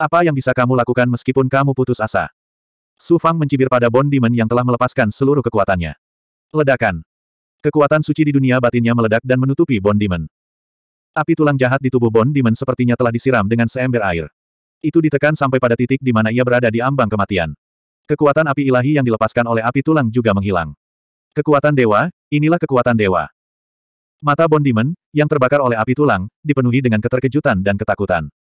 Apa yang bisa kamu lakukan meskipun kamu putus asa? Su Fang mencibir pada Bond Demon yang telah melepaskan seluruh kekuatannya. Ledakan. Kekuatan suci di dunia batinnya meledak dan menutupi Bond Demon. Api tulang jahat di tubuh Bond Demon sepertinya telah disiram dengan seember air. Itu ditekan sampai pada titik di mana ia berada di ambang kematian. Kekuatan api ilahi yang dilepaskan oleh api tulang juga menghilang. Kekuatan dewa, inilah kekuatan dewa. Mata Bond Demon, yang terbakar oleh api tulang, dipenuhi dengan keterkejutan dan ketakutan.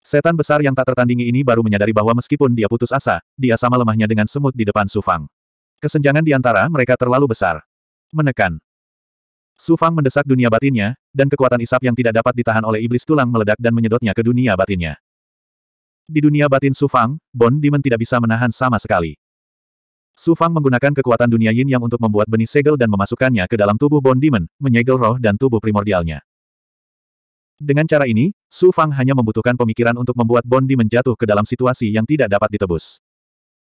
Setan besar yang tak tertandingi ini baru menyadari bahwa meskipun dia putus asa, dia sama lemahnya dengan semut di depan Sufang. Kesenjangan di antara mereka terlalu besar. Menekan. Sufang mendesak dunia batinnya, dan kekuatan isap yang tidak dapat ditahan oleh iblis tulang meledak dan menyedotnya ke dunia batinnya. Di dunia batin Sufang, Bon Dimen tidak bisa menahan sama sekali. Sufang menggunakan kekuatan dunia yin yang untuk membuat benih segel dan memasukkannya ke dalam tubuh Bon Demon, menyegel roh dan tubuh primordialnya. Dengan cara ini, Su Fang hanya membutuhkan pemikiran untuk membuat Bondi menjatuh ke dalam situasi yang tidak dapat ditebus.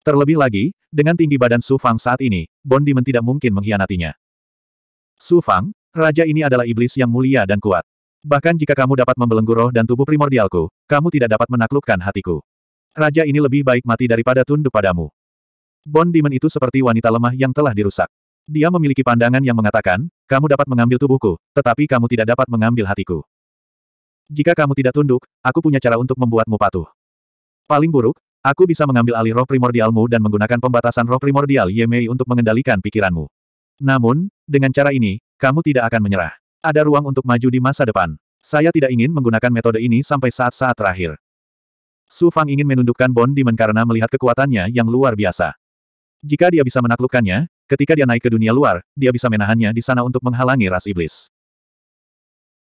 Terlebih lagi, dengan tinggi badan Su Fang saat ini, Bondi tidak mungkin mengkhianatinya. Su Fang, raja ini adalah iblis yang mulia dan kuat. Bahkan jika kamu dapat membelenggu roh dan tubuh primordialku, kamu tidak dapat menaklukkan hatiku. Raja ini lebih baik mati daripada tunduk padamu. Bond Demon itu seperti wanita lemah yang telah dirusak. Dia memiliki pandangan yang mengatakan, kamu dapat mengambil tubuhku, tetapi kamu tidak dapat mengambil hatiku. Jika kamu tidak tunduk, aku punya cara untuk membuatmu patuh. Paling buruk, aku bisa mengambil alih roh primordialmu dan menggunakan pembatasan roh primordial Yemei untuk mengendalikan pikiranmu. Namun, dengan cara ini, kamu tidak akan menyerah. Ada ruang untuk maju di masa depan. Saya tidak ingin menggunakan metode ini sampai saat-saat terakhir. Su Fang ingin menundukkan Bon Dimen karena melihat kekuatannya yang luar biasa. Jika dia bisa menaklukkannya, ketika dia naik ke dunia luar, dia bisa menahannya di sana untuk menghalangi ras iblis.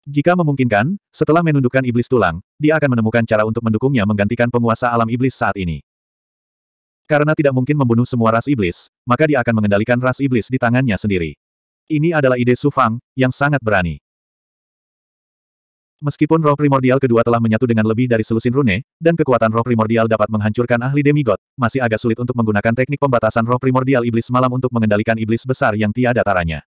Jika memungkinkan, setelah menundukkan iblis tulang, dia akan menemukan cara untuk mendukungnya menggantikan penguasa alam iblis saat ini. Karena tidak mungkin membunuh semua ras iblis, maka dia akan mengendalikan ras iblis di tangannya sendiri. Ini adalah ide Su Fang, yang sangat berani. Meskipun roh primordial kedua telah menyatu dengan lebih dari selusin rune, dan kekuatan roh primordial dapat menghancurkan ahli demigod, masih agak sulit untuk menggunakan teknik pembatasan roh primordial iblis malam untuk mengendalikan iblis besar yang tiada taranya.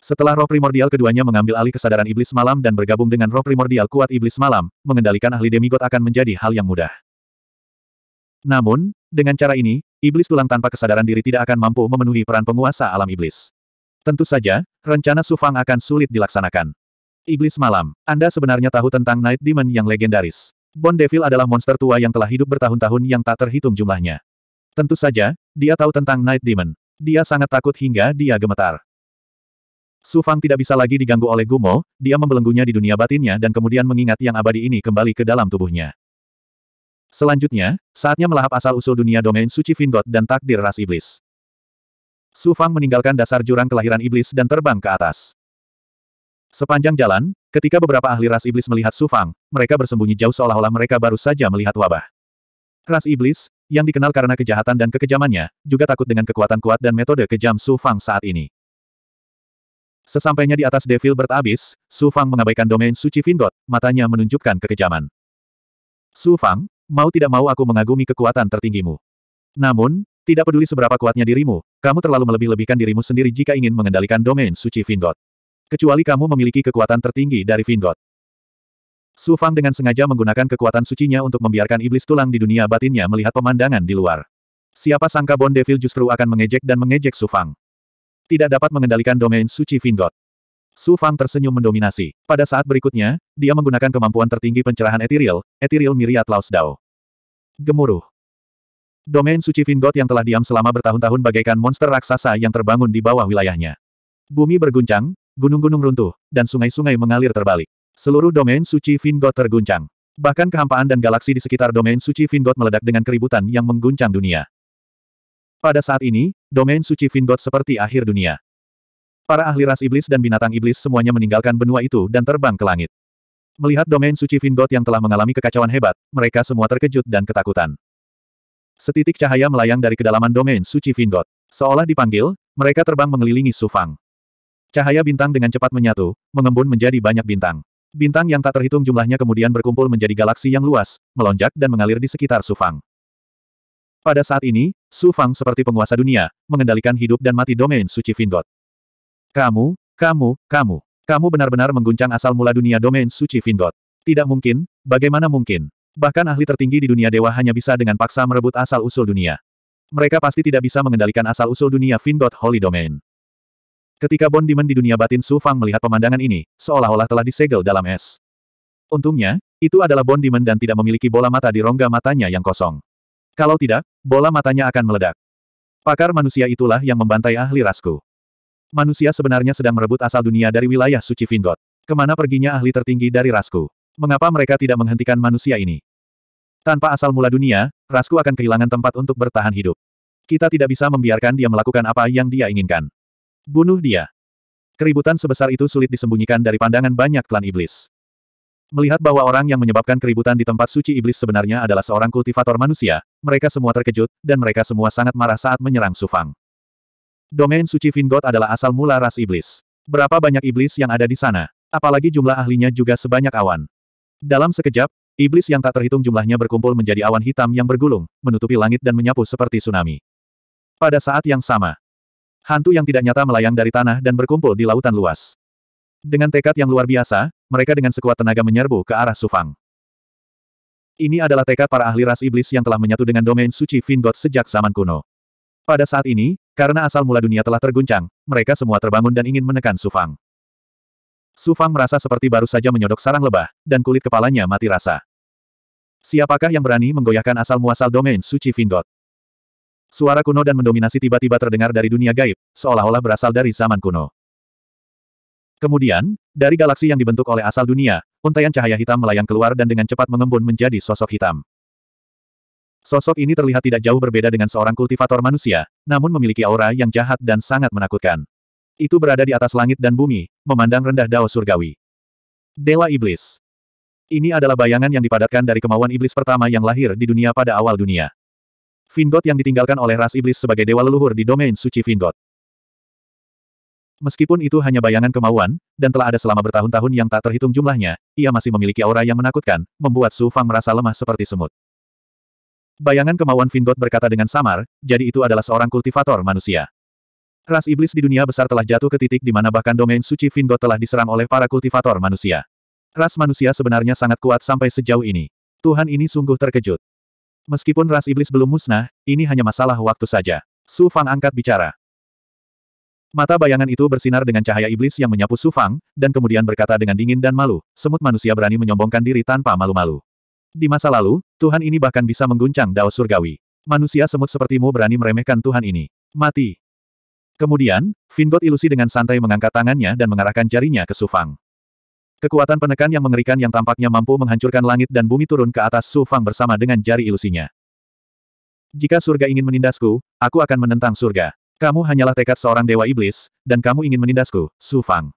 Setelah roh primordial keduanya mengambil alih kesadaran iblis malam dan bergabung dengan roh primordial kuat iblis malam, mengendalikan ahli demigod akan menjadi hal yang mudah. Namun, dengan cara ini, iblis tulang tanpa kesadaran diri tidak akan mampu memenuhi peran penguasa alam iblis. Tentu saja, rencana Sufang akan sulit dilaksanakan. Iblis malam, Anda sebenarnya tahu tentang Night Demon yang legendaris. Bond Devil adalah monster tua yang telah hidup bertahun-tahun yang tak terhitung jumlahnya. Tentu saja, dia tahu tentang Night Demon. Dia sangat takut hingga dia gemetar. Su Fang tidak bisa lagi diganggu oleh Gumo, dia membelenggunya di dunia batinnya dan kemudian mengingat yang abadi ini kembali ke dalam tubuhnya. Selanjutnya, saatnya melahap asal-usul dunia domain suci Vingot dan takdir ras iblis. Su Fang meninggalkan dasar jurang kelahiran iblis dan terbang ke atas. Sepanjang jalan, ketika beberapa ahli ras iblis melihat Su Fang, mereka bersembunyi jauh seolah-olah mereka baru saja melihat wabah. Ras iblis, yang dikenal karena kejahatan dan kekejamannya, juga takut dengan kekuatan kuat dan metode kejam Su Fang saat ini. Sesampainya di atas Devil bertabis, Su Fang mengabaikan domain suci Vingot, matanya menunjukkan kekejaman. Su Fang, mau tidak mau aku mengagumi kekuatan tertinggimu. Namun, tidak peduli seberapa kuatnya dirimu, kamu terlalu melebih-lebihkan dirimu sendiri jika ingin mengendalikan domain suci Vingot. Kecuali kamu memiliki kekuatan tertinggi dari Vingot. Su Fang dengan sengaja menggunakan kekuatan sucinya untuk membiarkan iblis tulang di dunia batinnya melihat pemandangan di luar. Siapa sangka Bon Devil justru akan mengejek dan mengejek Su Fang tidak dapat mengendalikan domain suci Vingot. Su Fang tersenyum mendominasi. Pada saat berikutnya, dia menggunakan kemampuan tertinggi pencerahan etiril, etiril miriat Laos Dao. Gemuruh. Domain suci Vingot yang telah diam selama bertahun-tahun bagaikan monster raksasa yang terbangun di bawah wilayahnya. Bumi berguncang, gunung-gunung runtuh, dan sungai-sungai mengalir terbalik. Seluruh domain suci Vingot terguncang. Bahkan kehampaan dan galaksi di sekitar domain suci Vingot meledak dengan keributan yang mengguncang dunia. Pada saat ini, domain suci Vingot seperti akhir dunia. Para ahli ras iblis dan binatang iblis semuanya meninggalkan benua itu dan terbang ke langit. Melihat domain suci Vingot yang telah mengalami kekacauan hebat, mereka semua terkejut dan ketakutan. Setitik cahaya melayang dari kedalaman domain suci Vingot. Seolah dipanggil, mereka terbang mengelilingi Sufang. Cahaya bintang dengan cepat menyatu, mengembun menjadi banyak bintang. Bintang yang tak terhitung jumlahnya kemudian berkumpul menjadi galaksi yang luas, melonjak dan mengalir di sekitar Sufang. Pada saat ini, Su Fang seperti penguasa dunia, mengendalikan hidup dan mati domain suci Vingot. Kamu, kamu, kamu. Kamu benar-benar mengguncang asal mula dunia domain suci Vingot. Tidak mungkin, bagaimana mungkin? Bahkan ahli tertinggi di dunia dewa hanya bisa dengan paksa merebut asal-usul dunia. Mereka pasti tidak bisa mengendalikan asal-usul dunia Vingot Holy Domain. Ketika Bondiman di dunia batin Su Fang melihat pemandangan ini, seolah-olah telah disegel dalam es. Untungnya, itu adalah Bondiman dan tidak memiliki bola mata di rongga matanya yang kosong. Kalau tidak, bola matanya akan meledak. Pakar manusia itulah yang membantai ahli rasku. Manusia sebenarnya sedang merebut asal dunia dari wilayah suci Vingot. Kemana perginya ahli tertinggi dari rasku? Mengapa mereka tidak menghentikan manusia ini? Tanpa asal mula dunia, rasku akan kehilangan tempat untuk bertahan hidup. Kita tidak bisa membiarkan dia melakukan apa yang dia inginkan. Bunuh dia. Keributan sebesar itu sulit disembunyikan dari pandangan banyak klan iblis. Melihat bahwa orang yang menyebabkan keributan di tempat suci iblis sebenarnya adalah seorang kultivator manusia, mereka semua terkejut, dan mereka semua sangat marah saat menyerang Sufang. Domain suci Vingot adalah asal mula ras iblis. Berapa banyak iblis yang ada di sana? Apalagi jumlah ahlinya juga sebanyak awan. Dalam sekejap, iblis yang tak terhitung jumlahnya berkumpul menjadi awan hitam yang bergulung, menutupi langit dan menyapu seperti tsunami. Pada saat yang sama, hantu yang tidak nyata melayang dari tanah dan berkumpul di lautan luas. Dengan tekad yang luar biasa, mereka dengan sekuat tenaga menyerbu ke arah Sufang. Ini adalah tekad para ahli ras iblis yang telah menyatu dengan domain suci Vingot sejak zaman kuno. Pada saat ini, karena asal mula dunia telah terguncang, mereka semua terbangun dan ingin menekan Sufang. Sufang merasa seperti baru saja menyodok sarang lebah, dan kulit kepalanya mati rasa. Siapakah yang berani menggoyahkan asal-muasal domain suci Vingot? Suara kuno dan mendominasi tiba-tiba terdengar dari dunia gaib, seolah-olah berasal dari zaman kuno. Kemudian, dari galaksi yang dibentuk oleh asal dunia, untaian cahaya hitam melayang keluar dan dengan cepat mengembun menjadi sosok hitam. Sosok ini terlihat tidak jauh berbeda dengan seorang kultivator manusia, namun memiliki aura yang jahat dan sangat menakutkan. Itu berada di atas langit dan bumi, memandang rendah dao surgawi. Dewa Iblis. Ini adalah bayangan yang dipadatkan dari kemauan iblis pertama yang lahir di dunia pada awal dunia. Vingot yang ditinggalkan oleh ras iblis sebagai dewa leluhur di domain suci Vingot. Meskipun itu hanya bayangan kemauan, dan telah ada selama bertahun-tahun yang tak terhitung jumlahnya, ia masih memiliki aura yang menakutkan, membuat Su Fang merasa lemah seperti semut. Bayangan kemauan Vingot berkata dengan samar, jadi itu adalah seorang kultivator manusia. Ras iblis di dunia besar telah jatuh ke titik di mana bahkan domain suci Vingot telah diserang oleh para kultivator manusia. Ras manusia sebenarnya sangat kuat sampai sejauh ini. Tuhan ini sungguh terkejut. Meskipun ras iblis belum musnah, ini hanya masalah waktu saja. Su Fang angkat bicara. Mata bayangan itu bersinar dengan cahaya iblis yang menyapu Su Fang, dan kemudian berkata dengan dingin dan malu, semut manusia berani menyombongkan diri tanpa malu-malu. Di masa lalu, Tuhan ini bahkan bisa mengguncang dao surgawi. Manusia semut sepertimu berani meremehkan Tuhan ini. Mati. Kemudian, Vingot ilusi dengan santai mengangkat tangannya dan mengarahkan jarinya ke Su Fang. Kekuatan penekan yang mengerikan yang tampaknya mampu menghancurkan langit dan bumi turun ke atas Su Fang bersama dengan jari ilusinya. Jika surga ingin menindasku, aku akan menentang surga. Kamu hanyalah tekad seorang dewa iblis, dan kamu ingin menindasku, Su Fang.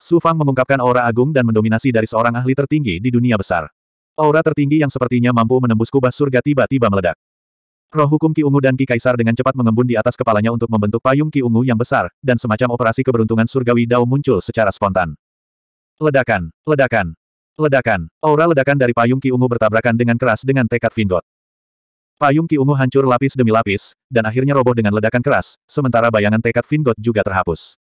Su Fang mengungkapkan aura agung dan mendominasi dari seorang ahli tertinggi di dunia besar. Aura tertinggi yang sepertinya mampu menembus kubah surga tiba-tiba meledak. Roh hukum Ki Ungu dan Ki Kaisar dengan cepat mengembun di atas kepalanya untuk membentuk payung Ki Ungu yang besar, dan semacam operasi keberuntungan surgawi Dao muncul secara spontan. Ledakan, ledakan, ledakan. Aura ledakan dari payung Ki Ungu bertabrakan dengan keras dengan tekad Vingot. Payung Ki Ungu hancur lapis demi lapis, dan akhirnya roboh dengan ledakan keras, sementara bayangan tekad Vingot juga terhapus.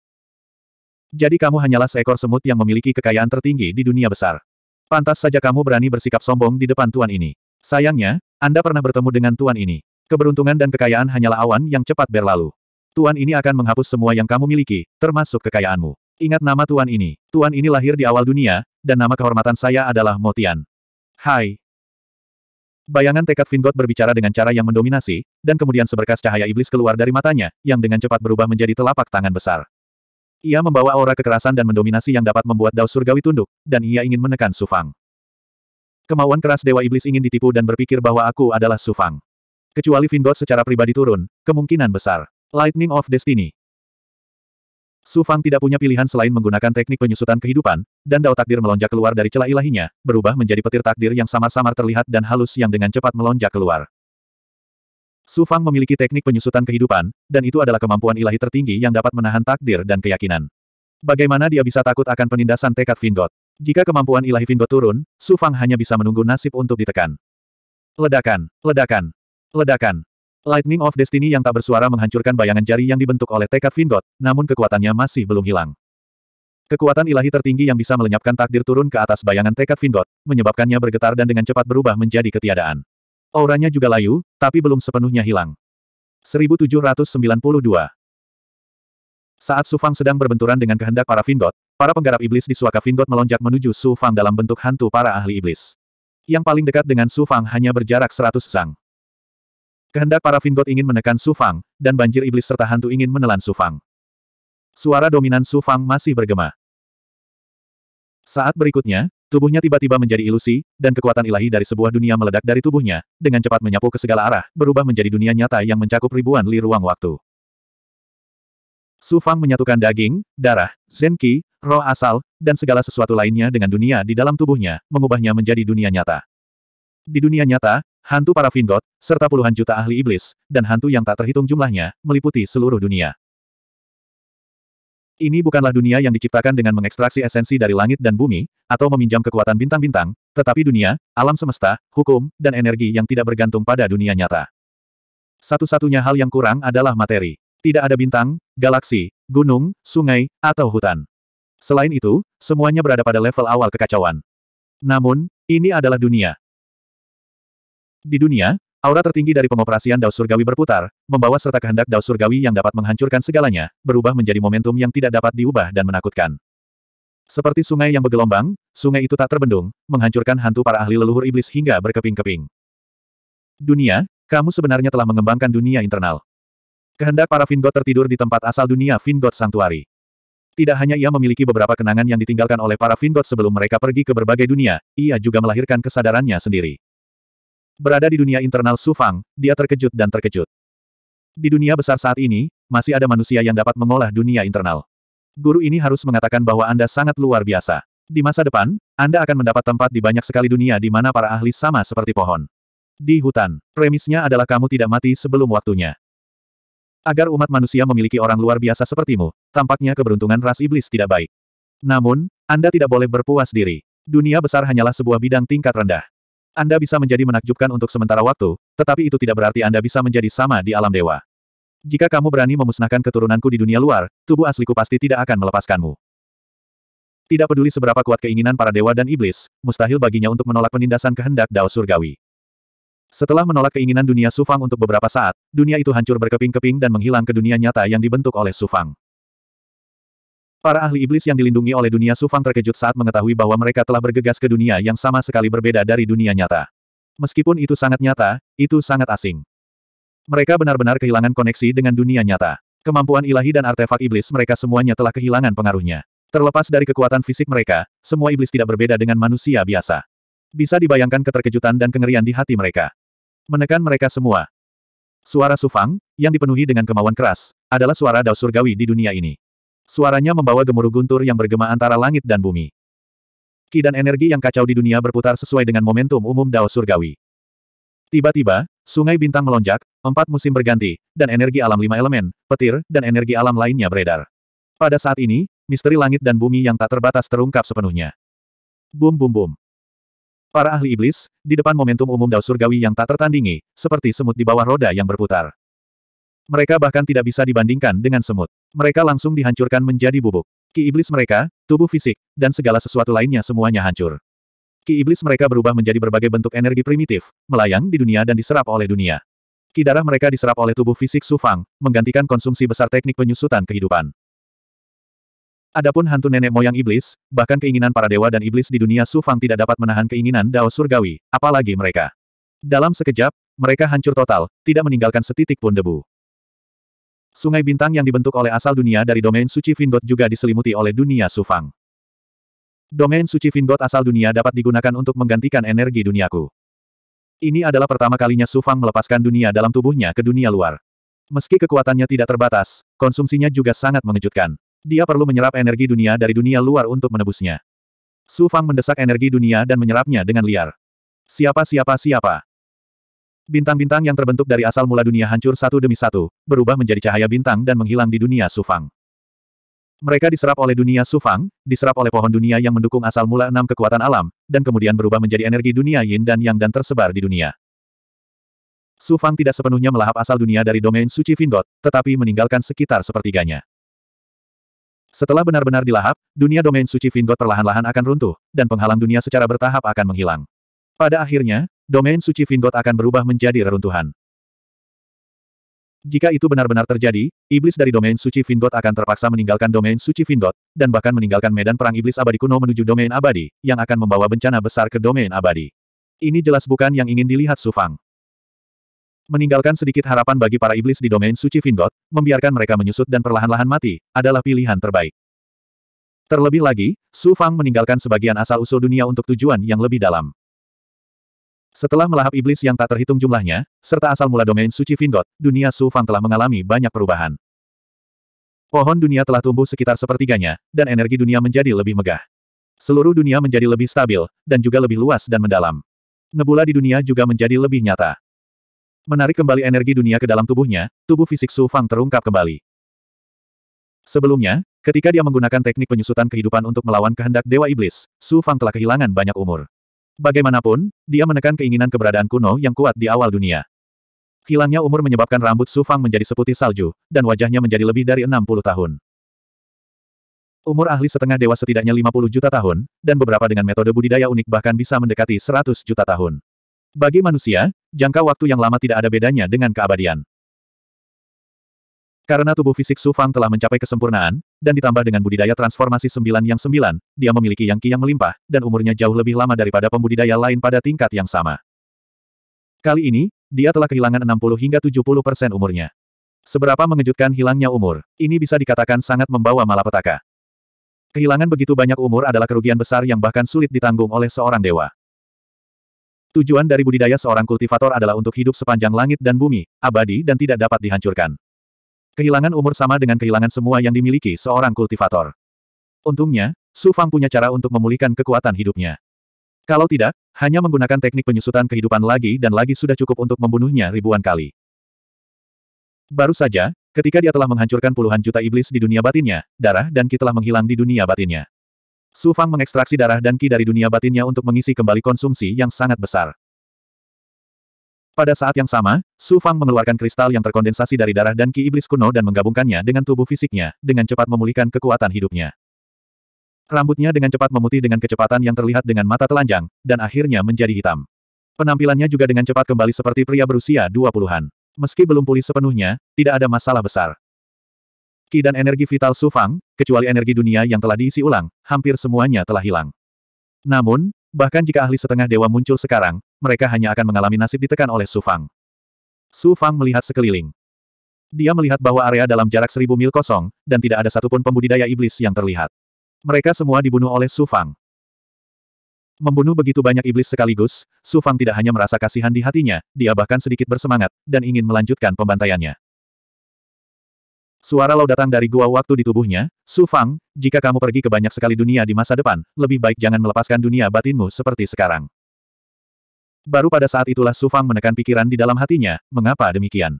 Jadi kamu hanyalah seekor semut yang memiliki kekayaan tertinggi di dunia besar. Pantas saja kamu berani bersikap sombong di depan tuan ini. Sayangnya, Anda pernah bertemu dengan tuan ini. Keberuntungan dan kekayaan hanyalah awan yang cepat berlalu. Tuan ini akan menghapus semua yang kamu miliki, termasuk kekayaanmu. Ingat nama tuan ini. Tuan ini lahir di awal dunia, dan nama kehormatan saya adalah Motian. Hai, Bayangan tekad Vingot berbicara dengan cara yang mendominasi, dan kemudian seberkas cahaya iblis keluar dari matanya, yang dengan cepat berubah menjadi telapak tangan besar. Ia membawa aura kekerasan dan mendominasi yang dapat membuat Dao Surgawi tunduk, dan ia ingin menekan Sufang. Kemauan keras Dewa Iblis ingin ditipu dan berpikir bahwa aku adalah Sufang. Kecuali Vingot secara pribadi turun, kemungkinan besar. Lightning of Destiny. Su Fang tidak punya pilihan selain menggunakan teknik penyusutan kehidupan, dan dao takdir melonjak keluar dari celah ilahinya, berubah menjadi petir takdir yang samar-samar terlihat dan halus yang dengan cepat melonjak keluar. Su Fang memiliki teknik penyusutan kehidupan, dan itu adalah kemampuan ilahi tertinggi yang dapat menahan takdir dan keyakinan. Bagaimana dia bisa takut akan penindasan tekad Vingot? Jika kemampuan ilahi Vingot turun, Su Fang hanya bisa menunggu nasib untuk ditekan. Ledakan, ledakan, ledakan. Lightning of Destiny yang tak bersuara menghancurkan bayangan jari yang dibentuk oleh tekad Vingot, namun kekuatannya masih belum hilang. Kekuatan ilahi tertinggi yang bisa melenyapkan takdir turun ke atas bayangan tekad Vingot, menyebabkannya bergetar dan dengan cepat berubah menjadi ketiadaan. Auranya juga layu, tapi belum sepenuhnya hilang. 1792 Saat Su Fang sedang berbenturan dengan kehendak para Vingot, para penggarap iblis di suaka Vingot melonjak menuju Su Fang dalam bentuk hantu para ahli iblis. Yang paling dekat dengan Su Fang hanya berjarak 100 sang. Kehendak para Vingot ingin menekan Su Fang, dan banjir iblis serta hantu ingin menelan Su Fang. Suara dominan Su Fang masih bergema. Saat berikutnya, tubuhnya tiba-tiba menjadi ilusi, dan kekuatan ilahi dari sebuah dunia meledak dari tubuhnya, dengan cepat menyapu ke segala arah, berubah menjadi dunia nyata yang mencakup ribuan li ruang waktu. Su Fang menyatukan daging, darah, zenki, roh asal, dan segala sesuatu lainnya dengan dunia di dalam tubuhnya, mengubahnya menjadi dunia nyata. Di dunia nyata, hantu para Vingot, serta puluhan juta ahli iblis, dan hantu yang tak terhitung jumlahnya, meliputi seluruh dunia. Ini bukanlah dunia yang diciptakan dengan mengekstraksi esensi dari langit dan bumi, atau meminjam kekuatan bintang-bintang, tetapi dunia, alam semesta, hukum, dan energi yang tidak bergantung pada dunia nyata. Satu-satunya hal yang kurang adalah materi. Tidak ada bintang, galaksi, gunung, sungai, atau hutan. Selain itu, semuanya berada pada level awal kekacauan. Namun, ini adalah dunia. Di dunia, aura tertinggi dari pengoperasian Dao Surgawi berputar, membawa serta kehendak Dao Surgawi yang dapat menghancurkan segalanya, berubah menjadi momentum yang tidak dapat diubah dan menakutkan. Seperti sungai yang bergelombang, sungai itu tak terbendung, menghancurkan hantu para ahli leluhur iblis hingga berkeping-keping. Dunia, kamu sebenarnya telah mengembangkan dunia internal. Kehendak para Vingot tertidur di tempat asal dunia Vingot Sanctuary. Tidak hanya ia memiliki beberapa kenangan yang ditinggalkan oleh para Vingot sebelum mereka pergi ke berbagai dunia, ia juga melahirkan kesadarannya sendiri. Berada di dunia internal Sufang, dia terkejut dan terkejut. Di dunia besar saat ini, masih ada manusia yang dapat mengolah dunia internal. Guru ini harus mengatakan bahwa Anda sangat luar biasa. Di masa depan, Anda akan mendapat tempat di banyak sekali dunia di mana para ahli sama seperti pohon. Di hutan, premisnya adalah kamu tidak mati sebelum waktunya. Agar umat manusia memiliki orang luar biasa sepertimu, tampaknya keberuntungan ras iblis tidak baik. Namun, Anda tidak boleh berpuas diri. Dunia besar hanyalah sebuah bidang tingkat rendah. Anda bisa menjadi menakjubkan untuk sementara waktu, tetapi itu tidak berarti Anda bisa menjadi sama di alam dewa. Jika kamu berani memusnahkan keturunanku di dunia luar, tubuh asliku pasti tidak akan melepaskanmu. Tidak peduli seberapa kuat keinginan para dewa dan iblis, mustahil baginya untuk menolak penindasan kehendak Dao Surgawi. Setelah menolak keinginan dunia Sufang untuk beberapa saat, dunia itu hancur berkeping-keping dan menghilang ke dunia nyata yang dibentuk oleh Sufang. Para ahli iblis yang dilindungi oleh dunia Sufang terkejut saat mengetahui bahwa mereka telah bergegas ke dunia yang sama sekali berbeda dari dunia nyata. Meskipun itu sangat nyata, itu sangat asing. Mereka benar-benar kehilangan koneksi dengan dunia nyata. Kemampuan ilahi dan artefak iblis mereka semuanya telah kehilangan pengaruhnya. Terlepas dari kekuatan fisik mereka, semua iblis tidak berbeda dengan manusia biasa. Bisa dibayangkan keterkejutan dan kengerian di hati mereka. Menekan mereka semua. Suara Sufang, yang dipenuhi dengan kemauan keras, adalah suara Dao Surgawi di dunia ini. Suaranya membawa gemuruh guntur yang bergema antara langit dan bumi. Ki dan energi yang kacau di dunia berputar sesuai dengan momentum umum Dao Surgawi. Tiba-tiba, sungai bintang melonjak, empat musim berganti, dan energi alam lima elemen, petir, dan energi alam lainnya beredar. Pada saat ini, misteri langit dan bumi yang tak terbatas terungkap sepenuhnya. Bum bum bum. Para ahli iblis, di depan momentum umum Dao Surgawi yang tak tertandingi, seperti semut di bawah roda yang berputar. Mereka bahkan tidak bisa dibandingkan dengan semut. Mereka langsung dihancurkan menjadi bubuk. Ki iblis mereka, tubuh fisik, dan segala sesuatu lainnya semuanya hancur. Ki iblis mereka berubah menjadi berbagai bentuk energi primitif, melayang di dunia dan diserap oleh dunia. Ki darah mereka diserap oleh tubuh fisik Sufang, menggantikan konsumsi besar teknik penyusutan kehidupan. Adapun hantu nenek moyang iblis, bahkan keinginan para dewa dan iblis di dunia Sufang tidak dapat menahan keinginan Dao Surgawi, apalagi mereka. Dalam sekejap, mereka hancur total, tidak meninggalkan setitik pun debu. Sungai bintang yang dibentuk oleh asal dunia dari domain suci Vindot juga diselimuti oleh dunia Sufang. Domain suci Vindot asal dunia dapat digunakan untuk menggantikan energi duniaku. Ini adalah pertama kalinya Sufang melepaskan dunia dalam tubuhnya ke dunia luar. Meski kekuatannya tidak terbatas, konsumsinya juga sangat mengejutkan. Dia perlu menyerap energi dunia dari dunia luar untuk menebusnya. Sufang mendesak energi dunia dan menyerapnya dengan liar. Siapa siapa siapa. Bintang-bintang yang terbentuk dari asal mula dunia hancur satu demi satu, berubah menjadi cahaya bintang dan menghilang di dunia Sufang. Mereka diserap oleh dunia Sufang, diserap oleh pohon dunia yang mendukung asal mula enam kekuatan alam, dan kemudian berubah menjadi energi dunia yin dan yang dan tersebar di dunia. Sufang tidak sepenuhnya melahap asal dunia dari domain suci Vingot, tetapi meninggalkan sekitar sepertiganya. Setelah benar-benar dilahap, dunia domain suci Vingot perlahan-lahan akan runtuh, dan penghalang dunia secara bertahap akan menghilang. Pada akhirnya, domain suci Vingot akan berubah menjadi reruntuhan. Jika itu benar-benar terjadi, iblis dari domain suci Vingot akan terpaksa meninggalkan domain suci Vingot, dan bahkan meninggalkan medan perang iblis abadi kuno menuju domain abadi, yang akan membawa bencana besar ke domain abadi. Ini jelas bukan yang ingin dilihat Sufang. Meninggalkan sedikit harapan bagi para iblis di domain suci Vingot, membiarkan mereka menyusut dan perlahan-lahan mati, adalah pilihan terbaik. Terlebih lagi, Su Fang meninggalkan sebagian asal-usul dunia untuk tujuan yang lebih dalam. Setelah melahap iblis yang tak terhitung jumlahnya, serta asal mula domain suci Vingot, dunia Su Fang telah mengalami banyak perubahan. Pohon dunia telah tumbuh sekitar sepertiganya, dan energi dunia menjadi lebih megah. Seluruh dunia menjadi lebih stabil, dan juga lebih luas dan mendalam. Nebula di dunia juga menjadi lebih nyata. Menarik kembali energi dunia ke dalam tubuhnya, tubuh fisik Su Fang terungkap kembali. Sebelumnya, ketika dia menggunakan teknik penyusutan kehidupan untuk melawan kehendak Dewa Iblis, Su Fang telah kehilangan banyak umur. Bagaimanapun, dia menekan keinginan keberadaan kuno yang kuat di awal dunia. Hilangnya umur menyebabkan rambut sufang menjadi seputih salju, dan wajahnya menjadi lebih dari 60 tahun. Umur ahli setengah dewa setidaknya 50 juta tahun, dan beberapa dengan metode budidaya unik bahkan bisa mendekati 100 juta tahun. Bagi manusia, jangka waktu yang lama tidak ada bedanya dengan keabadian. Karena tubuh fisik Su Fang telah mencapai kesempurnaan, dan ditambah dengan budidaya transformasi sembilan yang sembilan, dia memiliki yang ki yang melimpah, dan umurnya jauh lebih lama daripada pembudidaya lain pada tingkat yang sama. Kali ini, dia telah kehilangan 60 hingga 70 persen umurnya. Seberapa mengejutkan hilangnya umur, ini bisa dikatakan sangat membawa malapetaka. Kehilangan begitu banyak umur adalah kerugian besar yang bahkan sulit ditanggung oleh seorang dewa. Tujuan dari budidaya seorang kultivator adalah untuk hidup sepanjang langit dan bumi, abadi dan tidak dapat dihancurkan. Kehilangan umur sama dengan kehilangan semua yang dimiliki seorang kultivator. Untungnya, Su Fang punya cara untuk memulihkan kekuatan hidupnya. Kalau tidak, hanya menggunakan teknik penyusutan kehidupan lagi dan lagi sudah cukup untuk membunuhnya ribuan kali. Baru saja, ketika dia telah menghancurkan puluhan juta iblis di dunia batinnya, darah dan ki telah menghilang di dunia batinnya. Su Fang mengekstraksi darah dan ki dari dunia batinnya untuk mengisi kembali konsumsi yang sangat besar. Pada saat yang sama, Su Fang mengeluarkan kristal yang terkondensasi dari darah dan ki iblis kuno dan menggabungkannya dengan tubuh fisiknya, dengan cepat memulihkan kekuatan hidupnya. Rambutnya dengan cepat memutih dengan kecepatan yang terlihat dengan mata telanjang, dan akhirnya menjadi hitam. Penampilannya juga dengan cepat kembali seperti pria berusia 20-an. Meski belum pulih sepenuhnya, tidak ada masalah besar. Ki dan energi vital Su Fang, kecuali energi dunia yang telah diisi ulang, hampir semuanya telah hilang. Namun, Bahkan jika ahli setengah dewa muncul sekarang, mereka hanya akan mengalami nasib ditekan oleh Su Fang. Su Fang melihat sekeliling. Dia melihat bahwa area dalam jarak seribu mil kosong, dan tidak ada satupun pembudidaya iblis yang terlihat. Mereka semua dibunuh oleh Su Fang. Membunuh begitu banyak iblis sekaligus, Su Fang tidak hanya merasa kasihan di hatinya, dia bahkan sedikit bersemangat, dan ingin melanjutkan pembantaiannya. Suara lo datang dari gua waktu di tubuhnya, Su Fang, jika kamu pergi ke banyak sekali dunia di masa depan, lebih baik jangan melepaskan dunia batinmu seperti sekarang. Baru pada saat itulah Su Fang menekan pikiran di dalam hatinya, mengapa demikian?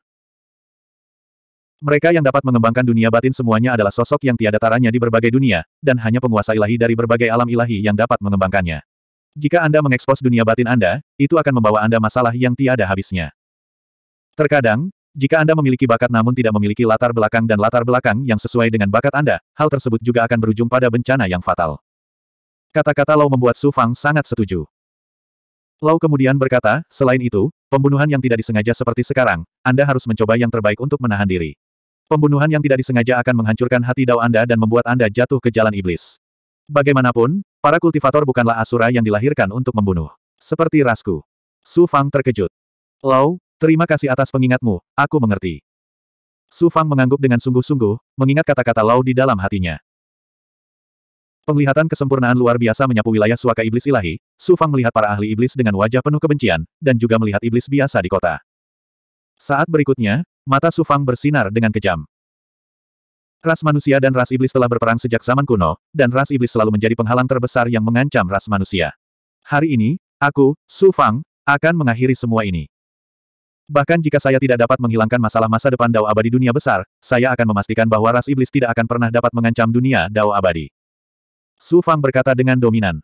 Mereka yang dapat mengembangkan dunia batin semuanya adalah sosok yang tiada taranya di berbagai dunia, dan hanya penguasa ilahi dari berbagai alam ilahi yang dapat mengembangkannya. Jika Anda mengekspos dunia batin Anda, itu akan membawa Anda masalah yang tiada habisnya. Terkadang, jika Anda memiliki bakat namun tidak memiliki latar belakang dan latar belakang yang sesuai dengan bakat Anda, hal tersebut juga akan berujung pada bencana yang fatal. Kata-kata Lau membuat Su Fang sangat setuju. Lau kemudian berkata, selain itu, pembunuhan yang tidak disengaja seperti sekarang, Anda harus mencoba yang terbaik untuk menahan diri. Pembunuhan yang tidak disengaja akan menghancurkan hati dao Anda dan membuat Anda jatuh ke jalan iblis. Bagaimanapun, para kultivator bukanlah asura yang dilahirkan untuk membunuh. Seperti Rasku. Su Fang terkejut. Lau, Terima kasih atas pengingatmu, aku mengerti. Su Fang mengangguk dengan sungguh-sungguh, mengingat kata-kata Lau di dalam hatinya. Penglihatan kesempurnaan luar biasa menyapu wilayah suaka iblis ilahi, Su Fang melihat para ahli iblis dengan wajah penuh kebencian, dan juga melihat iblis biasa di kota. Saat berikutnya, mata Su Fang bersinar dengan kejam. Ras manusia dan ras iblis telah berperang sejak zaman kuno, dan ras iblis selalu menjadi penghalang terbesar yang mengancam ras manusia. Hari ini, aku, Su Fang, akan mengakhiri semua ini. Bahkan jika saya tidak dapat menghilangkan masalah masa depan Dao abadi dunia besar, saya akan memastikan bahwa ras iblis tidak akan pernah dapat mengancam dunia Dao abadi. Su Fang berkata dengan dominan.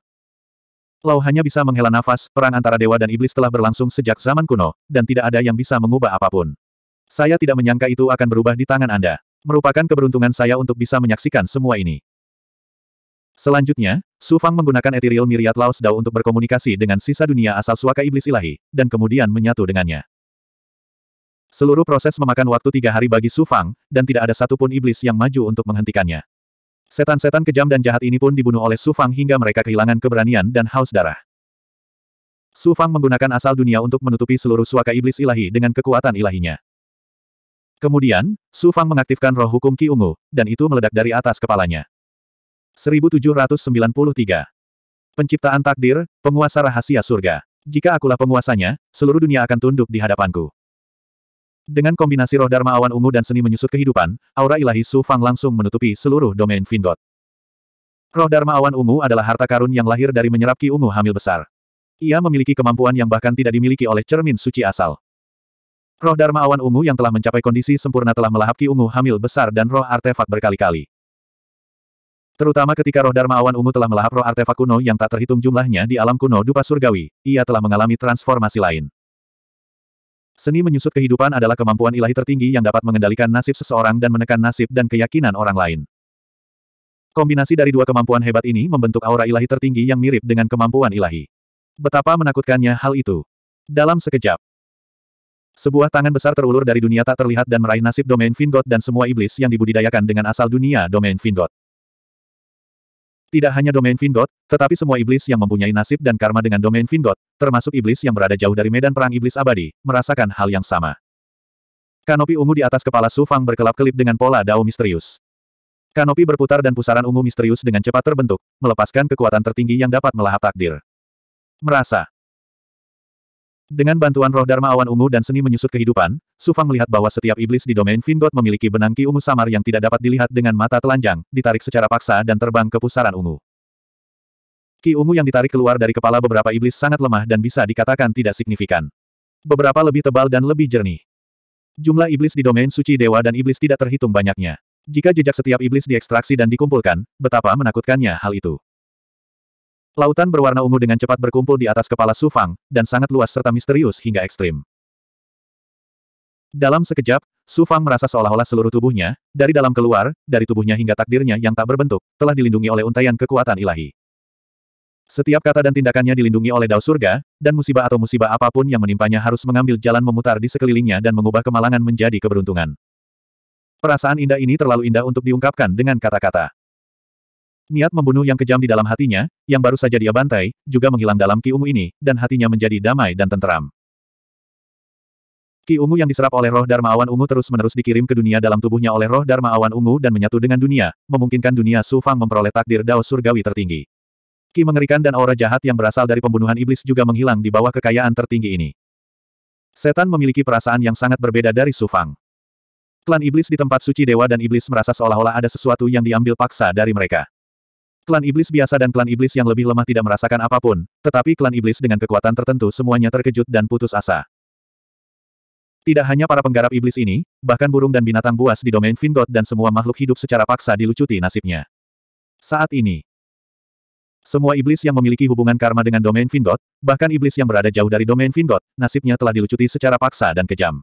Lau hanya bisa menghela nafas, perang antara dewa dan iblis telah berlangsung sejak zaman kuno, dan tidak ada yang bisa mengubah apapun. Saya tidak menyangka itu akan berubah di tangan Anda. Merupakan keberuntungan saya untuk bisa menyaksikan semua ini. Selanjutnya, Su Fang menggunakan ethereal miriat Laos Dao untuk berkomunikasi dengan sisa dunia asal suaka iblis ilahi, dan kemudian menyatu dengannya. Seluruh proses memakan waktu tiga hari bagi Su Fang, dan tidak ada satupun iblis yang maju untuk menghentikannya. Setan-setan kejam dan jahat ini pun dibunuh oleh Su Fang hingga mereka kehilangan keberanian dan haus darah. Su Fang menggunakan asal dunia untuk menutupi seluruh suaka iblis ilahi dengan kekuatan ilahinya. Kemudian, Su Fang mengaktifkan roh hukum Ki Ungu, dan itu meledak dari atas kepalanya. 1793. Penciptaan takdir, penguasa rahasia surga. Jika akulah penguasanya, seluruh dunia akan tunduk di hadapanku. Dengan kombinasi roh Dharma awan ungu dan seni menyusut kehidupan, aura ilahi Su Fang langsung menutupi seluruh domain Vingot. Roh Dharma awan ungu adalah harta karun yang lahir dari menyerap ki ungu hamil besar. Ia memiliki kemampuan yang bahkan tidak dimiliki oleh cermin suci asal. Roh Dharma awan ungu yang telah mencapai kondisi sempurna telah melahap ki ungu hamil besar dan roh artefak berkali-kali. Terutama ketika roh Dharma awan ungu telah melahap roh artefak kuno yang tak terhitung jumlahnya di alam kuno dupa surgawi, ia telah mengalami transformasi lain. Seni menyusut kehidupan adalah kemampuan ilahi tertinggi yang dapat mengendalikan nasib seseorang dan menekan nasib dan keyakinan orang lain. Kombinasi dari dua kemampuan hebat ini membentuk aura ilahi tertinggi yang mirip dengan kemampuan ilahi. Betapa menakutkannya hal itu. Dalam sekejap, sebuah tangan besar terulur dari dunia tak terlihat dan meraih nasib domain Vingot dan semua iblis yang dibudidayakan dengan asal dunia domain Vingot. Tidak hanya domain Vingot, tetapi semua iblis yang mempunyai nasib dan karma dengan domain Vingot, termasuk iblis yang berada jauh dari medan perang iblis abadi, merasakan hal yang sama. Kanopi ungu di atas kepala Su Fang berkelap-kelip dengan pola dao misterius. Kanopi berputar dan pusaran ungu misterius dengan cepat terbentuk, melepaskan kekuatan tertinggi yang dapat melahap takdir. Merasa. Dengan bantuan roh Dharma Awan Ungu dan seni menyusut kehidupan, Sufang melihat bahwa setiap iblis di domain Vindot memiliki benang ki ungu samar yang tidak dapat dilihat dengan mata telanjang, ditarik secara paksa dan terbang ke pusaran ungu. Ki ungu yang ditarik keluar dari kepala beberapa iblis sangat lemah dan bisa dikatakan tidak signifikan. Beberapa lebih tebal dan lebih jernih. Jumlah iblis di domain suci dewa dan iblis tidak terhitung banyaknya. Jika jejak setiap iblis diekstraksi dan dikumpulkan, betapa menakutkannya hal itu. Lautan berwarna ungu dengan cepat berkumpul di atas kepala Sufang, dan sangat luas serta misterius hingga ekstrim. Dalam sekejap, Sufang merasa seolah-olah seluruh tubuhnya, dari dalam keluar, dari tubuhnya hingga takdirnya yang tak berbentuk, telah dilindungi oleh untaian kekuatan ilahi. Setiap kata dan tindakannya dilindungi oleh dao surga, dan musibah atau musibah apapun yang menimpanya harus mengambil jalan memutar di sekelilingnya dan mengubah kemalangan menjadi keberuntungan. Perasaan indah ini terlalu indah untuk diungkapkan dengan kata-kata. Niat membunuh yang kejam di dalam hatinya, yang baru saja dia bantai, juga menghilang dalam Ki Ungu ini, dan hatinya menjadi damai dan tenteram. Ki Ungu yang diserap oleh roh Dharma Awan Ungu terus-menerus dikirim ke dunia dalam tubuhnya oleh roh Dharma Awan Ungu dan menyatu dengan dunia, memungkinkan dunia Su Fang memperoleh takdir Dao Surgawi tertinggi. Ki mengerikan dan aura jahat yang berasal dari pembunuhan iblis juga menghilang di bawah kekayaan tertinggi ini. Setan memiliki perasaan yang sangat berbeda dari Su Fang. Klan iblis di tempat suci dewa dan iblis merasa seolah-olah ada sesuatu yang diambil paksa dari mereka. Klan iblis biasa dan klan iblis yang lebih lemah tidak merasakan apapun, tetapi klan iblis dengan kekuatan tertentu semuanya terkejut dan putus asa. Tidak hanya para penggarap iblis ini, bahkan burung dan binatang buas di domain Vingot dan semua makhluk hidup secara paksa dilucuti nasibnya. Saat ini, semua iblis yang memiliki hubungan karma dengan domain Vingot, bahkan iblis yang berada jauh dari domain Vingot, nasibnya telah dilucuti secara paksa dan kejam.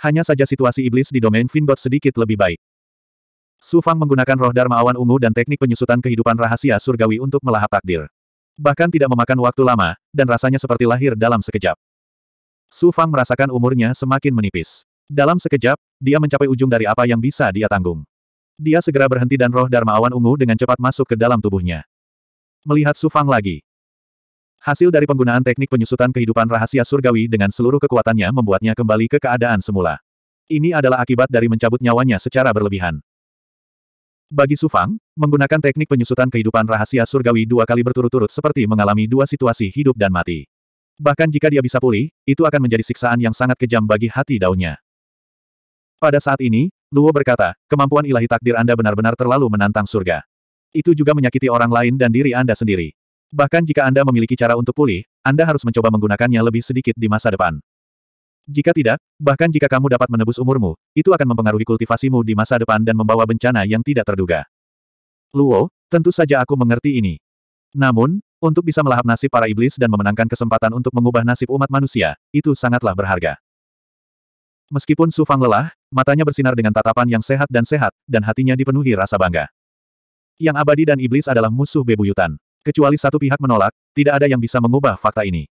Hanya saja situasi iblis di domain Vingot sedikit lebih baik. Su Fang menggunakan roh Dharma Awan Ungu dan teknik penyusutan kehidupan rahasia surgawi untuk melahap takdir. Bahkan tidak memakan waktu lama, dan rasanya seperti lahir dalam sekejap. Su Fang merasakan umurnya semakin menipis. Dalam sekejap, dia mencapai ujung dari apa yang bisa dia tanggung. Dia segera berhenti dan roh Dharma Awan Ungu dengan cepat masuk ke dalam tubuhnya. Melihat Su Fang lagi. Hasil dari penggunaan teknik penyusutan kehidupan rahasia surgawi dengan seluruh kekuatannya membuatnya kembali ke keadaan semula. Ini adalah akibat dari mencabut nyawanya secara berlebihan. Bagi Su Fang, menggunakan teknik penyusutan kehidupan rahasia surgawi dua kali berturut-turut seperti mengalami dua situasi hidup dan mati. Bahkan jika dia bisa pulih, itu akan menjadi siksaan yang sangat kejam bagi hati daunnya. Pada saat ini, Luo berkata, kemampuan ilahi takdir Anda benar-benar terlalu menantang surga. Itu juga menyakiti orang lain dan diri Anda sendiri. Bahkan jika Anda memiliki cara untuk pulih, Anda harus mencoba menggunakannya lebih sedikit di masa depan. Jika tidak, bahkan jika kamu dapat menebus umurmu, itu akan mempengaruhi kultivasimu di masa depan dan membawa bencana yang tidak terduga. Luo, tentu saja aku mengerti ini. Namun, untuk bisa melahap nasib para iblis dan memenangkan kesempatan untuk mengubah nasib umat manusia, itu sangatlah berharga. Meskipun Su Fang lelah, matanya bersinar dengan tatapan yang sehat dan sehat, dan hatinya dipenuhi rasa bangga. Yang abadi dan iblis adalah musuh bebuyutan. Kecuali satu pihak menolak, tidak ada yang bisa mengubah fakta ini.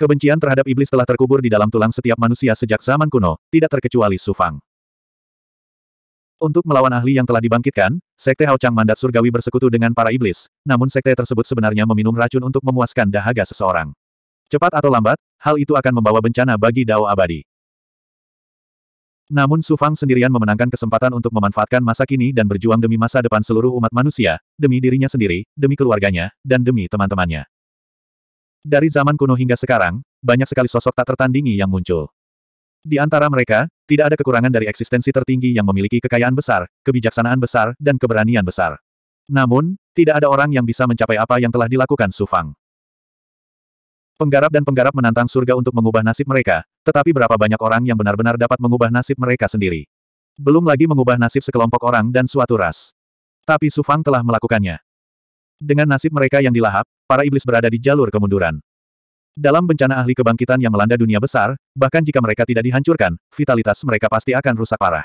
Kebencian terhadap iblis telah terkubur di dalam tulang setiap manusia sejak zaman kuno, tidak terkecuali Sufang. Untuk melawan ahli yang telah dibangkitkan, Sekte Chang Mandat Surgawi bersekutu dengan para iblis, namun sekte tersebut sebenarnya meminum racun untuk memuaskan dahaga seseorang. Cepat atau lambat, hal itu akan membawa bencana bagi Dao Abadi. Namun Su Fang sendirian memenangkan kesempatan untuk memanfaatkan masa kini dan berjuang demi masa depan seluruh umat manusia, demi dirinya sendiri, demi keluarganya, dan demi teman-temannya. Dari zaman kuno hingga sekarang, banyak sekali sosok tak tertandingi yang muncul. Di antara mereka, tidak ada kekurangan dari eksistensi tertinggi yang memiliki kekayaan besar, kebijaksanaan besar, dan keberanian besar. Namun, tidak ada orang yang bisa mencapai apa yang telah dilakukan Su Fang. Penggarap dan penggarap menantang surga untuk mengubah nasib mereka, tetapi berapa banyak orang yang benar-benar dapat mengubah nasib mereka sendiri. Belum lagi mengubah nasib sekelompok orang dan suatu ras. Tapi Su Fang telah melakukannya. Dengan nasib mereka yang dilahap, para iblis berada di jalur kemunduran. Dalam bencana ahli kebangkitan yang melanda dunia besar, bahkan jika mereka tidak dihancurkan, vitalitas mereka pasti akan rusak parah.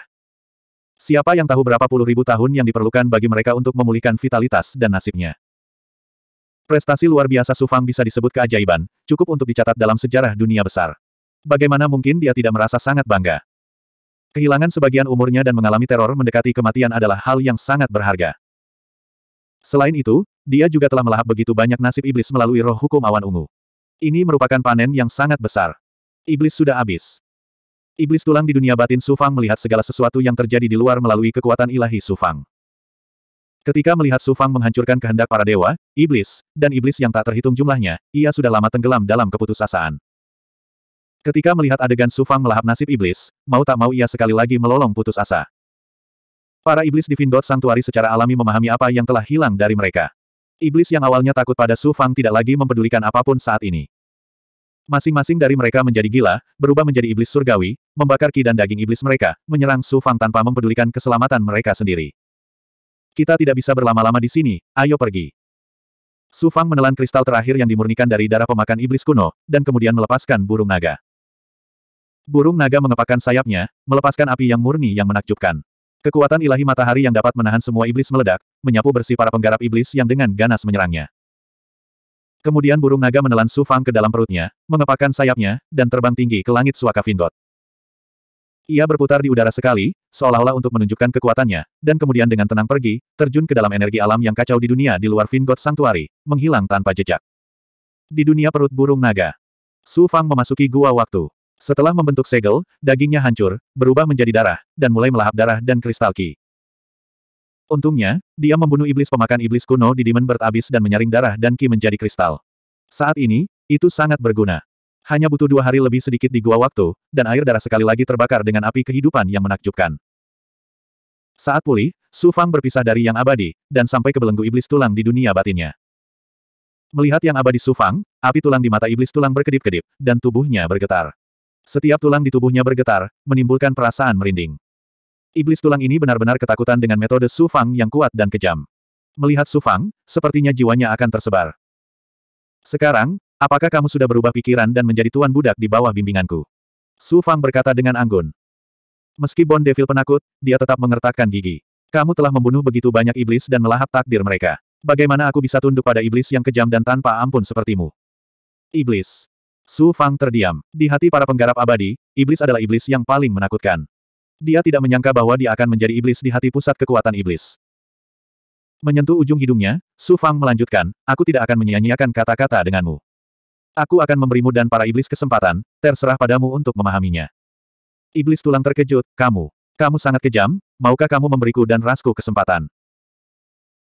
Siapa yang tahu berapa puluh ribu tahun yang diperlukan bagi mereka untuk memulihkan vitalitas dan nasibnya. Prestasi luar biasa Sufang bisa disebut keajaiban, cukup untuk dicatat dalam sejarah dunia besar. Bagaimana mungkin dia tidak merasa sangat bangga? Kehilangan sebagian umurnya dan mengalami teror mendekati kematian adalah hal yang sangat berharga. Selain itu, dia juga telah melahap begitu banyak nasib iblis melalui roh hukum awan ungu. Ini merupakan panen yang sangat besar. Iblis sudah habis. Iblis tulang di dunia batin Sufang melihat segala sesuatu yang terjadi di luar melalui kekuatan ilahi Sufang. Ketika melihat Sufang menghancurkan kehendak para dewa, iblis, dan iblis yang tak terhitung jumlahnya, ia sudah lama tenggelam dalam keputusasaan. Ketika melihat adegan Sufang melahap nasib iblis, mau tak mau ia sekali lagi melolong putus asa. Para iblis di Vindot Santuari secara alami memahami apa yang telah hilang dari mereka. Iblis yang awalnya takut pada Su Fang tidak lagi mempedulikan apapun saat ini. Masing-masing dari mereka menjadi gila, berubah menjadi iblis surgawi, membakar ki dan daging iblis mereka, menyerang Su Fang tanpa mempedulikan keselamatan mereka sendiri. Kita tidak bisa berlama-lama di sini, ayo pergi. Su Fang menelan kristal terakhir yang dimurnikan dari darah pemakan iblis kuno, dan kemudian melepaskan burung naga. Burung naga mengepakkan sayapnya, melepaskan api yang murni yang menakjubkan. Kekuatan ilahi matahari yang dapat menahan semua iblis meledak, menyapu bersih para penggarap iblis yang dengan ganas menyerangnya. Kemudian burung naga menelan Su Fang ke dalam perutnya, mengepakkan sayapnya, dan terbang tinggi ke langit suaka Vingot. Ia berputar di udara sekali, seolah-olah untuk menunjukkan kekuatannya, dan kemudian dengan tenang pergi, terjun ke dalam energi alam yang kacau di dunia di luar Vingot Sanctuary, menghilang tanpa jejak. Di dunia perut burung naga, Su Fang memasuki gua waktu. Setelah membentuk segel, dagingnya hancur, berubah menjadi darah, dan mulai melahap darah dan kristal ki. Untungnya, dia membunuh iblis pemakan iblis kuno di Demon Bird Abyss dan menyaring darah dan ki menjadi kristal. Saat ini, itu sangat berguna. Hanya butuh dua hari lebih sedikit di gua waktu, dan air darah sekali lagi terbakar dengan api kehidupan yang menakjubkan. Saat pulih, Su Fang berpisah dari yang abadi, dan sampai ke belenggu iblis tulang di dunia batinnya. Melihat yang abadi Su Fang, api tulang di mata iblis tulang berkedip-kedip, dan tubuhnya bergetar. Setiap tulang di tubuhnya bergetar, menimbulkan perasaan merinding. Iblis tulang ini benar-benar ketakutan dengan metode Su Fang yang kuat dan kejam. Melihat Su Fang, sepertinya jiwanya akan tersebar. Sekarang, apakah kamu sudah berubah pikiran dan menjadi tuan budak di bawah bimbinganku? Su Fang berkata dengan anggun. Meski Bon Devil penakut, dia tetap mengertakkan gigi. Kamu telah membunuh begitu banyak iblis dan melahap takdir mereka. Bagaimana aku bisa tunduk pada iblis yang kejam dan tanpa ampun sepertimu? Iblis. Su Fang terdiam. Di hati para penggarap abadi, iblis adalah iblis yang paling menakutkan. Dia tidak menyangka bahwa dia akan menjadi iblis di hati pusat kekuatan iblis. Menyentuh ujung hidungnya, Su Fang melanjutkan, aku tidak akan menyia-nyiakan kata-kata denganmu. Aku akan memberimu dan para iblis kesempatan, terserah padamu untuk memahaminya. Iblis tulang terkejut, kamu. Kamu sangat kejam, maukah kamu memberiku dan rasku kesempatan?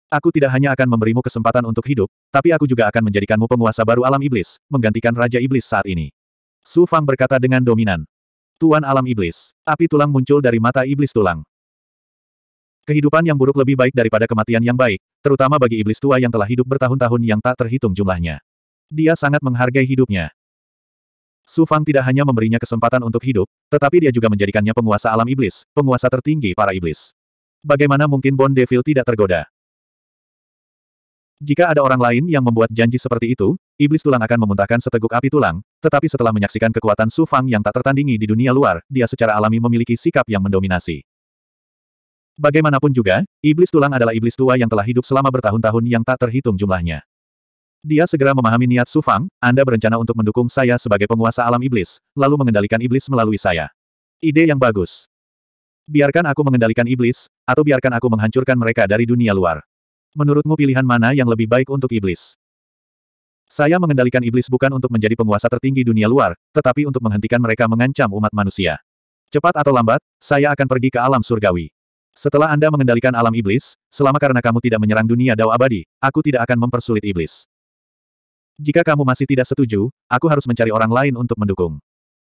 Aku tidak hanya akan memberimu kesempatan untuk hidup, tapi aku juga akan menjadikanmu penguasa baru alam iblis, menggantikan Raja Iblis saat ini. Su Fang berkata dengan dominan. Tuan alam iblis, api tulang muncul dari mata iblis tulang. Kehidupan yang buruk lebih baik daripada kematian yang baik, terutama bagi iblis tua yang telah hidup bertahun-tahun yang tak terhitung jumlahnya. Dia sangat menghargai hidupnya. Su Fang tidak hanya memberinya kesempatan untuk hidup, tetapi dia juga menjadikannya penguasa alam iblis, penguasa tertinggi para iblis. Bagaimana mungkin Bond Devil tidak tergoda? Jika ada orang lain yang membuat janji seperti itu, iblis tulang akan memuntahkan seteguk api tulang, tetapi setelah menyaksikan kekuatan Su Fang yang tak tertandingi di dunia luar, dia secara alami memiliki sikap yang mendominasi. Bagaimanapun juga, iblis tulang adalah iblis tua yang telah hidup selama bertahun-tahun yang tak terhitung jumlahnya. Dia segera memahami niat Su Fang, Anda berencana untuk mendukung saya sebagai penguasa alam iblis, lalu mengendalikan iblis melalui saya. Ide yang bagus. Biarkan aku mengendalikan iblis, atau biarkan aku menghancurkan mereka dari dunia luar. Menurutmu pilihan mana yang lebih baik untuk iblis? Saya mengendalikan iblis bukan untuk menjadi penguasa tertinggi dunia luar, tetapi untuk menghentikan mereka mengancam umat manusia. Cepat atau lambat, saya akan pergi ke alam surgawi. Setelah Anda mengendalikan alam iblis, selama karena kamu tidak menyerang dunia dao abadi, aku tidak akan mempersulit iblis. Jika kamu masih tidak setuju, aku harus mencari orang lain untuk mendukung.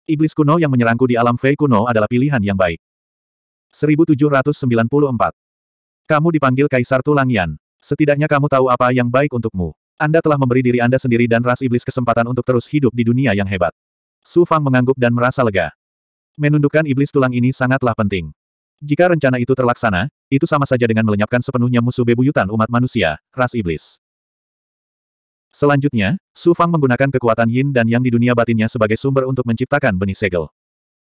Iblis kuno yang menyerangku di alam Fei kuno adalah pilihan yang baik. 1794. Kamu dipanggil Kaisar Tulangian, Setidaknya kamu tahu apa yang baik untukmu. Anda telah memberi diri Anda sendiri dan ras iblis kesempatan untuk terus hidup di dunia yang hebat. Su Fang mengangguk dan merasa lega. Menundukkan iblis tulang ini sangatlah penting. Jika rencana itu terlaksana, itu sama saja dengan melenyapkan sepenuhnya musuh bebuyutan umat manusia, ras iblis. Selanjutnya, Su Fang menggunakan kekuatan yin dan yang di dunia batinnya sebagai sumber untuk menciptakan benih segel.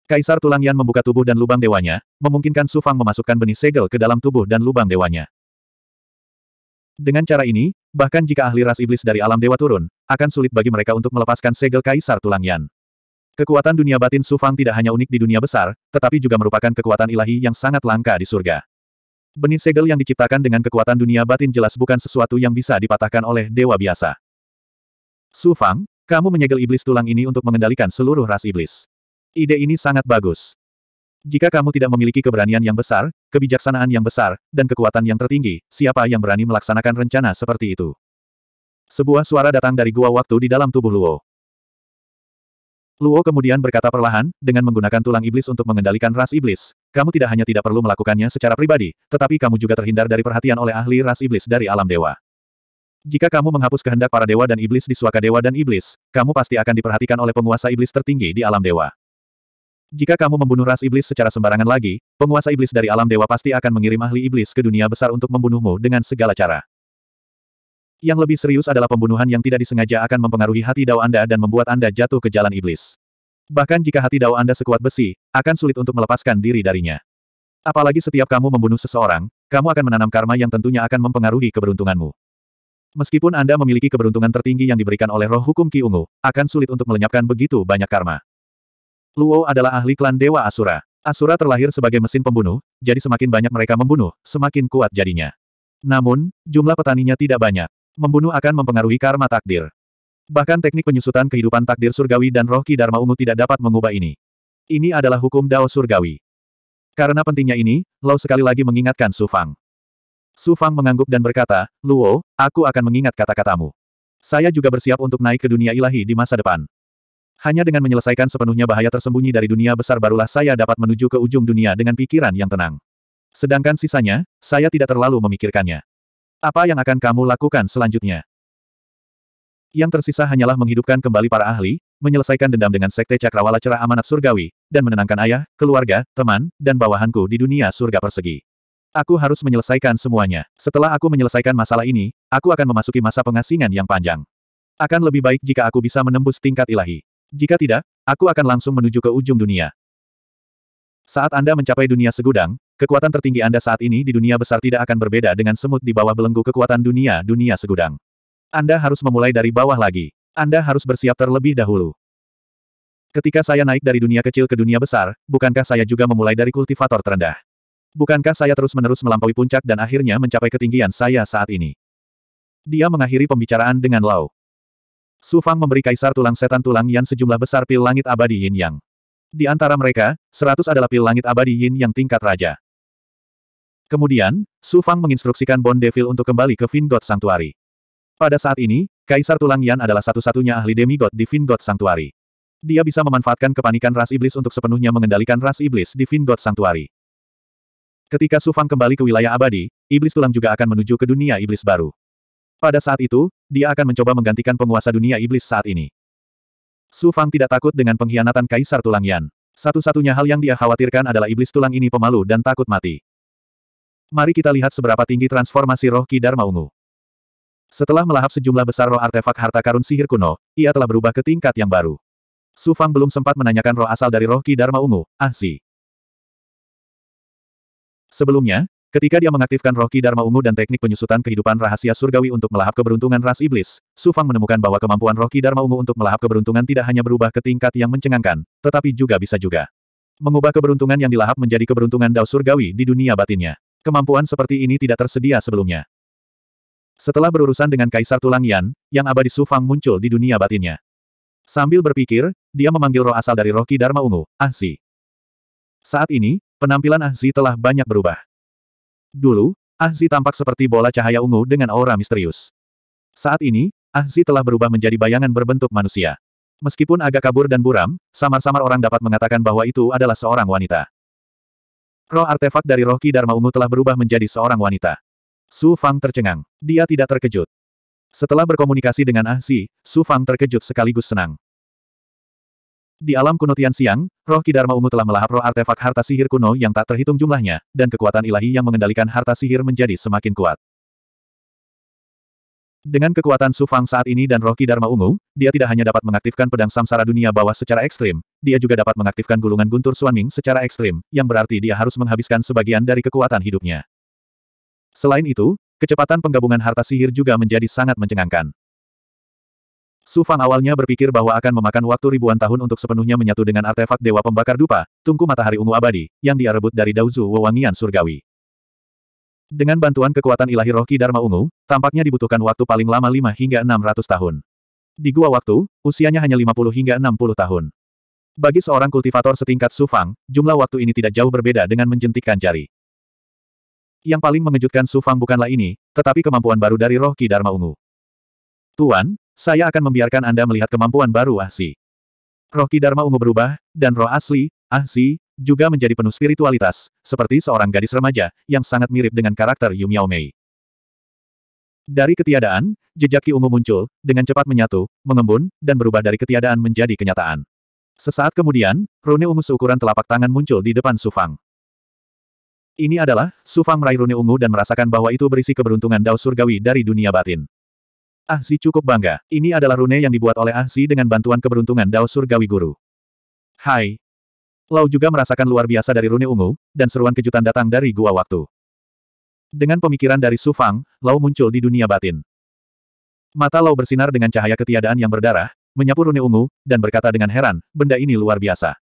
Kaisar Tulang Yan membuka tubuh dan lubang dewanya, memungkinkan Su Fang memasukkan benih segel ke dalam tubuh dan lubang dewanya. Dengan cara ini, bahkan jika ahli ras iblis dari alam dewa turun, akan sulit bagi mereka untuk melepaskan segel kaisar tulang Yan. Kekuatan dunia batin Sufang tidak hanya unik di dunia besar, tetapi juga merupakan kekuatan ilahi yang sangat langka di surga. Benih segel yang diciptakan dengan kekuatan dunia batin jelas bukan sesuatu yang bisa dipatahkan oleh dewa biasa. Sufang, kamu menyegel iblis tulang ini untuk mengendalikan seluruh ras iblis. Ide ini sangat bagus. Jika kamu tidak memiliki keberanian yang besar, kebijaksanaan yang besar, dan kekuatan yang tertinggi, siapa yang berani melaksanakan rencana seperti itu? Sebuah suara datang dari gua waktu di dalam tubuh Luo. Luo kemudian berkata perlahan, dengan menggunakan tulang iblis untuk mengendalikan ras iblis, kamu tidak hanya tidak perlu melakukannya secara pribadi, tetapi kamu juga terhindar dari perhatian oleh ahli ras iblis dari alam dewa. Jika kamu menghapus kehendak para dewa dan iblis di suaka dewa dan iblis, kamu pasti akan diperhatikan oleh penguasa iblis tertinggi di alam dewa. Jika kamu membunuh ras iblis secara sembarangan lagi, penguasa iblis dari alam dewa pasti akan mengirim ahli iblis ke dunia besar untuk membunuhmu dengan segala cara. Yang lebih serius adalah pembunuhan yang tidak disengaja akan mempengaruhi hati dao Anda dan membuat Anda jatuh ke jalan iblis. Bahkan jika hati dao Anda sekuat besi, akan sulit untuk melepaskan diri darinya. Apalagi setiap kamu membunuh seseorang, kamu akan menanam karma yang tentunya akan mempengaruhi keberuntunganmu. Meskipun Anda memiliki keberuntungan tertinggi yang diberikan oleh roh hukum Ki Ungu, akan sulit untuk melenyapkan begitu banyak karma. Luo adalah ahli klan Dewa Asura. Asura terlahir sebagai mesin pembunuh, jadi semakin banyak mereka membunuh, semakin kuat jadinya. Namun, jumlah petaninya tidak banyak. Membunuh akan mempengaruhi karma takdir. Bahkan teknik penyusutan kehidupan takdir surgawi dan roh ki Dharma Ungu tidak dapat mengubah ini. Ini adalah hukum Dao surgawi. Karena pentingnya ini, Lau sekali lagi mengingatkan Su Fang. Su Fang mengangguk dan berkata, Luo, aku akan mengingat kata-katamu. Saya juga bersiap untuk naik ke dunia ilahi di masa depan. Hanya dengan menyelesaikan sepenuhnya bahaya tersembunyi dari dunia besar barulah saya dapat menuju ke ujung dunia dengan pikiran yang tenang. Sedangkan sisanya, saya tidak terlalu memikirkannya. Apa yang akan kamu lakukan selanjutnya? Yang tersisa hanyalah menghidupkan kembali para ahli, menyelesaikan dendam dengan sekte cakrawala cerah amanat surgawi, dan menenangkan ayah, keluarga, teman, dan bawahanku di dunia surga persegi. Aku harus menyelesaikan semuanya. Setelah aku menyelesaikan masalah ini, aku akan memasuki masa pengasingan yang panjang. Akan lebih baik jika aku bisa menembus tingkat ilahi. Jika tidak, aku akan langsung menuju ke ujung dunia. Saat Anda mencapai dunia segudang, kekuatan tertinggi Anda saat ini di dunia besar tidak akan berbeda dengan semut di bawah belenggu kekuatan dunia-dunia segudang. Anda harus memulai dari bawah lagi. Anda harus bersiap terlebih dahulu. Ketika saya naik dari dunia kecil ke dunia besar, bukankah saya juga memulai dari kultivator terendah? Bukankah saya terus-menerus melampaui puncak dan akhirnya mencapai ketinggian saya saat ini? Dia mengakhiri pembicaraan dengan Lau. Su Fang memberi kaisar tulang setan tulang yang sejumlah besar pil langit abadi yin yang. Di antara mereka, seratus adalah pil langit abadi yin yang tingkat raja. Kemudian, Su Fang menginstruksikan Bon Devil untuk kembali ke Vingot Sanctuary. Pada saat ini, Kaisar Tulang Yan adalah satu-satunya ahli demigod di Vingot Sanctuary. Dia bisa memanfaatkan kepanikan ras iblis untuk sepenuhnya mengendalikan ras iblis di Vingot Sanctuary. Ketika Su Fang kembali ke wilayah abadi, iblis tulang juga akan menuju ke dunia iblis baru. Pada saat itu, dia akan mencoba menggantikan penguasa dunia iblis saat ini. Su Fang tidak takut dengan pengkhianatan Kaisar Tulang Yan. Satu-satunya hal yang dia khawatirkan adalah iblis tulang ini pemalu dan takut mati. Mari kita lihat seberapa tinggi transformasi roh Ki Dharma Ungu. Setelah melahap sejumlah besar roh artefak harta karun sihir kuno, ia telah berubah ke tingkat yang baru. Su Fang belum sempat menanyakan roh asal dari roh Ki Dharma Ungu, Ah Si. Sebelumnya, Ketika dia mengaktifkan roh Ki Dharma Ungu dan teknik penyusutan kehidupan rahasia surgawi untuk melahap keberuntungan ras iblis, Su Fang menemukan bahwa kemampuan roh Ki Dharma Ungu untuk melahap keberuntungan tidak hanya berubah ke tingkat yang mencengangkan, tetapi juga bisa juga mengubah keberuntungan yang dilahap menjadi keberuntungan dao surgawi di dunia batinnya. Kemampuan seperti ini tidak tersedia sebelumnya. Setelah berurusan dengan Kaisar Tulang Yan, yang abadi Su Fang muncul di dunia batinnya. Sambil berpikir, dia memanggil roh asal dari roh Ki Dharma Ungu, Ahsi. Saat ini, penampilan Ahsi telah banyak berubah. Dulu, Ahzi tampak seperti bola cahaya ungu dengan aura misterius. Saat ini, Ahzi telah berubah menjadi bayangan berbentuk manusia. Meskipun agak kabur dan buram, samar-samar orang dapat mengatakan bahwa itu adalah seorang wanita. Roh artefak dari roh Ki Dharma Ungu telah berubah menjadi seorang wanita. Su Fang tercengang. Dia tidak terkejut. Setelah berkomunikasi dengan Ahzi, Su Fang terkejut sekaligus senang. Di alam kuno Tian Siang, roh Kidarma Ungu telah melahap roh artefak harta sihir kuno yang tak terhitung jumlahnya, dan kekuatan ilahi yang mengendalikan harta sihir menjadi semakin kuat. Dengan kekuatan Su Fang saat ini dan roh Kidarma Ungu, dia tidak hanya dapat mengaktifkan pedang samsara dunia bawah secara ekstrim, dia juga dapat mengaktifkan gulungan guntur Suanming secara ekstrim, yang berarti dia harus menghabiskan sebagian dari kekuatan hidupnya. Selain itu, kecepatan penggabungan harta sihir juga menjadi sangat mencengangkan. Su Fang awalnya berpikir bahwa akan memakan waktu ribuan tahun untuk sepenuhnya menyatu dengan artefak Dewa Pembakar Dupa, tungku matahari ungu abadi, yang dia rebut dari Daozu Wewangian Surgawi. Dengan bantuan kekuatan ilahi roh Ki Dharma Ungu, tampaknya dibutuhkan waktu paling lama 5 hingga 600 tahun. Di gua waktu, usianya hanya 50 hingga 60 tahun. Bagi seorang kultivator setingkat Su Fang, jumlah waktu ini tidak jauh berbeda dengan menjentikkan jari. Yang paling mengejutkan Su Fang bukanlah ini, tetapi kemampuan baru dari roh Ki Dharma Ungu. Tuan, saya akan membiarkan Anda melihat kemampuan baru Ahsi. Roh Ki Dharma ungu berubah, dan roh asli, Ahsi, juga menjadi penuh spiritualitas, seperti seorang gadis remaja, yang sangat mirip dengan karakter Yu Miao Mei. Dari ketiadaan, jejak Ki ungu muncul, dengan cepat menyatu, mengembun, dan berubah dari ketiadaan menjadi kenyataan. Sesaat kemudian, rune ungu seukuran telapak tangan muncul di depan Sufang. Ini adalah, Sufang meraih rune ungu dan merasakan bahwa itu berisi keberuntungan dao surgawi dari dunia batin. Ahzi cukup bangga. Ini adalah rune yang dibuat oleh Ahzi dengan bantuan keberuntungan Dao Surgawi Guru. Hai. Lau juga merasakan luar biasa dari rune ungu, dan seruan kejutan datang dari gua waktu. Dengan pemikiran dari Su Fang, Lau muncul di dunia batin. Mata Lau bersinar dengan cahaya ketiadaan yang berdarah, menyapu rune ungu, dan berkata dengan heran, benda ini luar biasa.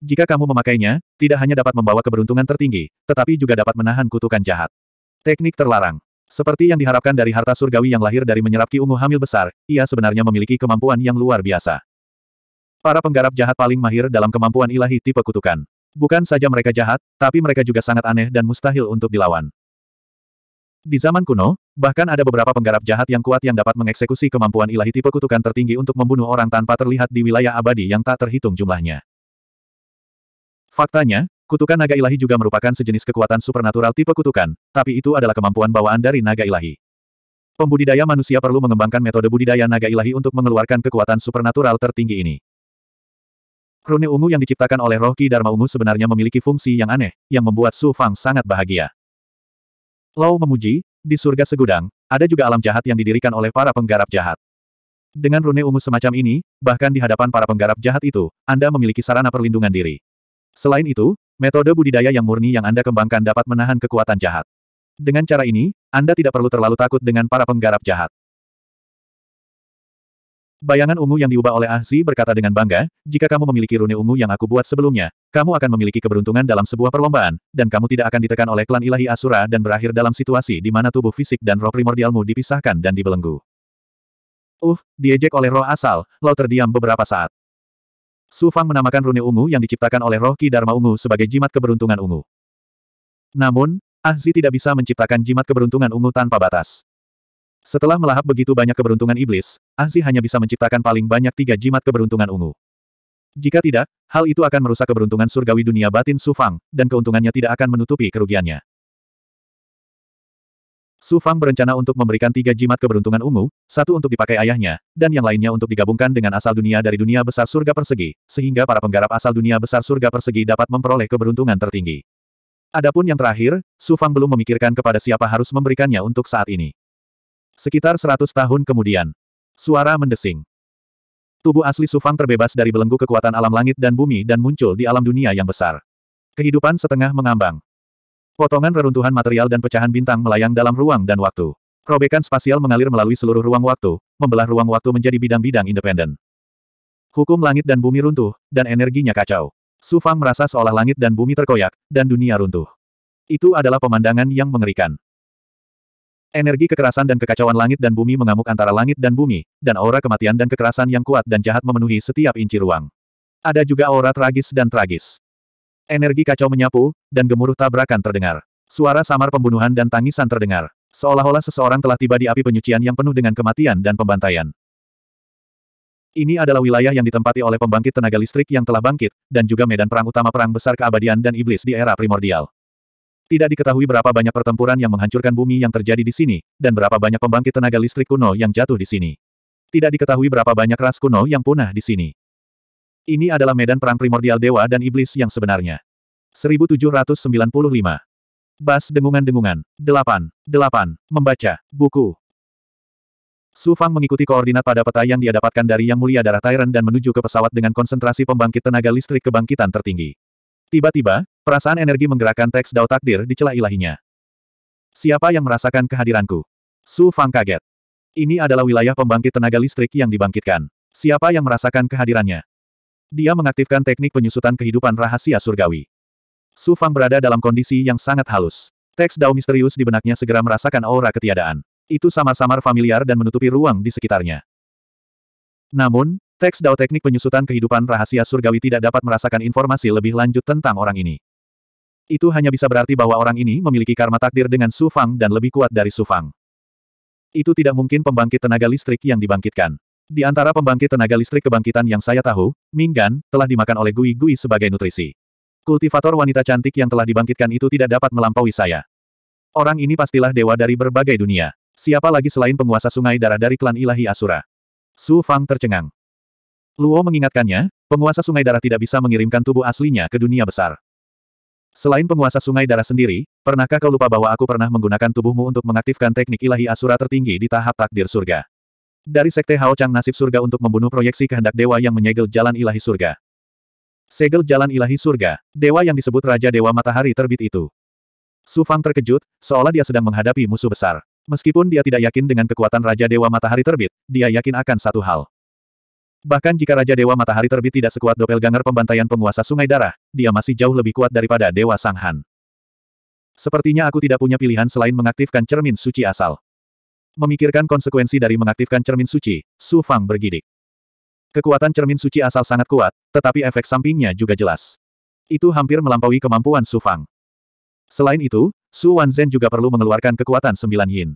Jika kamu memakainya, tidak hanya dapat membawa keberuntungan tertinggi, tetapi juga dapat menahan kutukan jahat. Teknik terlarang. Seperti yang diharapkan dari harta surgawi yang lahir dari menyerap ki ungu hamil besar, ia sebenarnya memiliki kemampuan yang luar biasa. Para penggarap jahat paling mahir dalam kemampuan ilahi tipe kutukan. Bukan saja mereka jahat, tapi mereka juga sangat aneh dan mustahil untuk dilawan. Di zaman kuno, bahkan ada beberapa penggarap jahat yang kuat yang dapat mengeksekusi kemampuan ilahi tipe kutukan tertinggi untuk membunuh orang tanpa terlihat di wilayah abadi yang tak terhitung jumlahnya. Faktanya, Kutukan naga ilahi juga merupakan sejenis kekuatan supernatural tipe kutukan, tapi itu adalah kemampuan bawaan dari naga ilahi. Pembudidaya manusia perlu mengembangkan metode budidaya naga ilahi untuk mengeluarkan kekuatan supernatural tertinggi ini. Rune ungu yang diciptakan oleh roh Ki Dharma ungu sebenarnya memiliki fungsi yang aneh, yang membuat Su Fang sangat bahagia. Lau memuji, di surga segudang, ada juga alam jahat yang didirikan oleh para penggarap jahat. Dengan rune ungu semacam ini, bahkan di hadapan para penggarap jahat itu, Anda memiliki sarana perlindungan diri. Selain itu, metode budidaya yang murni yang Anda kembangkan dapat menahan kekuatan jahat. Dengan cara ini, Anda tidak perlu terlalu takut dengan para penggarap jahat. Bayangan ungu yang diubah oleh Ahzi berkata dengan bangga, jika kamu memiliki rune ungu yang aku buat sebelumnya, kamu akan memiliki keberuntungan dalam sebuah perlombaan, dan kamu tidak akan ditekan oleh klan ilahi Asura dan berakhir dalam situasi di mana tubuh fisik dan roh primordialmu dipisahkan dan dibelenggu. Uh, diejek oleh roh asal, Lo terdiam beberapa saat. Su Fang menamakan rune ungu yang diciptakan oleh roh Ki Dharma ungu sebagai jimat keberuntungan ungu. Namun, Ahzi tidak bisa menciptakan jimat keberuntungan ungu tanpa batas. Setelah melahap begitu banyak keberuntungan iblis, Ahzi hanya bisa menciptakan paling banyak tiga jimat keberuntungan ungu. Jika tidak, hal itu akan merusak keberuntungan surgawi dunia batin Su Fang, dan keuntungannya tidak akan menutupi kerugiannya. Su Fang berencana untuk memberikan tiga jimat keberuntungan ungu, satu untuk dipakai ayahnya, dan yang lainnya untuk digabungkan dengan asal dunia dari dunia besar surga persegi, sehingga para penggarap asal dunia besar surga persegi dapat memperoleh keberuntungan tertinggi. Adapun yang terakhir, Su Fang belum memikirkan kepada siapa harus memberikannya untuk saat ini. Sekitar seratus tahun kemudian, suara mendesing. Tubuh asli Su Fang terbebas dari belenggu kekuatan alam langit dan bumi dan muncul di alam dunia yang besar. Kehidupan setengah mengambang. Potongan reruntuhan material dan pecahan bintang melayang dalam ruang dan waktu. Robekan spasial mengalir melalui seluruh ruang waktu, membelah ruang waktu menjadi bidang-bidang independen. Hukum langit dan bumi runtuh, dan energinya kacau. Su Fang merasa seolah langit dan bumi terkoyak, dan dunia runtuh. Itu adalah pemandangan yang mengerikan. Energi kekerasan dan kekacauan langit dan bumi mengamuk antara langit dan bumi, dan aura kematian dan kekerasan yang kuat dan jahat memenuhi setiap inci ruang. Ada juga aura tragis dan tragis. Energi kacau menyapu, dan gemuruh tabrakan terdengar. Suara samar pembunuhan dan tangisan terdengar. Seolah-olah seseorang telah tiba di api penyucian yang penuh dengan kematian dan pembantaian. Ini adalah wilayah yang ditempati oleh pembangkit tenaga listrik yang telah bangkit, dan juga medan perang utama Perang Besar Keabadian dan Iblis di era primordial. Tidak diketahui berapa banyak pertempuran yang menghancurkan bumi yang terjadi di sini, dan berapa banyak pembangkit tenaga listrik kuno yang jatuh di sini. Tidak diketahui berapa banyak ras kuno yang punah di sini. Ini adalah medan perang primordial dewa dan iblis yang sebenarnya. 1795. Bas dengungan-dengungan. 8. 8. Membaca. Buku. Su Fang mengikuti koordinat pada peta yang dia dapatkan dari Yang Mulia Darah Tyrant dan menuju ke pesawat dengan konsentrasi pembangkit tenaga listrik kebangkitan tertinggi. Tiba-tiba, perasaan energi menggerakkan teks dao takdir di celah ilahinya. Siapa yang merasakan kehadiranku? Su Fang kaget. Ini adalah wilayah pembangkit tenaga listrik yang dibangkitkan. Siapa yang merasakan kehadirannya? Dia mengaktifkan teknik penyusutan kehidupan rahasia surgawi. Su Fang berada dalam kondisi yang sangat halus. Teks Dao misterius di benaknya segera merasakan aura ketiadaan. Itu samar-samar familiar dan menutupi ruang di sekitarnya. Namun, teks Dao teknik penyusutan kehidupan rahasia surgawi tidak dapat merasakan informasi lebih lanjut tentang orang ini. Itu hanya bisa berarti bahwa orang ini memiliki karma takdir dengan Su Fang dan lebih kuat dari Su Fang. Itu tidak mungkin pembangkit tenaga listrik yang dibangkitkan. Di antara pembangkit tenaga listrik kebangkitan yang saya tahu, Minggan, telah dimakan oleh Gui Gui sebagai nutrisi. Kultivator wanita cantik yang telah dibangkitkan itu tidak dapat melampaui saya. Orang ini pastilah dewa dari berbagai dunia. Siapa lagi selain penguasa sungai darah dari klan ilahi Asura? Su Fang tercengang. Luo mengingatkannya, penguasa sungai darah tidak bisa mengirimkan tubuh aslinya ke dunia besar. Selain penguasa sungai darah sendiri, pernahkah kau lupa bahwa aku pernah menggunakan tubuhmu untuk mengaktifkan teknik ilahi Asura tertinggi di tahap takdir surga? Dari Sekte Hao Chang nasib surga untuk membunuh proyeksi kehendak dewa yang menyegel jalan ilahi surga. Segel jalan ilahi surga, dewa yang disebut Raja Dewa Matahari Terbit itu. Su Fang terkejut, seolah dia sedang menghadapi musuh besar. Meskipun dia tidak yakin dengan kekuatan Raja Dewa Matahari Terbit, dia yakin akan satu hal. Bahkan jika Raja Dewa Matahari Terbit tidak sekuat doppelganger pembantaian penguasa Sungai Darah, dia masih jauh lebih kuat daripada Dewa Sang Han. Sepertinya aku tidak punya pilihan selain mengaktifkan cermin suci asal. Memikirkan konsekuensi dari mengaktifkan cermin suci, Su Fang bergidik. Kekuatan cermin suci asal sangat kuat, tetapi efek sampingnya juga jelas. Itu hampir melampaui kemampuan Su Fang. Selain itu, Su Wanzhen juga perlu mengeluarkan kekuatan sembilan yin.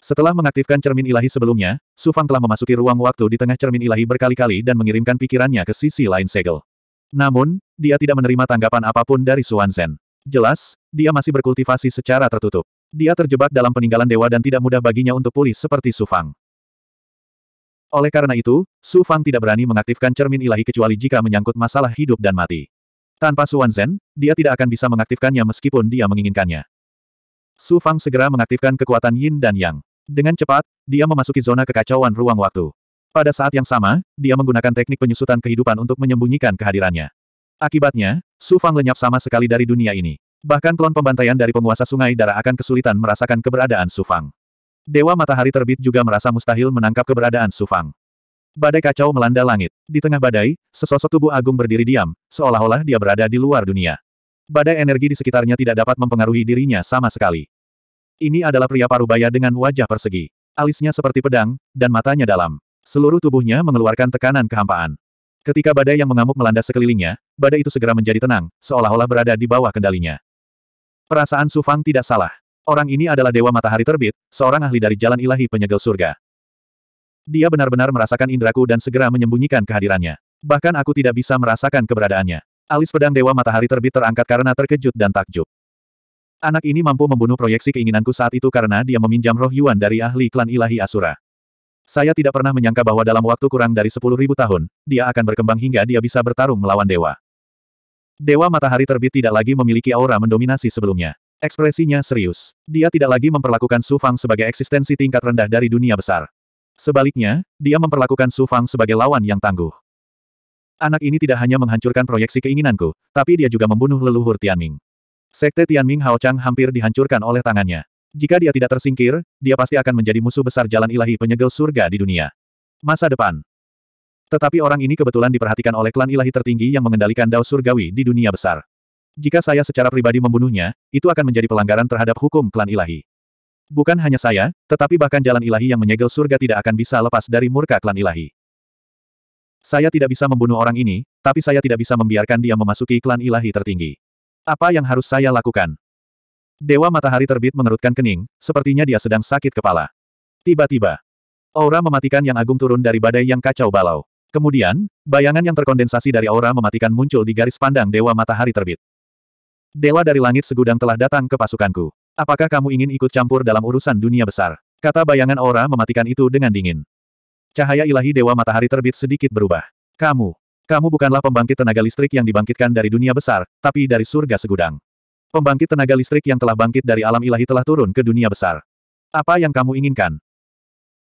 Setelah mengaktifkan cermin ilahi sebelumnya, Su Fang telah memasuki ruang waktu di tengah cermin ilahi berkali-kali dan mengirimkan pikirannya ke sisi lain segel. Namun, dia tidak menerima tanggapan apapun dari Su Wanzhen. Jelas, dia masih berkultivasi secara tertutup. Dia terjebak dalam peninggalan dewa dan tidak mudah baginya untuk pulih seperti Su Fang. Oleh karena itu, Su Fang tidak berani mengaktifkan cermin ilahi kecuali jika menyangkut masalah hidup dan mati. Tanpa Suan Zen, dia tidak akan bisa mengaktifkannya meskipun dia menginginkannya. Su Fang segera mengaktifkan kekuatan Yin dan Yang. Dengan cepat, dia memasuki zona kekacauan ruang waktu. Pada saat yang sama, dia menggunakan teknik penyusutan kehidupan untuk menyembunyikan kehadirannya. Akibatnya, Su Fang lenyap sama sekali dari dunia ini. Bahkan klon pembantaian dari penguasa sungai darah akan kesulitan merasakan keberadaan Sufang. Dewa matahari terbit juga merasa mustahil menangkap keberadaan Sufang. Badai kacau melanda langit. Di tengah badai, sesosok tubuh agung berdiri diam, seolah-olah dia berada di luar dunia. Badai energi di sekitarnya tidak dapat mempengaruhi dirinya sama sekali. Ini adalah pria parubaya dengan wajah persegi. Alisnya seperti pedang, dan matanya dalam. Seluruh tubuhnya mengeluarkan tekanan kehampaan. Ketika badai yang mengamuk melanda sekelilingnya, badai itu segera menjadi tenang, seolah-olah berada di bawah kendalinya. Perasaan Su Fang tidak salah. Orang ini adalah Dewa Matahari Terbit, seorang ahli dari jalan ilahi penyegel surga. Dia benar-benar merasakan indraku dan segera menyembunyikan kehadirannya. Bahkan aku tidak bisa merasakan keberadaannya. Alis pedang Dewa Matahari Terbit terangkat karena terkejut dan takjub. Anak ini mampu membunuh proyeksi keinginanku saat itu karena dia meminjam roh Yuan dari ahli klan ilahi Asura. Saya tidak pernah menyangka bahwa dalam waktu kurang dari 10.000 tahun, dia akan berkembang hingga dia bisa bertarung melawan dewa. Dewa matahari terbit tidak lagi memiliki aura mendominasi sebelumnya. Ekspresinya serius. Dia tidak lagi memperlakukan Su Fang sebagai eksistensi tingkat rendah dari dunia besar. Sebaliknya, dia memperlakukan Su Fang sebagai lawan yang tangguh. Anak ini tidak hanya menghancurkan proyeksi keinginanku, tapi dia juga membunuh leluhur Tianming. Sekte Tianming Hao Chang hampir dihancurkan oleh tangannya. Jika dia tidak tersingkir, dia pasti akan menjadi musuh besar jalan ilahi penyegel surga di dunia. Masa depan, tetapi orang ini kebetulan diperhatikan oleh klan ilahi tertinggi yang mengendalikan dao surgawi di dunia besar. Jika saya secara pribadi membunuhnya, itu akan menjadi pelanggaran terhadap hukum klan ilahi. Bukan hanya saya, tetapi bahkan jalan ilahi yang menyegel surga tidak akan bisa lepas dari murka klan ilahi. Saya tidak bisa membunuh orang ini, tapi saya tidak bisa membiarkan dia memasuki klan ilahi tertinggi. Apa yang harus saya lakukan? Dewa matahari terbit mengerutkan kening, sepertinya dia sedang sakit kepala. Tiba-tiba, aura mematikan yang agung turun dari badai yang kacau balau. Kemudian, bayangan yang terkondensasi dari aura mematikan muncul di garis pandang Dewa Matahari Terbit. Dewa dari langit segudang telah datang ke pasukanku. Apakah kamu ingin ikut campur dalam urusan dunia besar? Kata bayangan aura mematikan itu dengan dingin. Cahaya ilahi Dewa Matahari Terbit sedikit berubah. Kamu, kamu bukanlah pembangkit tenaga listrik yang dibangkitkan dari dunia besar, tapi dari surga segudang. Pembangkit tenaga listrik yang telah bangkit dari alam ilahi telah turun ke dunia besar. Apa yang kamu inginkan?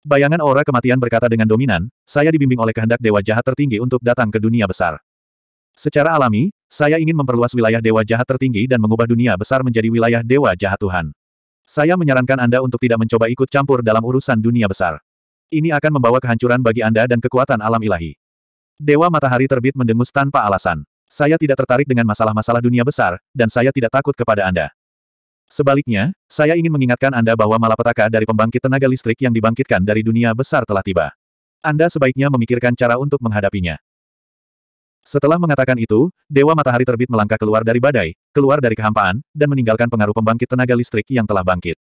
Bayangan aura kematian berkata dengan dominan, saya dibimbing oleh kehendak dewa jahat tertinggi untuk datang ke dunia besar. Secara alami, saya ingin memperluas wilayah dewa jahat tertinggi dan mengubah dunia besar menjadi wilayah dewa jahat Tuhan. Saya menyarankan Anda untuk tidak mencoba ikut campur dalam urusan dunia besar. Ini akan membawa kehancuran bagi Anda dan kekuatan alam ilahi. Dewa matahari terbit mendengus tanpa alasan. Saya tidak tertarik dengan masalah-masalah dunia besar, dan saya tidak takut kepada Anda. Sebaliknya, saya ingin mengingatkan Anda bahwa malapetaka dari pembangkit tenaga listrik yang dibangkitkan dari dunia besar telah tiba. Anda sebaiknya memikirkan cara untuk menghadapinya. Setelah mengatakan itu, Dewa Matahari Terbit melangkah keluar dari badai, keluar dari kehampaan, dan meninggalkan pengaruh pembangkit tenaga listrik yang telah bangkit.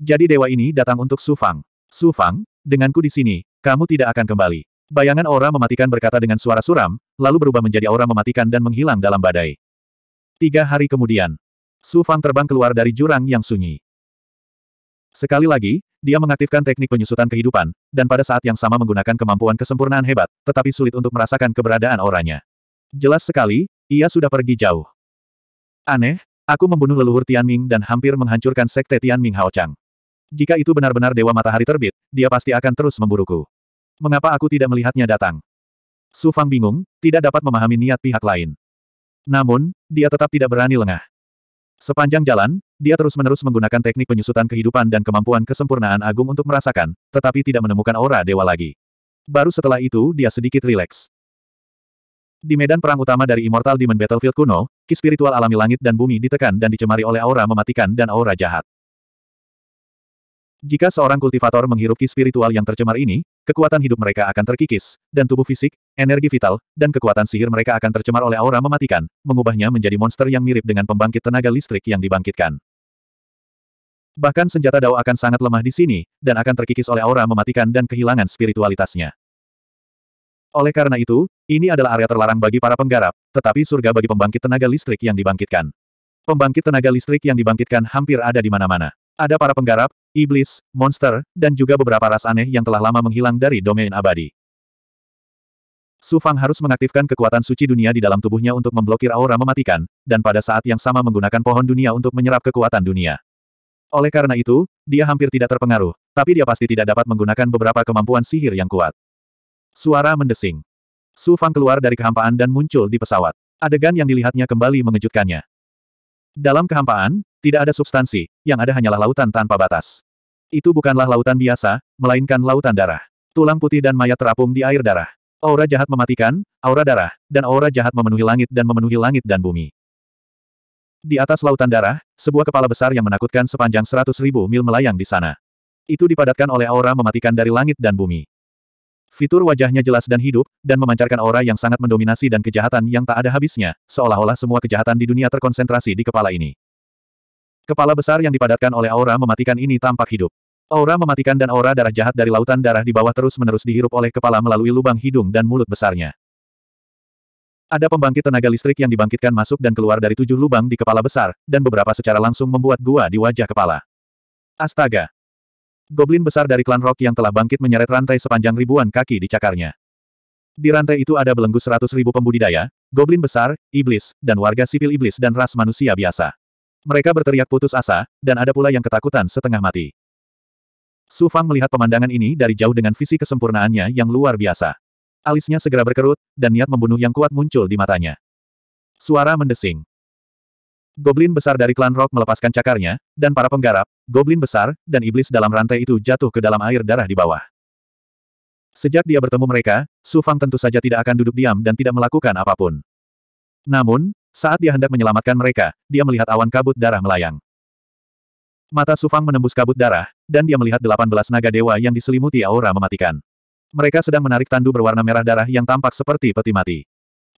Jadi dewa ini datang untuk Su Fang. Su Fang, denganku di sini, kamu tidak akan kembali. Bayangan aura mematikan berkata dengan suara suram, lalu berubah menjadi aura mematikan dan menghilang dalam badai. Tiga hari kemudian, Su Fang terbang keluar dari jurang yang sunyi. Sekali lagi, dia mengaktifkan teknik penyusutan kehidupan, dan pada saat yang sama menggunakan kemampuan kesempurnaan hebat, tetapi sulit untuk merasakan keberadaan orangnya. Jelas sekali, ia sudah pergi jauh. Aneh, aku membunuh leluhur Tian Ming dan hampir menghancurkan sekte Tian Ming Hao Chang. Jika itu benar-benar Dewa Matahari Terbit, dia pasti akan terus memburuku. Mengapa aku tidak melihatnya datang? Su Fang bingung, tidak dapat memahami niat pihak lain. Namun, dia tetap tidak berani lengah. Sepanjang jalan, dia terus-menerus menggunakan teknik penyusutan kehidupan dan kemampuan kesempurnaan agung untuk merasakan, tetapi tidak menemukan aura dewa lagi. Baru setelah itu dia sedikit rileks. Di medan perang utama dari Immortal Demon Battlefield kuno, ki spiritual alami langit dan bumi ditekan dan dicemari oleh aura mematikan dan aura jahat. Jika seorang kultivator menghirup ki spiritual yang tercemar ini, kekuatan hidup mereka akan terkikis, dan tubuh fisik, energi vital, dan kekuatan sihir mereka akan tercemar oleh aura mematikan, mengubahnya menjadi monster yang mirip dengan pembangkit tenaga listrik yang dibangkitkan. Bahkan senjata Dao akan sangat lemah di sini, dan akan terkikis oleh aura mematikan dan kehilangan spiritualitasnya. Oleh karena itu, ini adalah area terlarang bagi para penggarap, tetapi surga bagi pembangkit tenaga listrik yang dibangkitkan. Pembangkit tenaga listrik yang dibangkitkan hampir ada di mana-mana. Ada para penggarap, iblis, monster, dan juga beberapa ras aneh yang telah lama menghilang dari domain abadi. Su Fang harus mengaktifkan kekuatan suci dunia di dalam tubuhnya untuk memblokir aura mematikan, dan pada saat yang sama menggunakan pohon dunia untuk menyerap kekuatan dunia. Oleh karena itu, dia hampir tidak terpengaruh, tapi dia pasti tidak dapat menggunakan beberapa kemampuan sihir yang kuat. Suara mendesing. Su Fang keluar dari kehampaan dan muncul di pesawat. Adegan yang dilihatnya kembali mengejutkannya. Dalam kehampaan, tidak ada substansi, yang ada hanyalah lautan tanpa batas. Itu bukanlah lautan biasa, melainkan lautan darah. Tulang putih dan mayat terapung di air darah. Aura jahat mematikan, aura darah, dan aura jahat memenuhi langit dan memenuhi langit dan bumi. Di atas lautan darah, sebuah kepala besar yang menakutkan sepanjang seratus ribu mil melayang di sana. Itu dipadatkan oleh aura mematikan dari langit dan bumi. Fitur wajahnya jelas dan hidup, dan memancarkan aura yang sangat mendominasi dan kejahatan yang tak ada habisnya, seolah-olah semua kejahatan di dunia terkonsentrasi di kepala ini. Kepala besar yang dipadatkan oleh aura mematikan ini tampak hidup. Aura mematikan dan aura darah jahat dari lautan darah di bawah terus-menerus dihirup oleh kepala melalui lubang hidung dan mulut besarnya. Ada pembangkit tenaga listrik yang dibangkitkan masuk dan keluar dari tujuh lubang di kepala besar, dan beberapa secara langsung membuat gua di wajah kepala. Astaga! Goblin besar dari klan Rock yang telah bangkit menyeret rantai sepanjang ribuan kaki di cakarnya. Di rantai itu ada belenggu seratus ribu pembudidaya, goblin besar, iblis, dan warga sipil iblis dan ras manusia biasa. Mereka berteriak putus asa, dan ada pula yang ketakutan setengah mati. Su Fang melihat pemandangan ini dari jauh dengan visi kesempurnaannya yang luar biasa. Alisnya segera berkerut, dan niat membunuh yang kuat muncul di matanya. Suara mendesing goblin besar dari klan Rock melepaskan cakarnya, dan para penggarap, goblin besar, dan iblis dalam rantai itu jatuh ke dalam air darah di bawah. Sejak dia bertemu mereka, Su Fang tentu saja tidak akan duduk diam dan tidak melakukan apapun. Namun, saat dia hendak menyelamatkan mereka, dia melihat awan kabut darah melayang. Mata Su Fang menembus kabut darah, dan dia melihat delapan belas naga dewa yang diselimuti aura mematikan. Mereka sedang menarik tandu berwarna merah darah yang tampak seperti peti mati.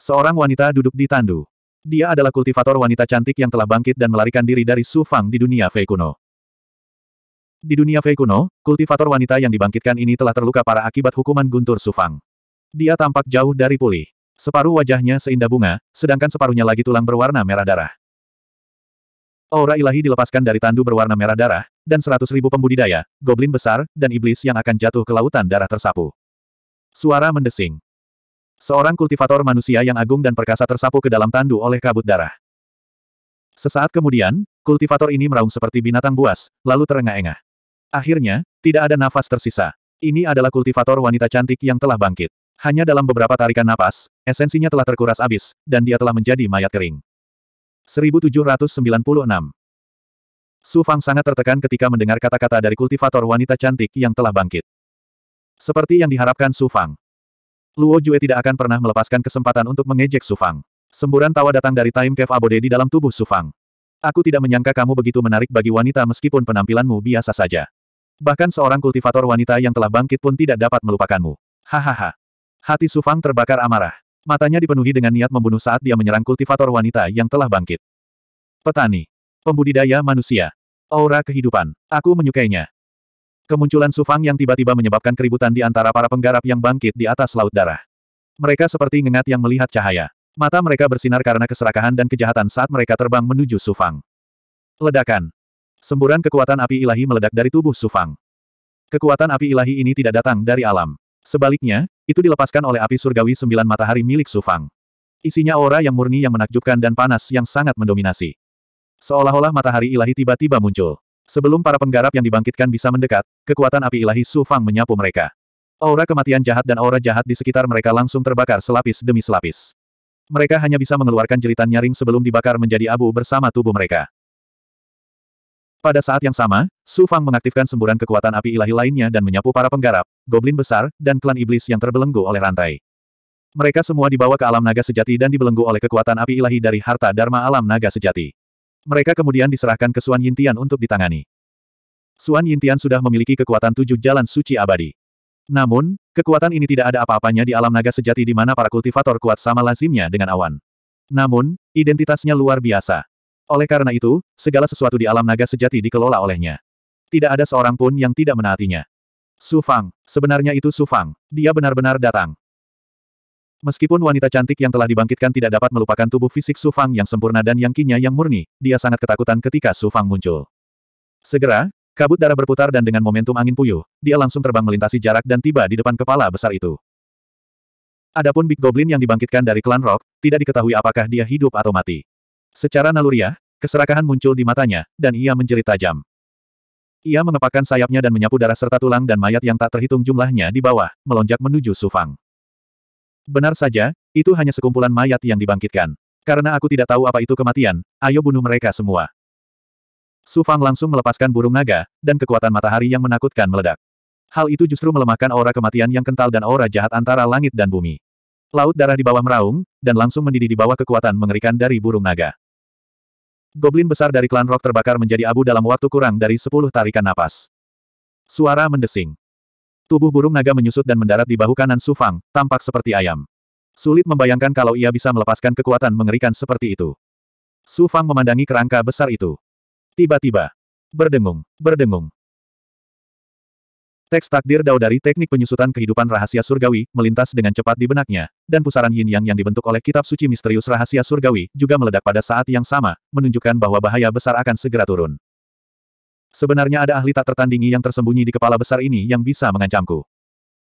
Seorang wanita duduk di tandu. Dia adalah kultivator wanita cantik yang telah bangkit dan melarikan diri dari Su Fang di dunia Fei kuno. Di dunia Fei kuno, kultivator wanita yang dibangkitkan ini telah terluka parah akibat hukuman guntur Su Fang. Dia tampak jauh dari pulih. Separuh wajahnya seindah bunga, sedangkan separuhnya lagi tulang berwarna merah darah. Aura ilahi dilepaskan dari tandu berwarna merah darah, dan seratus ribu pembudidaya, goblin besar, dan iblis yang akan jatuh ke lautan darah tersapu. Suara mendesing. Seorang kultivator manusia yang agung dan perkasa tersapu ke dalam tandu oleh kabut darah. Sesaat kemudian, kultivator ini meraung seperti binatang buas, lalu terengah-engah. Akhirnya, tidak ada nafas tersisa. Ini adalah kultivator wanita cantik yang telah bangkit. Hanya dalam beberapa tarikan napas, esensinya telah terkuras abis, dan dia telah menjadi mayat kering. 1796 Su Fang sangat tertekan ketika mendengar kata-kata dari kultivator wanita cantik yang telah bangkit. Seperti yang diharapkan Su Fang, Luo Jue tidak akan pernah melepaskan kesempatan untuk mengejek Sufang. Semburan tawa datang dari Time Cave Abode di dalam tubuh Sufang. Aku tidak menyangka kamu begitu menarik bagi wanita meskipun penampilanmu biasa saja. Bahkan seorang kultivator wanita yang telah bangkit pun tidak dapat melupakanmu. Hahaha. Hati Sufang terbakar amarah. Matanya dipenuhi dengan niat membunuh saat dia menyerang kultivator wanita yang telah bangkit. Petani. Pembudidaya manusia. Aura kehidupan. Aku menyukainya. Kemunculan Sufang yang tiba-tiba menyebabkan keributan di antara para penggarap yang bangkit di atas laut darah. Mereka seperti ngengat yang melihat cahaya. Mata mereka bersinar karena keserakahan dan kejahatan saat mereka terbang menuju Sufang. Ledakan. Semburan kekuatan api ilahi meledak dari tubuh Sufang. Kekuatan api ilahi ini tidak datang dari alam. Sebaliknya, itu dilepaskan oleh api surgawi sembilan matahari milik Sufang. Isinya aura yang murni yang menakjubkan dan panas yang sangat mendominasi. Seolah-olah matahari ilahi tiba-tiba muncul. Sebelum para penggarap yang dibangkitkan bisa mendekat, kekuatan api ilahi Su Fang menyapu mereka. Aura kematian jahat dan aura jahat di sekitar mereka langsung terbakar selapis demi selapis. Mereka hanya bisa mengeluarkan jeritan nyaring sebelum dibakar menjadi abu bersama tubuh mereka. Pada saat yang sama, Su Fang mengaktifkan semburan kekuatan api ilahi lainnya dan menyapu para penggarap, goblin besar, dan klan iblis yang terbelenggu oleh rantai. Mereka semua dibawa ke alam naga sejati dan dibelenggu oleh kekuatan api ilahi dari harta dharma alam naga sejati. Mereka kemudian diserahkan ke Suan Yintian untuk ditangani. Suan Yintian sudah memiliki kekuatan tujuh jalan suci abadi. Namun, kekuatan ini tidak ada apa-apanya di alam naga sejati di mana para kultivator kuat sama lazimnya dengan awan. Namun, identitasnya luar biasa. Oleh karena itu, segala sesuatu di alam naga sejati dikelola olehnya. Tidak ada seorang pun yang tidak menaatinya. Su Fang, sebenarnya itu Su Fang, dia benar-benar datang. Meskipun wanita cantik yang telah dibangkitkan tidak dapat melupakan tubuh fisik Su Fang yang sempurna dan yang kinya yang murni, dia sangat ketakutan ketika Su Fang muncul. Segera, kabut darah berputar dan dengan momentum angin puyuh, dia langsung terbang melintasi jarak dan tiba di depan kepala besar itu. Adapun Big Goblin yang dibangkitkan dari klan Rock, tidak diketahui apakah dia hidup atau mati. Secara naluriah, keserakahan muncul di matanya, dan ia menjerit tajam. Ia mengepakkan sayapnya dan menyapu darah serta tulang dan mayat yang tak terhitung jumlahnya di bawah, melonjak menuju Sufang. Benar saja, itu hanya sekumpulan mayat yang dibangkitkan. Karena aku tidak tahu apa itu kematian, ayo bunuh mereka semua. Su Fang langsung melepaskan burung naga, dan kekuatan matahari yang menakutkan meledak. Hal itu justru melemahkan aura kematian yang kental dan aura jahat antara langit dan bumi. Laut darah di bawah meraung, dan langsung mendidih di bawah kekuatan mengerikan dari burung naga. Goblin besar dari klan Rock terbakar menjadi abu dalam waktu kurang dari sepuluh tarikan napas. Suara mendesing. Tubuh burung naga menyusut dan mendarat di bahu kanan Su Fang, tampak seperti ayam. Sulit membayangkan kalau ia bisa melepaskan kekuatan mengerikan seperti itu. Su Fang memandangi kerangka besar itu. Tiba-tiba. Berdengung, berdengung. Teks takdir dao dari teknik penyusutan kehidupan rahasia surgawi, melintas dengan cepat di benaknya, dan pusaran yin yang yang dibentuk oleh kitab suci misterius rahasia surgawi, juga meledak pada saat yang sama, menunjukkan bahwa bahaya besar akan segera turun. Sebenarnya ada ahli tak tertandingi yang tersembunyi di kepala besar ini yang bisa mengancamku.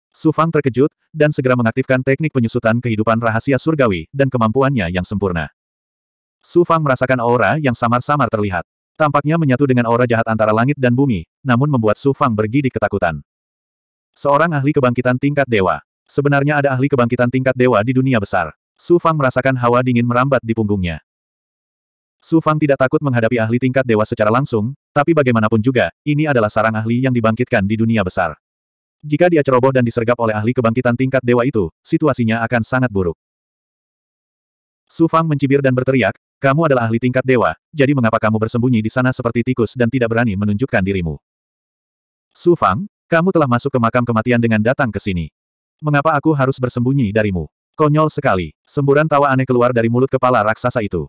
Su Fang terkejut, dan segera mengaktifkan teknik penyusutan kehidupan rahasia surgawi, dan kemampuannya yang sempurna. Su Fang merasakan aura yang samar-samar terlihat. Tampaknya menyatu dengan aura jahat antara langit dan bumi, namun membuat Su Fang bergidik ketakutan. Seorang ahli kebangkitan tingkat dewa. Sebenarnya ada ahli kebangkitan tingkat dewa di dunia besar. Su Fang merasakan hawa dingin merambat di punggungnya. Su Fang tidak takut menghadapi ahli tingkat dewa secara langsung, tapi bagaimanapun juga, ini adalah sarang ahli yang dibangkitkan di dunia besar. Jika dia ceroboh dan disergap oleh ahli kebangkitan tingkat dewa itu, situasinya akan sangat buruk. Su Fang mencibir dan berteriak, kamu adalah ahli tingkat dewa, jadi mengapa kamu bersembunyi di sana seperti tikus dan tidak berani menunjukkan dirimu? Su Fang, kamu telah masuk ke makam kematian dengan datang ke sini. Mengapa aku harus bersembunyi darimu? Konyol sekali, semburan tawa aneh keluar dari mulut kepala raksasa itu.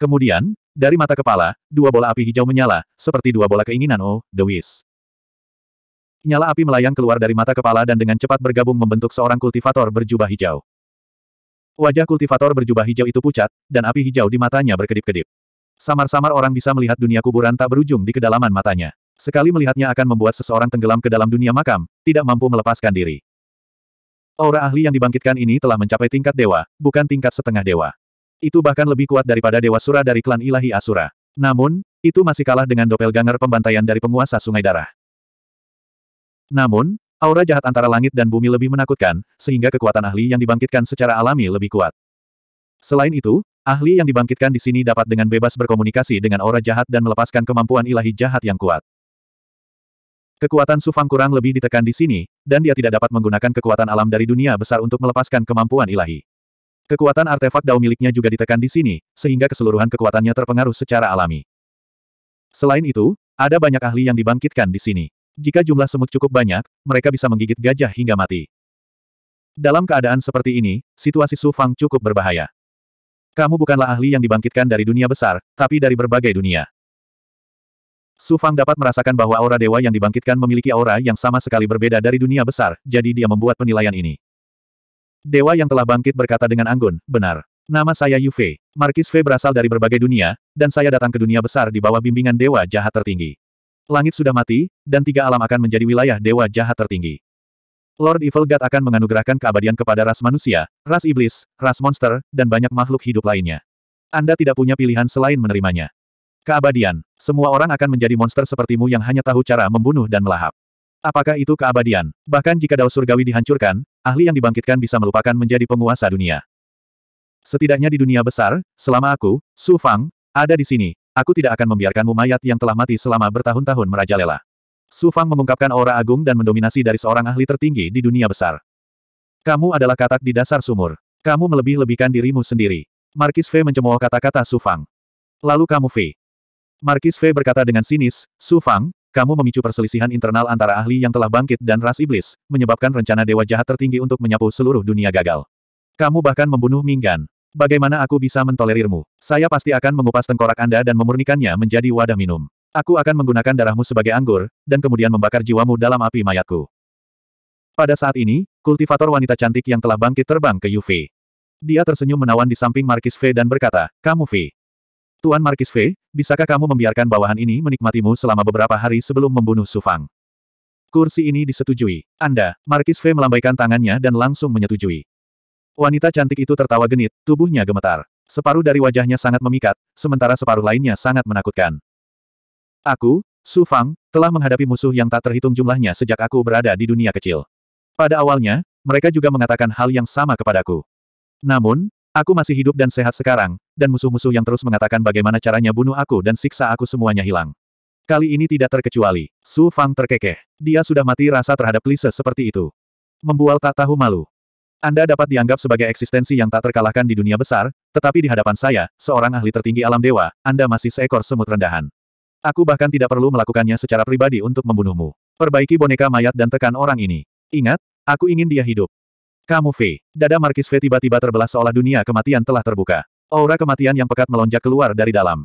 Kemudian, dari mata kepala, dua bola api hijau menyala, seperti dua bola keinginan Oh, The Wish. Nyala api melayang keluar dari mata kepala dan dengan cepat bergabung membentuk seorang kultivator berjubah hijau. Wajah kultivator berjubah hijau itu pucat, dan api hijau di matanya berkedip-kedip. Samar-samar orang bisa melihat dunia kuburan tak berujung di kedalaman matanya. Sekali melihatnya akan membuat seseorang tenggelam ke dalam dunia makam, tidak mampu melepaskan diri. Aura ahli yang dibangkitkan ini telah mencapai tingkat dewa, bukan tingkat setengah dewa. Itu bahkan lebih kuat daripada Dewa Sura dari klan ilahi Asura. Namun, itu masih kalah dengan doppelganger pembantaian dari penguasa Sungai Darah. Namun, aura jahat antara langit dan bumi lebih menakutkan, sehingga kekuatan ahli yang dibangkitkan secara alami lebih kuat. Selain itu, ahli yang dibangkitkan di sini dapat dengan bebas berkomunikasi dengan aura jahat dan melepaskan kemampuan ilahi jahat yang kuat. Kekuatan Sufang kurang lebih ditekan di sini, dan dia tidak dapat menggunakan kekuatan alam dari dunia besar untuk melepaskan kemampuan ilahi. Kekuatan artefak dao miliknya juga ditekan di sini, sehingga keseluruhan kekuatannya terpengaruh secara alami. Selain itu, ada banyak ahli yang dibangkitkan di sini. Jika jumlah semut cukup banyak, mereka bisa menggigit gajah hingga mati. Dalam keadaan seperti ini, situasi Su Fang cukup berbahaya. Kamu bukanlah ahli yang dibangkitkan dari dunia besar, tapi dari berbagai dunia. Su Fang dapat merasakan bahwa aura dewa yang dibangkitkan memiliki aura yang sama sekali berbeda dari dunia besar, jadi dia membuat penilaian ini. Dewa yang telah bangkit berkata dengan anggun, benar. Nama saya Yu Fei. Markis Fei berasal dari berbagai dunia, dan saya datang ke dunia besar di bawah bimbingan Dewa Jahat Tertinggi. Langit sudah mati, dan tiga alam akan menjadi wilayah Dewa Jahat Tertinggi. Lord Evil God akan menganugerahkan keabadian kepada ras manusia, ras iblis, ras monster, dan banyak makhluk hidup lainnya. Anda tidak punya pilihan selain menerimanya. Keabadian, semua orang akan menjadi monster sepertimu yang hanya tahu cara membunuh dan melahap. Apakah itu keabadian? Bahkan jika dao surgawi dihancurkan, ahli yang dibangkitkan bisa melupakan menjadi penguasa dunia. Setidaknya di dunia besar, selama aku, Su Fang, ada di sini, aku tidak akan membiarkanmu mayat yang telah mati selama bertahun-tahun merajalela. Su Fang mengungkapkan aura agung dan mendominasi dari seorang ahli tertinggi di dunia besar. Kamu adalah katak di dasar sumur. Kamu melebih-lebihkan dirimu sendiri. Markis V mencemooh kata-kata Su Fang. Lalu kamu V. Markis V berkata dengan sinis, Su Fang, kamu memicu perselisihan internal antara ahli yang telah bangkit dan ras iblis, menyebabkan rencana dewa jahat tertinggi untuk menyapu seluruh dunia gagal. Kamu bahkan membunuh Minggan. Bagaimana aku bisa mentolerirmu? Saya pasti akan mengupas tengkorak Anda dan memurnikannya menjadi wadah minum. Aku akan menggunakan darahmu sebagai anggur, dan kemudian membakar jiwamu dalam api mayatku. Pada saat ini, kultivator wanita cantik yang telah bangkit terbang ke Yuffie. Dia tersenyum menawan di samping Markis V dan berkata, Kamu V. Tuan Markis V, bisakah kamu membiarkan bawahan ini menikmatimu selama beberapa hari sebelum membunuh Sufang? Kursi ini disetujui. Anda, Markis V melambaikan tangannya dan langsung menyetujui. Wanita cantik itu tertawa genit, tubuhnya gemetar. Separuh dari wajahnya sangat memikat, sementara separuh lainnya sangat menakutkan. Aku, Su Fang, telah menghadapi musuh yang tak terhitung jumlahnya sejak aku berada di dunia kecil. Pada awalnya, mereka juga mengatakan hal yang sama kepadaku. Namun, Aku masih hidup dan sehat sekarang, dan musuh-musuh yang terus mengatakan bagaimana caranya bunuh aku dan siksa aku semuanya hilang. Kali ini tidak terkecuali. Su Fang terkekeh. Dia sudah mati rasa terhadap klise seperti itu. Membual tak tahu malu. Anda dapat dianggap sebagai eksistensi yang tak terkalahkan di dunia besar, tetapi di hadapan saya, seorang ahli tertinggi alam dewa, Anda masih seekor semut rendahan. Aku bahkan tidak perlu melakukannya secara pribadi untuk membunuhmu. Perbaiki boneka mayat dan tekan orang ini. Ingat, aku ingin dia hidup. Kamu V. Dada Markis V tiba-tiba terbelah seolah dunia kematian telah terbuka. Aura kematian yang pekat melonjak keluar dari dalam.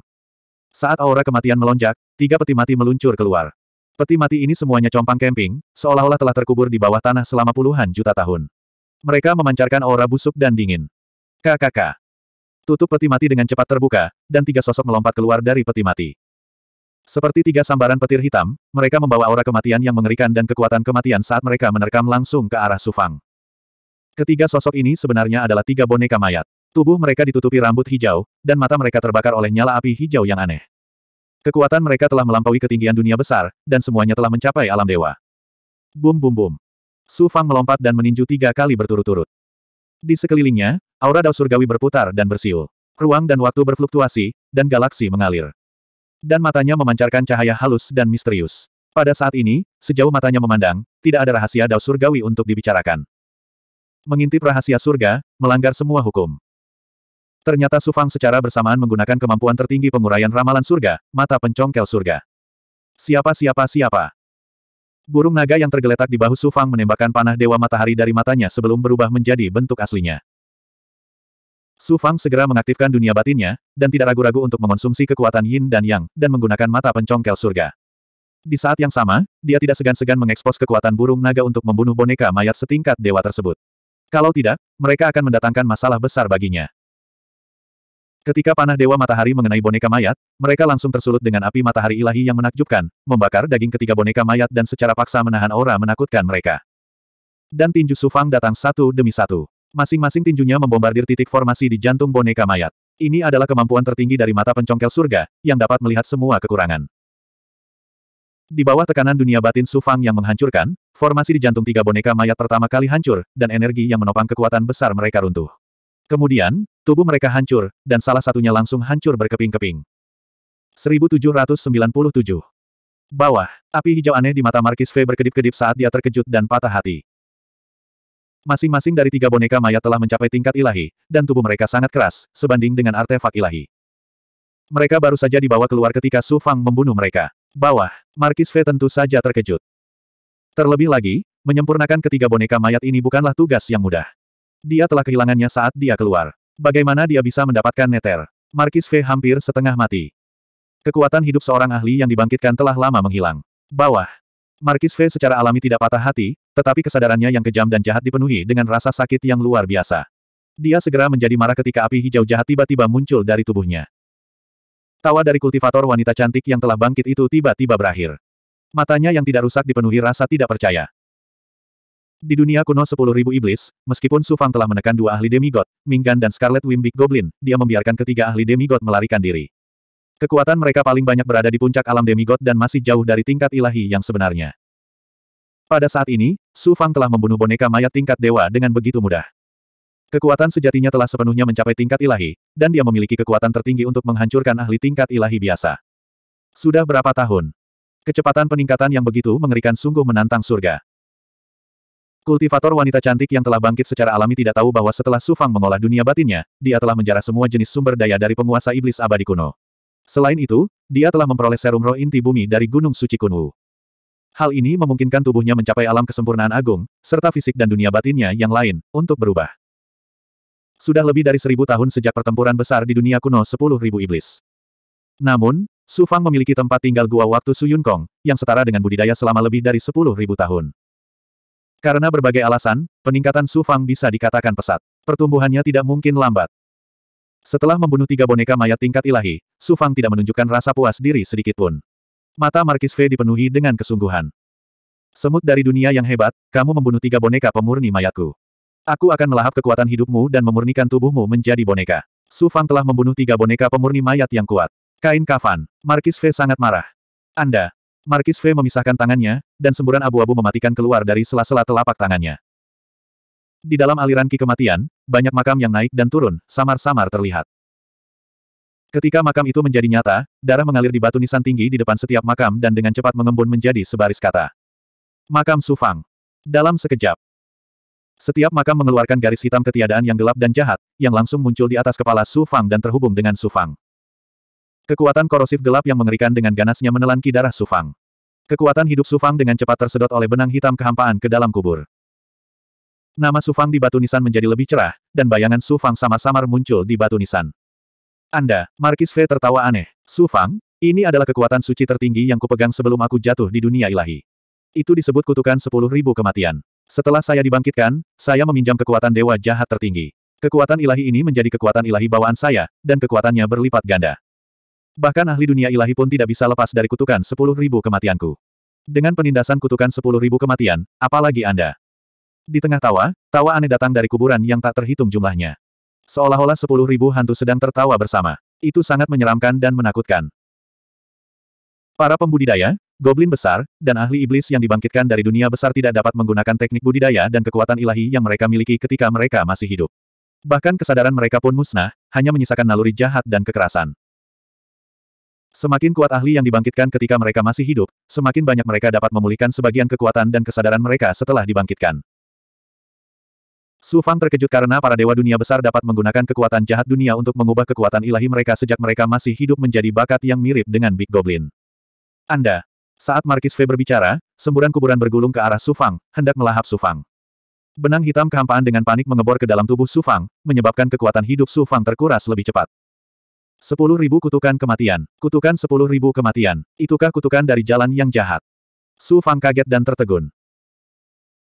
Saat aura kematian melonjak, tiga peti mati meluncur keluar. Peti mati ini semuanya compang camping, seolah-olah telah terkubur di bawah tanah selama puluhan juta tahun. Mereka memancarkan aura busuk dan dingin. KKK. Tutup peti mati dengan cepat terbuka, dan tiga sosok melompat keluar dari peti mati. Seperti tiga sambaran petir hitam, mereka membawa aura kematian yang mengerikan dan kekuatan kematian saat mereka menerkam langsung ke arah Sufang. Ketiga sosok ini sebenarnya adalah tiga boneka mayat. Tubuh mereka ditutupi rambut hijau, dan mata mereka terbakar oleh nyala api hijau yang aneh. Kekuatan mereka telah melampaui ketinggian dunia besar, dan semuanya telah mencapai alam dewa. Bum bum bum. Su Fang melompat dan meninju tiga kali berturut-turut. Di sekelilingnya, aura dao surgawi berputar dan bersiul. Ruang dan waktu berfluktuasi, dan galaksi mengalir. Dan matanya memancarkan cahaya halus dan misterius. Pada saat ini, sejauh matanya memandang, tidak ada rahasia dao surgawi untuk dibicarakan. Mengintip rahasia surga, melanggar semua hukum. Ternyata Sufang secara bersamaan menggunakan kemampuan tertinggi penguraian ramalan surga, mata pencongkel surga. Siapa siapa siapa? Burung naga yang tergeletak di bahu Sufang menembakkan panah dewa matahari dari matanya sebelum berubah menjadi bentuk aslinya. Sufang segera mengaktifkan dunia batinnya, dan tidak ragu-ragu untuk mengonsumsi kekuatan yin dan yang, dan menggunakan mata pencongkel surga. Di saat yang sama, dia tidak segan-segan mengekspos kekuatan burung naga untuk membunuh boneka mayat setingkat dewa tersebut. Kalau tidak, mereka akan mendatangkan masalah besar baginya. Ketika panah Dewa Matahari mengenai boneka mayat, mereka langsung tersulut dengan api matahari ilahi yang menakjubkan, membakar daging ketiga boneka mayat dan secara paksa menahan aura menakutkan mereka. Dan tinju Sufang datang satu demi satu. Masing-masing tinjunya membombardir titik formasi di jantung boneka mayat. Ini adalah kemampuan tertinggi dari mata pencongkel surga, yang dapat melihat semua kekurangan. Di bawah tekanan dunia batin Sufang yang menghancurkan, formasi di jantung tiga boneka mayat pertama kali hancur, dan energi yang menopang kekuatan besar mereka runtuh. Kemudian, tubuh mereka hancur, dan salah satunya langsung hancur berkeping-keping. 1797 Bawah, api hijau aneh di mata Markis V berkedip-kedip saat dia terkejut dan patah hati. Masing-masing dari tiga boneka mayat telah mencapai tingkat ilahi, dan tubuh mereka sangat keras, sebanding dengan artefak ilahi. Mereka baru saja dibawa keluar ketika Su Fang membunuh mereka. Bawah, Markis V tentu saja terkejut. Terlebih lagi, menyempurnakan ketiga boneka mayat ini bukanlah tugas yang mudah. Dia telah kehilangannya saat dia keluar. Bagaimana dia bisa mendapatkan neter? Markis V hampir setengah mati. Kekuatan hidup seorang ahli yang dibangkitkan telah lama menghilang. Bawah. Markis V secara alami tidak patah hati, tetapi kesadarannya yang kejam dan jahat dipenuhi dengan rasa sakit yang luar biasa. Dia segera menjadi marah ketika api hijau jahat tiba-tiba muncul dari tubuhnya. Tawa dari kultivator wanita cantik yang telah bangkit itu tiba-tiba berakhir. Matanya yang tidak rusak dipenuhi rasa tidak percaya. Di dunia kuno sepuluh ribu iblis, meskipun Su Fang telah menekan dua ahli demigod, Minggan dan Scarlet Wimbik Goblin, dia membiarkan ketiga ahli demigod melarikan diri. Kekuatan mereka paling banyak berada di puncak alam demigod dan masih jauh dari tingkat ilahi yang sebenarnya. Pada saat ini, Su Fang telah membunuh boneka mayat tingkat dewa dengan begitu mudah. Kekuatan sejatinya telah sepenuhnya mencapai tingkat ilahi, dan dia memiliki kekuatan tertinggi untuk menghancurkan ahli tingkat ilahi biasa. Sudah berapa tahun? Kecepatan peningkatan yang begitu mengerikan sungguh menantang surga. Kultivator wanita cantik yang telah bangkit secara alami tidak tahu bahwa setelah Sufang mengolah dunia batinnya, dia telah menjarah semua jenis sumber daya dari penguasa iblis abadi kuno. Selain itu, dia telah memperoleh serum roh inti bumi dari Gunung Suci kuno. Hal ini memungkinkan tubuhnya mencapai alam kesempurnaan agung, serta fisik dan dunia batinnya yang lain, untuk berubah. Sudah lebih dari seribu tahun sejak pertempuran besar di dunia kuno sepuluh ribu iblis. Namun, Su Fang memiliki tempat tinggal gua waktu Su Yun Kong, yang setara dengan budidaya selama lebih dari sepuluh ribu tahun. Karena berbagai alasan, peningkatan Su Fang bisa dikatakan pesat. Pertumbuhannya tidak mungkin lambat. Setelah membunuh tiga boneka mayat tingkat ilahi, Su Fang tidak menunjukkan rasa puas diri sedikitpun. Mata Markis V dipenuhi dengan kesungguhan. Semut dari dunia yang hebat, kamu membunuh tiga boneka pemurni mayatku. Aku akan melahap kekuatan hidupmu dan memurnikan tubuhmu menjadi boneka. Su Fang telah membunuh tiga boneka pemurni mayat yang kuat. Kain kafan. Markis V sangat marah. Anda. Markis V memisahkan tangannya, dan semburan abu-abu mematikan keluar dari sela-sela telapak tangannya. Di dalam aliran ki kematian, banyak makam yang naik dan turun, samar-samar terlihat. Ketika makam itu menjadi nyata, darah mengalir di batu nisan tinggi di depan setiap makam dan dengan cepat mengembun menjadi sebaris kata. Makam Sufang. Dalam sekejap, setiap makam mengeluarkan garis hitam ketiadaan yang gelap dan jahat, yang langsung muncul di atas kepala Su Fang dan terhubung dengan Su Fang. Kekuatan korosif gelap yang mengerikan dengan ganasnya menelan ki darah Su Fang. Kekuatan hidup Su Fang dengan cepat tersedot oleh benang hitam kehampaan ke dalam kubur. Nama Su Fang di batu nisan menjadi lebih cerah, dan bayangan Su Fang sama-samar muncul di batu nisan. Anda, Markis V tertawa aneh. Su Fang, ini adalah kekuatan suci tertinggi yang kupegang sebelum aku jatuh di dunia ilahi. Itu disebut kutukan sepuluh ribu kematian. Setelah saya dibangkitkan, saya meminjam kekuatan dewa jahat tertinggi. Kekuatan ilahi ini menjadi kekuatan ilahi bawaan saya, dan kekuatannya berlipat ganda. Bahkan ahli dunia ilahi pun tidak bisa lepas dari kutukan sepuluh ribu kematianku. Dengan penindasan kutukan sepuluh ribu kematian, apalagi Anda? Di tengah tawa, tawa aneh datang dari kuburan yang tak terhitung jumlahnya. Seolah-olah sepuluh ribu hantu sedang tertawa bersama. Itu sangat menyeramkan dan menakutkan. Para pembudidaya, goblin besar, dan ahli iblis yang dibangkitkan dari dunia besar tidak dapat menggunakan teknik budidaya dan kekuatan ilahi yang mereka miliki ketika mereka masih hidup. Bahkan kesadaran mereka pun musnah, hanya menyisakan naluri jahat dan kekerasan. Semakin kuat ahli yang dibangkitkan ketika mereka masih hidup, semakin banyak mereka dapat memulihkan sebagian kekuatan dan kesadaran mereka setelah dibangkitkan. Su Fang terkejut karena para dewa dunia besar dapat menggunakan kekuatan jahat dunia untuk mengubah kekuatan ilahi mereka sejak mereka masih hidup menjadi bakat yang mirip dengan Big Goblin. Anda. Saat Markis V berbicara, semburan kuburan bergulung ke arah Sufang, hendak melahap Sufang. Benang hitam kehampaan dengan panik mengebor ke dalam tubuh Sufang, menyebabkan kekuatan hidup Sufang terkuras lebih cepat. Sepuluh ribu kutukan kematian. Kutukan sepuluh ribu kematian. Itukah kutukan dari jalan yang jahat? Sufang kaget dan tertegun.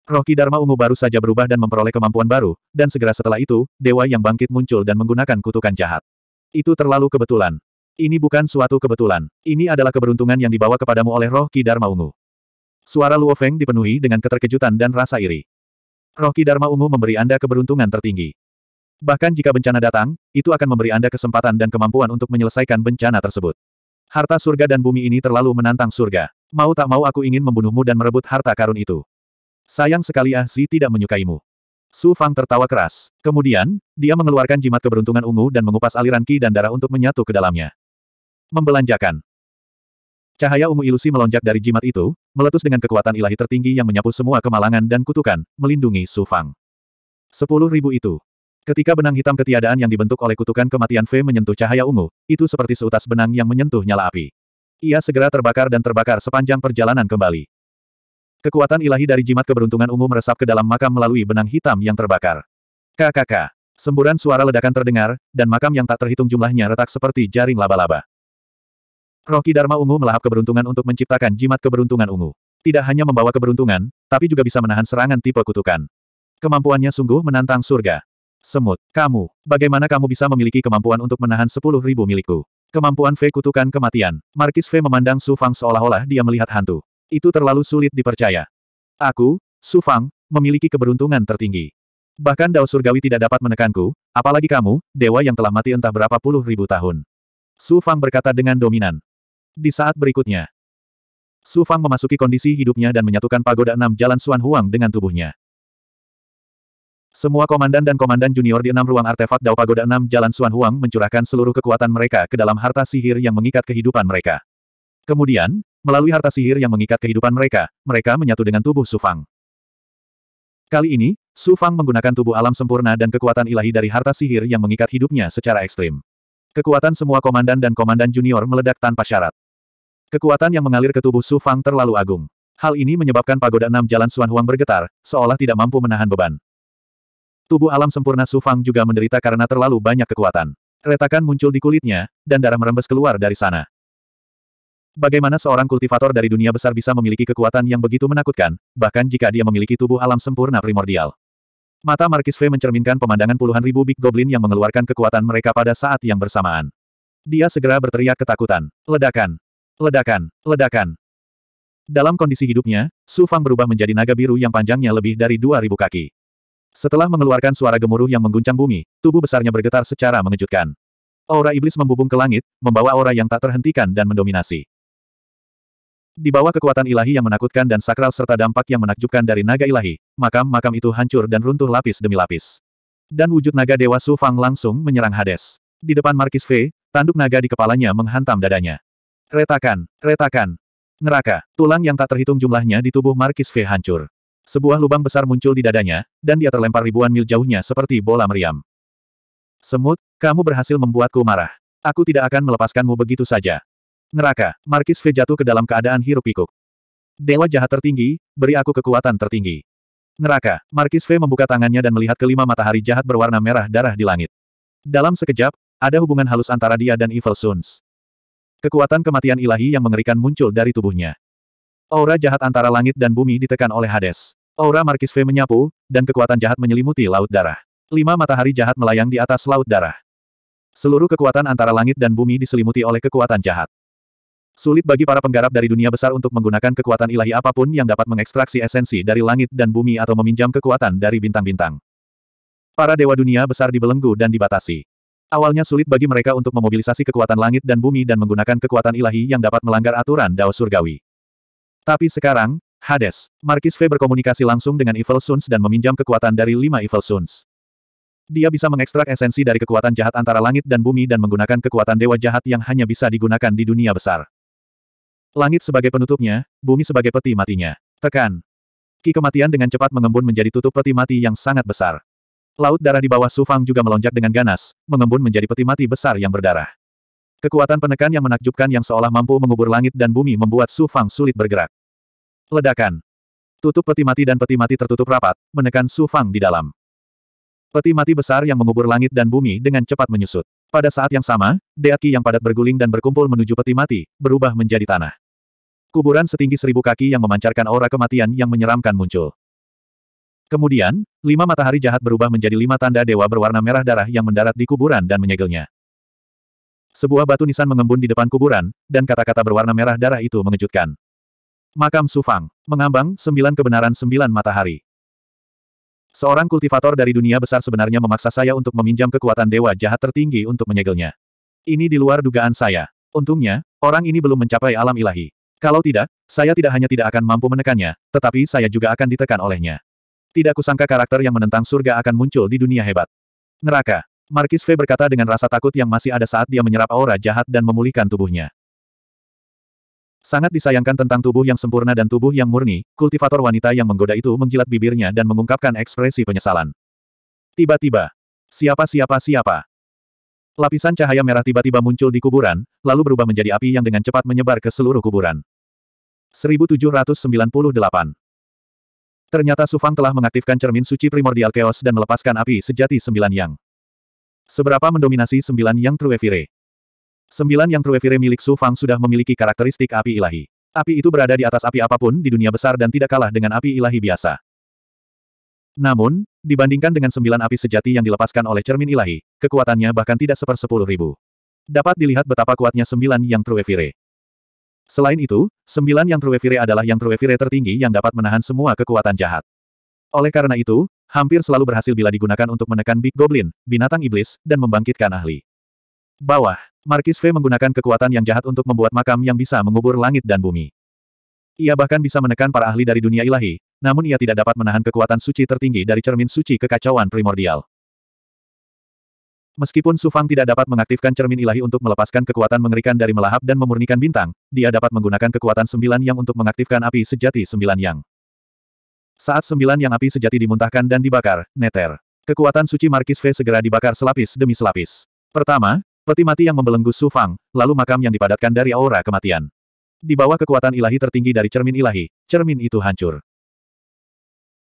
Roh Dharma Ungu baru saja berubah dan memperoleh kemampuan baru, dan segera setelah itu, dewa yang bangkit muncul dan menggunakan kutukan jahat. Itu terlalu kebetulan. Ini bukan suatu kebetulan. Ini adalah keberuntungan yang dibawa kepadamu oleh roh Ki Dharma Ungu. Suara Luo Feng dipenuhi dengan keterkejutan dan rasa iri. Roh Ki Dharma Ungu memberi Anda keberuntungan tertinggi. Bahkan jika bencana datang, itu akan memberi Anda kesempatan dan kemampuan untuk menyelesaikan bencana tersebut. Harta surga dan bumi ini terlalu menantang surga. Mau tak mau aku ingin membunuhmu dan merebut harta karun itu. Sayang sekali Ah Si tidak menyukaimu. Su Fang tertawa keras. Kemudian, dia mengeluarkan jimat keberuntungan ungu dan mengupas aliran ki dan darah untuk menyatu ke dalamnya. Membelanjakan. Cahaya ungu ilusi melonjak dari jimat itu, meletus dengan kekuatan ilahi tertinggi yang menyapu semua kemalangan dan kutukan, melindungi Su Fang. Sepuluh ribu itu. Ketika benang hitam ketiadaan yang dibentuk oleh kutukan kematian V menyentuh cahaya ungu, itu seperti seutas benang yang menyentuh nyala api. Ia segera terbakar dan terbakar sepanjang perjalanan kembali. Kekuatan ilahi dari jimat keberuntungan ungu meresap ke dalam makam melalui benang hitam yang terbakar. KKK. Semburan suara ledakan terdengar, dan makam yang tak terhitung jumlahnya retak seperti jaring laba-laba. Roh Dharma Ungu melahap keberuntungan untuk menciptakan jimat keberuntungan ungu. Tidak hanya membawa keberuntungan, tapi juga bisa menahan serangan tipe kutukan. Kemampuannya sungguh menantang surga. Semut, kamu, bagaimana kamu bisa memiliki kemampuan untuk menahan sepuluh ribu milikku? Kemampuan V kutukan kematian. Markis V memandang Su Fang seolah-olah dia melihat hantu. Itu terlalu sulit dipercaya. Aku, Su Fang, memiliki keberuntungan tertinggi. Bahkan Dao Surgawi tidak dapat menekanku, apalagi kamu, dewa yang telah mati entah berapa puluh ribu tahun. Su Fang berkata dengan dominan. Di saat berikutnya, Su Fang memasuki kondisi hidupnya dan menyatukan pagoda enam jalan Suan Huang dengan tubuhnya. Semua komandan dan komandan junior di enam ruang artefak Dao Pagoda enam Jalan Suan Huang mencurahkan seluruh kekuatan mereka ke dalam harta sihir yang mengikat kehidupan mereka. Kemudian, melalui harta sihir yang mengikat kehidupan mereka, mereka menyatu dengan tubuh Su Fang. Kali ini, Su Fang menggunakan tubuh alam sempurna dan kekuatan ilahi dari harta sihir yang mengikat hidupnya secara ekstrim. Kekuatan semua komandan dan komandan junior meledak tanpa syarat. Kekuatan yang mengalir ke tubuh Su Fang terlalu agung. Hal ini menyebabkan pagoda enam jalan Suan Huang bergetar, seolah tidak mampu menahan beban. Tubuh alam sempurna Su Fang juga menderita karena terlalu banyak kekuatan. Retakan muncul di kulitnya, dan darah merembes keluar dari sana. Bagaimana seorang kultivator dari dunia besar bisa memiliki kekuatan yang begitu menakutkan, bahkan jika dia memiliki tubuh alam sempurna primordial? Mata Markis V mencerminkan pemandangan puluhan ribu Big Goblin yang mengeluarkan kekuatan mereka pada saat yang bersamaan. Dia segera berteriak ketakutan. Ledakan. Ledakan, ledakan. Dalam kondisi hidupnya, Su Fang berubah menjadi naga biru yang panjangnya lebih dari 2.000 kaki. Setelah mengeluarkan suara gemuruh yang mengguncang bumi, tubuh besarnya bergetar secara mengejutkan. Aura iblis membubung ke langit, membawa aura yang tak terhentikan dan mendominasi. Di bawah kekuatan ilahi yang menakutkan dan sakral serta dampak yang menakjubkan dari naga ilahi, makam-makam itu hancur dan runtuh lapis demi lapis. Dan wujud naga dewa Su Fang langsung menyerang Hades. Di depan Markis V, tanduk naga di kepalanya menghantam dadanya. Retakan, retakan. Neraka, tulang yang tak terhitung jumlahnya di tubuh Markis V hancur. Sebuah lubang besar muncul di dadanya, dan dia terlempar ribuan mil jauhnya seperti bola meriam. Semut, kamu berhasil membuatku marah. Aku tidak akan melepaskanmu begitu saja. Neraka, Markis V jatuh ke dalam keadaan hirup pikuk. Dewa jahat tertinggi, beri aku kekuatan tertinggi. Neraka, Markis V membuka tangannya dan melihat kelima matahari jahat berwarna merah darah di langit. Dalam sekejap, ada hubungan halus antara dia dan Evil Suns. Kekuatan kematian ilahi yang mengerikan muncul dari tubuhnya. Aura jahat antara langit dan bumi ditekan oleh Hades. Aura Markis V menyapu, dan kekuatan jahat menyelimuti Laut Darah. Lima matahari jahat melayang di atas Laut Darah. Seluruh kekuatan antara langit dan bumi diselimuti oleh kekuatan jahat. Sulit bagi para penggarap dari dunia besar untuk menggunakan kekuatan ilahi apapun yang dapat mengekstraksi esensi dari langit dan bumi atau meminjam kekuatan dari bintang-bintang. Para dewa dunia besar dibelenggu dan dibatasi. Awalnya sulit bagi mereka untuk memobilisasi kekuatan langit dan bumi dan menggunakan kekuatan ilahi yang dapat melanggar aturan Dao Surgawi. Tapi sekarang, Hades, Markis V berkomunikasi langsung dengan Evil Suns dan meminjam kekuatan dari lima Evil Suns. Dia bisa mengekstrak esensi dari kekuatan jahat antara langit dan bumi dan menggunakan kekuatan dewa jahat yang hanya bisa digunakan di dunia besar. Langit sebagai penutupnya, bumi sebagai peti matinya. Tekan. Ki kematian dengan cepat mengembun menjadi tutup peti mati yang sangat besar. Laut darah di bawah Sufang juga melonjak dengan ganas, mengembun menjadi peti mati besar yang berdarah. Kekuatan penekan yang menakjubkan yang seolah mampu mengubur langit dan bumi membuat Sufang sulit bergerak. Ledakan. Tutup peti mati dan peti mati tertutup rapat, menekan Sufang di dalam. Peti mati besar yang mengubur langit dan bumi dengan cepat menyusut. Pada saat yang sama, deaki yang padat berguling dan berkumpul menuju peti mati, berubah menjadi tanah. Kuburan setinggi seribu kaki yang memancarkan aura kematian yang menyeramkan muncul. Kemudian, lima matahari jahat berubah menjadi lima tanda dewa berwarna merah darah yang mendarat di kuburan dan menyegelnya. Sebuah batu nisan mengembun di depan kuburan, dan kata-kata berwarna merah darah itu mengejutkan. Makam Sufang, mengambang, sembilan kebenaran sembilan matahari. Seorang kultivator dari dunia besar sebenarnya memaksa saya untuk meminjam kekuatan dewa jahat tertinggi untuk menyegelnya. Ini di luar dugaan saya. Untungnya, orang ini belum mencapai alam ilahi. Kalau tidak, saya tidak hanya tidak akan mampu menekannya, tetapi saya juga akan ditekan olehnya. Tidak kusangka karakter yang menentang surga akan muncul di dunia hebat. Neraka. Markis V berkata dengan rasa takut yang masih ada saat dia menyerap aura jahat dan memulihkan tubuhnya. Sangat disayangkan tentang tubuh yang sempurna dan tubuh yang murni, kultivator wanita yang menggoda itu menjilat bibirnya dan mengungkapkan ekspresi penyesalan. Tiba-tiba, siapa-siapa-siapa. Lapisan cahaya merah tiba-tiba muncul di kuburan, lalu berubah menjadi api yang dengan cepat menyebar ke seluruh kuburan. 1798 Ternyata Sufang telah mengaktifkan cermin suci primordial chaos dan melepaskan api sejati sembilan yang. Seberapa mendominasi sembilan yang Truevire? Sembilan yang Truevire milik Sufang sudah memiliki karakteristik api ilahi. Api itu berada di atas api apapun di dunia besar dan tidak kalah dengan api ilahi biasa. Namun, dibandingkan dengan sembilan api sejati yang dilepaskan oleh cermin ilahi, kekuatannya bahkan tidak sepersepuluh ribu. Dapat dilihat betapa kuatnya sembilan yang Truevire. Selain itu, sembilan yang Truevire adalah yang Truevire tertinggi yang dapat menahan semua kekuatan jahat. Oleh karena itu, hampir selalu berhasil bila digunakan untuk menekan Big Goblin, binatang iblis, dan membangkitkan ahli. Bawah, Markis V menggunakan kekuatan yang jahat untuk membuat makam yang bisa mengubur langit dan bumi. Ia bahkan bisa menekan para ahli dari dunia ilahi, namun ia tidak dapat menahan kekuatan suci tertinggi dari cermin suci kekacauan primordial. Meskipun Su Fang tidak dapat mengaktifkan cermin ilahi untuk melepaskan kekuatan mengerikan dari melahap dan memurnikan bintang, dia dapat menggunakan kekuatan sembilan yang untuk mengaktifkan api sejati sembilan yang. Saat sembilan yang api sejati dimuntahkan dan dibakar, neter. Kekuatan suci Markis V segera dibakar selapis demi selapis. Pertama, peti mati yang membelenggu Su Fang, lalu makam yang dipadatkan dari aura kematian. Di bawah kekuatan ilahi tertinggi dari cermin ilahi, cermin itu hancur.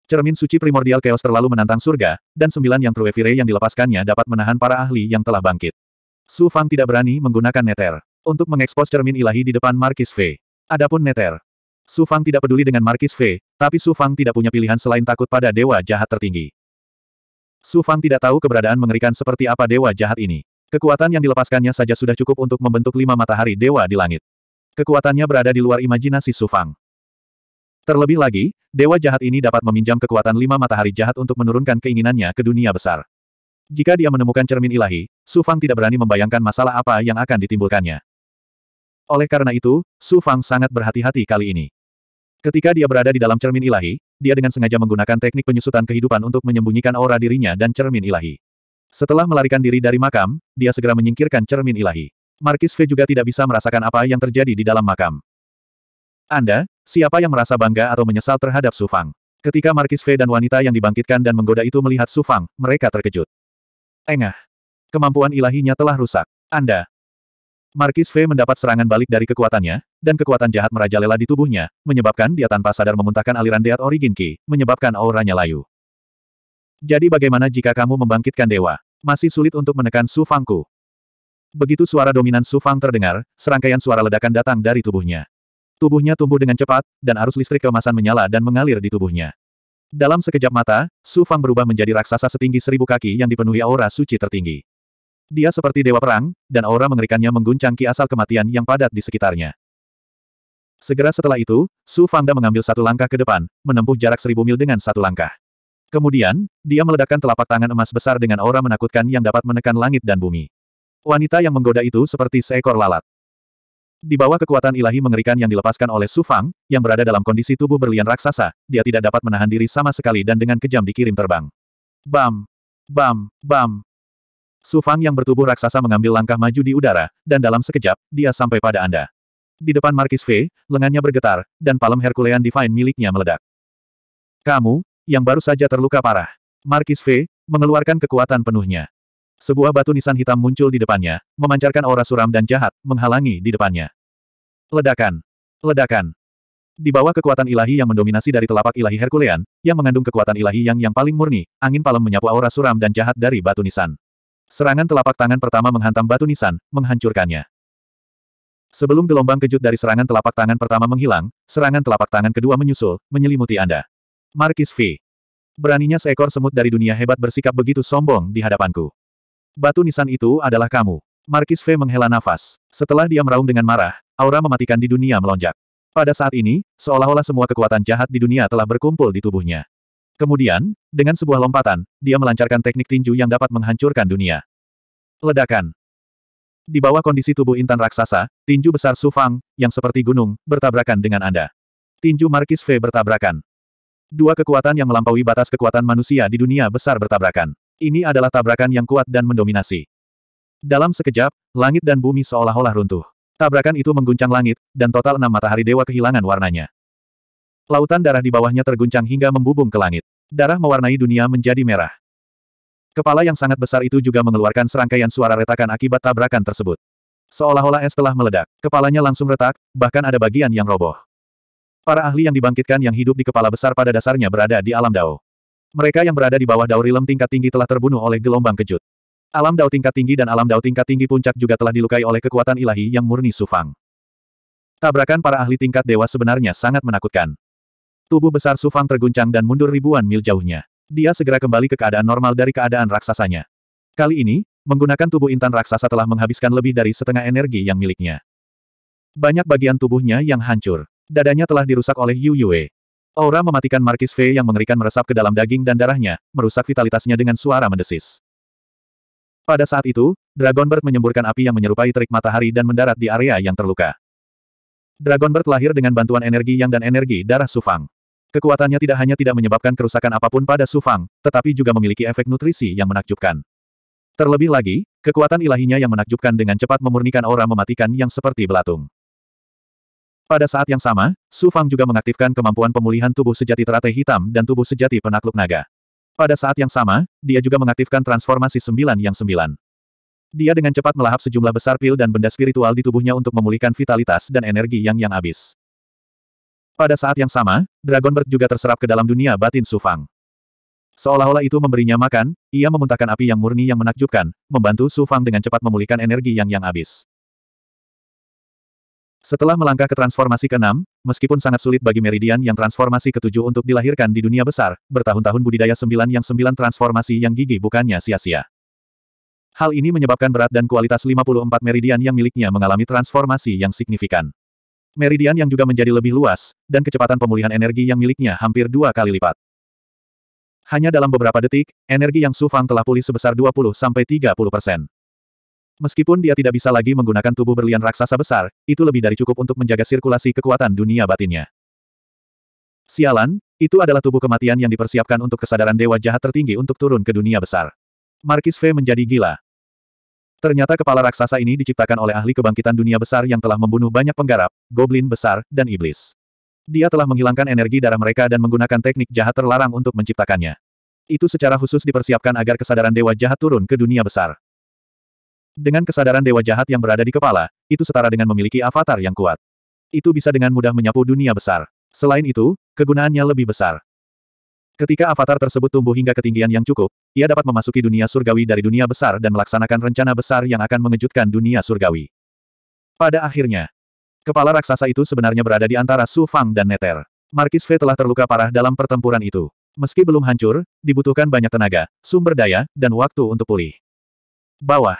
Cermin suci primordial chaos terlalu menantang surga, dan sembilan yang Truefire yang dilepaskannya dapat menahan para ahli yang telah bangkit. Su Fang tidak berani menggunakan neter untuk mengekspos cermin ilahi di depan Markis V. Adapun neter, Su Fang tidak peduli dengan Markis V, tapi Su Fang tidak punya pilihan selain takut pada dewa jahat tertinggi. Su Fang tidak tahu keberadaan mengerikan seperti apa dewa jahat ini. Kekuatan yang dilepaskannya saja sudah cukup untuk membentuk lima matahari dewa di langit. Kekuatannya berada di luar imajinasi Su Fang. Terlebih lagi, dewa jahat ini dapat meminjam kekuatan lima matahari jahat untuk menurunkan keinginannya ke dunia besar. Jika dia menemukan cermin ilahi, Su Fang tidak berani membayangkan masalah apa yang akan ditimbulkannya. Oleh karena itu, Su Fang sangat berhati-hati kali ini. Ketika dia berada di dalam cermin ilahi, dia dengan sengaja menggunakan teknik penyusutan kehidupan untuk menyembunyikan aura dirinya dan cermin ilahi. Setelah melarikan diri dari makam, dia segera menyingkirkan cermin ilahi. Markis V juga tidak bisa merasakan apa yang terjadi di dalam makam. Anda, Siapa yang merasa bangga atau menyesal terhadap Su Fang? Ketika Markis V dan wanita yang dibangkitkan dan menggoda itu melihat Su Fang, mereka terkejut. Engah. Kemampuan ilahinya telah rusak. Anda. Markis V mendapat serangan balik dari kekuatannya, dan kekuatan jahat merajalela di tubuhnya, menyebabkan dia tanpa sadar memuntahkan aliran Deat Origin Ki, menyebabkan auranya layu. Jadi bagaimana jika kamu membangkitkan dewa? Masih sulit untuk menekan Su Fangku. Begitu suara dominan Su Fang terdengar, serangkaian suara ledakan datang dari tubuhnya. Tubuhnya tumbuh dengan cepat, dan arus listrik keemasan menyala dan mengalir di tubuhnya. Dalam sekejap mata, Su Fang berubah menjadi raksasa setinggi seribu kaki yang dipenuhi aura suci tertinggi. Dia seperti dewa perang, dan aura mengerikannya mengguncang ki asal kematian yang padat di sekitarnya. Segera setelah itu, Su Fangda mengambil satu langkah ke depan, menempuh jarak seribu mil dengan satu langkah. Kemudian, dia meledakkan telapak tangan emas besar dengan aura menakutkan yang dapat menekan langit dan bumi. Wanita yang menggoda itu seperti seekor lalat. Di bawah kekuatan ilahi mengerikan yang dilepaskan oleh Su Fang, yang berada dalam kondisi tubuh berlian raksasa, dia tidak dapat menahan diri sama sekali dan dengan kejam dikirim terbang. Bam! Bam! Bam! Su Fang yang bertubuh raksasa mengambil langkah maju di udara, dan dalam sekejap, dia sampai pada Anda. Di depan Markis V, lengannya bergetar, dan palem Herculean Divine miliknya meledak. Kamu, yang baru saja terluka parah. Markis V, mengeluarkan kekuatan penuhnya. Sebuah batu nisan hitam muncul di depannya, memancarkan aura suram dan jahat, menghalangi di depannya. Ledakan! Ledakan! Di bawah kekuatan ilahi yang mendominasi dari telapak ilahi Herculean, yang mengandung kekuatan ilahi yang yang paling murni, angin palem menyapu aura suram dan jahat dari batu nisan. Serangan telapak tangan pertama menghantam batu nisan, menghancurkannya. Sebelum gelombang kejut dari serangan telapak tangan pertama menghilang, serangan telapak tangan kedua menyusul, menyelimuti Anda. Markis V. Beraninya seekor semut dari dunia hebat bersikap begitu sombong di hadapanku. Batu nisan itu adalah kamu. Markis V menghela nafas. Setelah dia meraung dengan marah, aura mematikan di dunia melonjak. Pada saat ini, seolah-olah semua kekuatan jahat di dunia telah berkumpul di tubuhnya. Kemudian, dengan sebuah lompatan, dia melancarkan teknik tinju yang dapat menghancurkan dunia. Ledakan. Di bawah kondisi tubuh intan raksasa, tinju besar Sufang, yang seperti gunung, bertabrakan dengan Anda. Tinju Markis V bertabrakan. Dua kekuatan yang melampaui batas kekuatan manusia di dunia besar bertabrakan. Ini adalah tabrakan yang kuat dan mendominasi. Dalam sekejap, langit dan bumi seolah-olah runtuh. Tabrakan itu mengguncang langit, dan total enam matahari dewa kehilangan warnanya. Lautan darah di bawahnya terguncang hingga membubung ke langit. Darah mewarnai dunia menjadi merah. Kepala yang sangat besar itu juga mengeluarkan serangkaian suara retakan akibat tabrakan tersebut. Seolah-olah es telah meledak, kepalanya langsung retak, bahkan ada bagian yang roboh. Para ahli yang dibangkitkan yang hidup di kepala besar pada dasarnya berada di alam dao. Mereka yang berada di bawah Daur Rilem tingkat tinggi telah terbunuh oleh gelombang kejut. Alam Dao tingkat tinggi dan alam Dao tingkat tinggi puncak juga telah dilukai oleh kekuatan ilahi yang murni Sufang. Tabrakan para ahli tingkat dewa sebenarnya sangat menakutkan. Tubuh besar Sufang terguncang dan mundur ribuan mil jauhnya. Dia segera kembali ke keadaan normal dari keadaan raksasanya. Kali ini, menggunakan tubuh intan raksasa telah menghabiskan lebih dari setengah energi yang miliknya. Banyak bagian tubuhnya yang hancur. Dadanya telah dirusak oleh Yu Yue. Aura mematikan Markis V yang mengerikan meresap ke dalam daging dan darahnya, merusak vitalitasnya dengan suara mendesis. Pada saat itu, Dragon Bird menyemburkan api yang menyerupai terik matahari dan mendarat di area yang terluka. Dragon Bird lahir dengan bantuan energi yang dan energi darah Sufang. Kekuatannya tidak hanya tidak menyebabkan kerusakan apapun pada Sufang, tetapi juga memiliki efek nutrisi yang menakjubkan. Terlebih lagi, kekuatan ilahinya yang menakjubkan dengan cepat memurnikan aura mematikan yang seperti belatung. Pada saat yang sama, Su Fang juga mengaktifkan kemampuan pemulihan tubuh sejati teratai hitam dan tubuh sejati penakluk naga. Pada saat yang sama, dia juga mengaktifkan transformasi sembilan yang sembilan. Dia dengan cepat melahap sejumlah besar pil dan benda spiritual di tubuhnya untuk memulihkan vitalitas dan energi yang yang habis. Pada saat yang sama, Dragon Bird juga terserap ke dalam dunia batin Su Fang. Seolah-olah itu memberinya makan, ia memuntahkan api yang murni yang menakjubkan, membantu Su Fang dengan cepat memulihkan energi yang yang habis. Setelah melangkah ke transformasi ke-6, meskipun sangat sulit bagi Meridian yang transformasi ke-7 untuk dilahirkan di dunia besar, bertahun-tahun budidaya sembilan yang sembilan transformasi yang gigi bukannya sia-sia. Hal ini menyebabkan berat dan kualitas 54 Meridian yang miliknya mengalami transformasi yang signifikan. Meridian yang juga menjadi lebih luas, dan kecepatan pemulihan energi yang miliknya hampir dua kali lipat. Hanya dalam beberapa detik, energi yang sufang telah pulih sebesar 20-30 persen. Meskipun dia tidak bisa lagi menggunakan tubuh berlian raksasa besar, itu lebih dari cukup untuk menjaga sirkulasi kekuatan dunia batinnya. Sialan, itu adalah tubuh kematian yang dipersiapkan untuk kesadaran dewa jahat tertinggi untuk turun ke dunia besar. Markis V menjadi gila. Ternyata kepala raksasa ini diciptakan oleh ahli kebangkitan dunia besar yang telah membunuh banyak penggarap, goblin besar, dan iblis. Dia telah menghilangkan energi darah mereka dan menggunakan teknik jahat terlarang untuk menciptakannya. Itu secara khusus dipersiapkan agar kesadaran dewa jahat turun ke dunia besar. Dengan kesadaran dewa jahat yang berada di kepala, itu setara dengan memiliki avatar yang kuat. Itu bisa dengan mudah menyapu dunia besar. Selain itu, kegunaannya lebih besar. Ketika avatar tersebut tumbuh hingga ketinggian yang cukup, ia dapat memasuki dunia surgawi dari dunia besar dan melaksanakan rencana besar yang akan mengejutkan dunia surgawi. Pada akhirnya, kepala raksasa itu sebenarnya berada di antara Su Fang dan Neter. Markis V telah terluka parah dalam pertempuran itu. Meski belum hancur, dibutuhkan banyak tenaga, sumber daya, dan waktu untuk pulih. Bawah.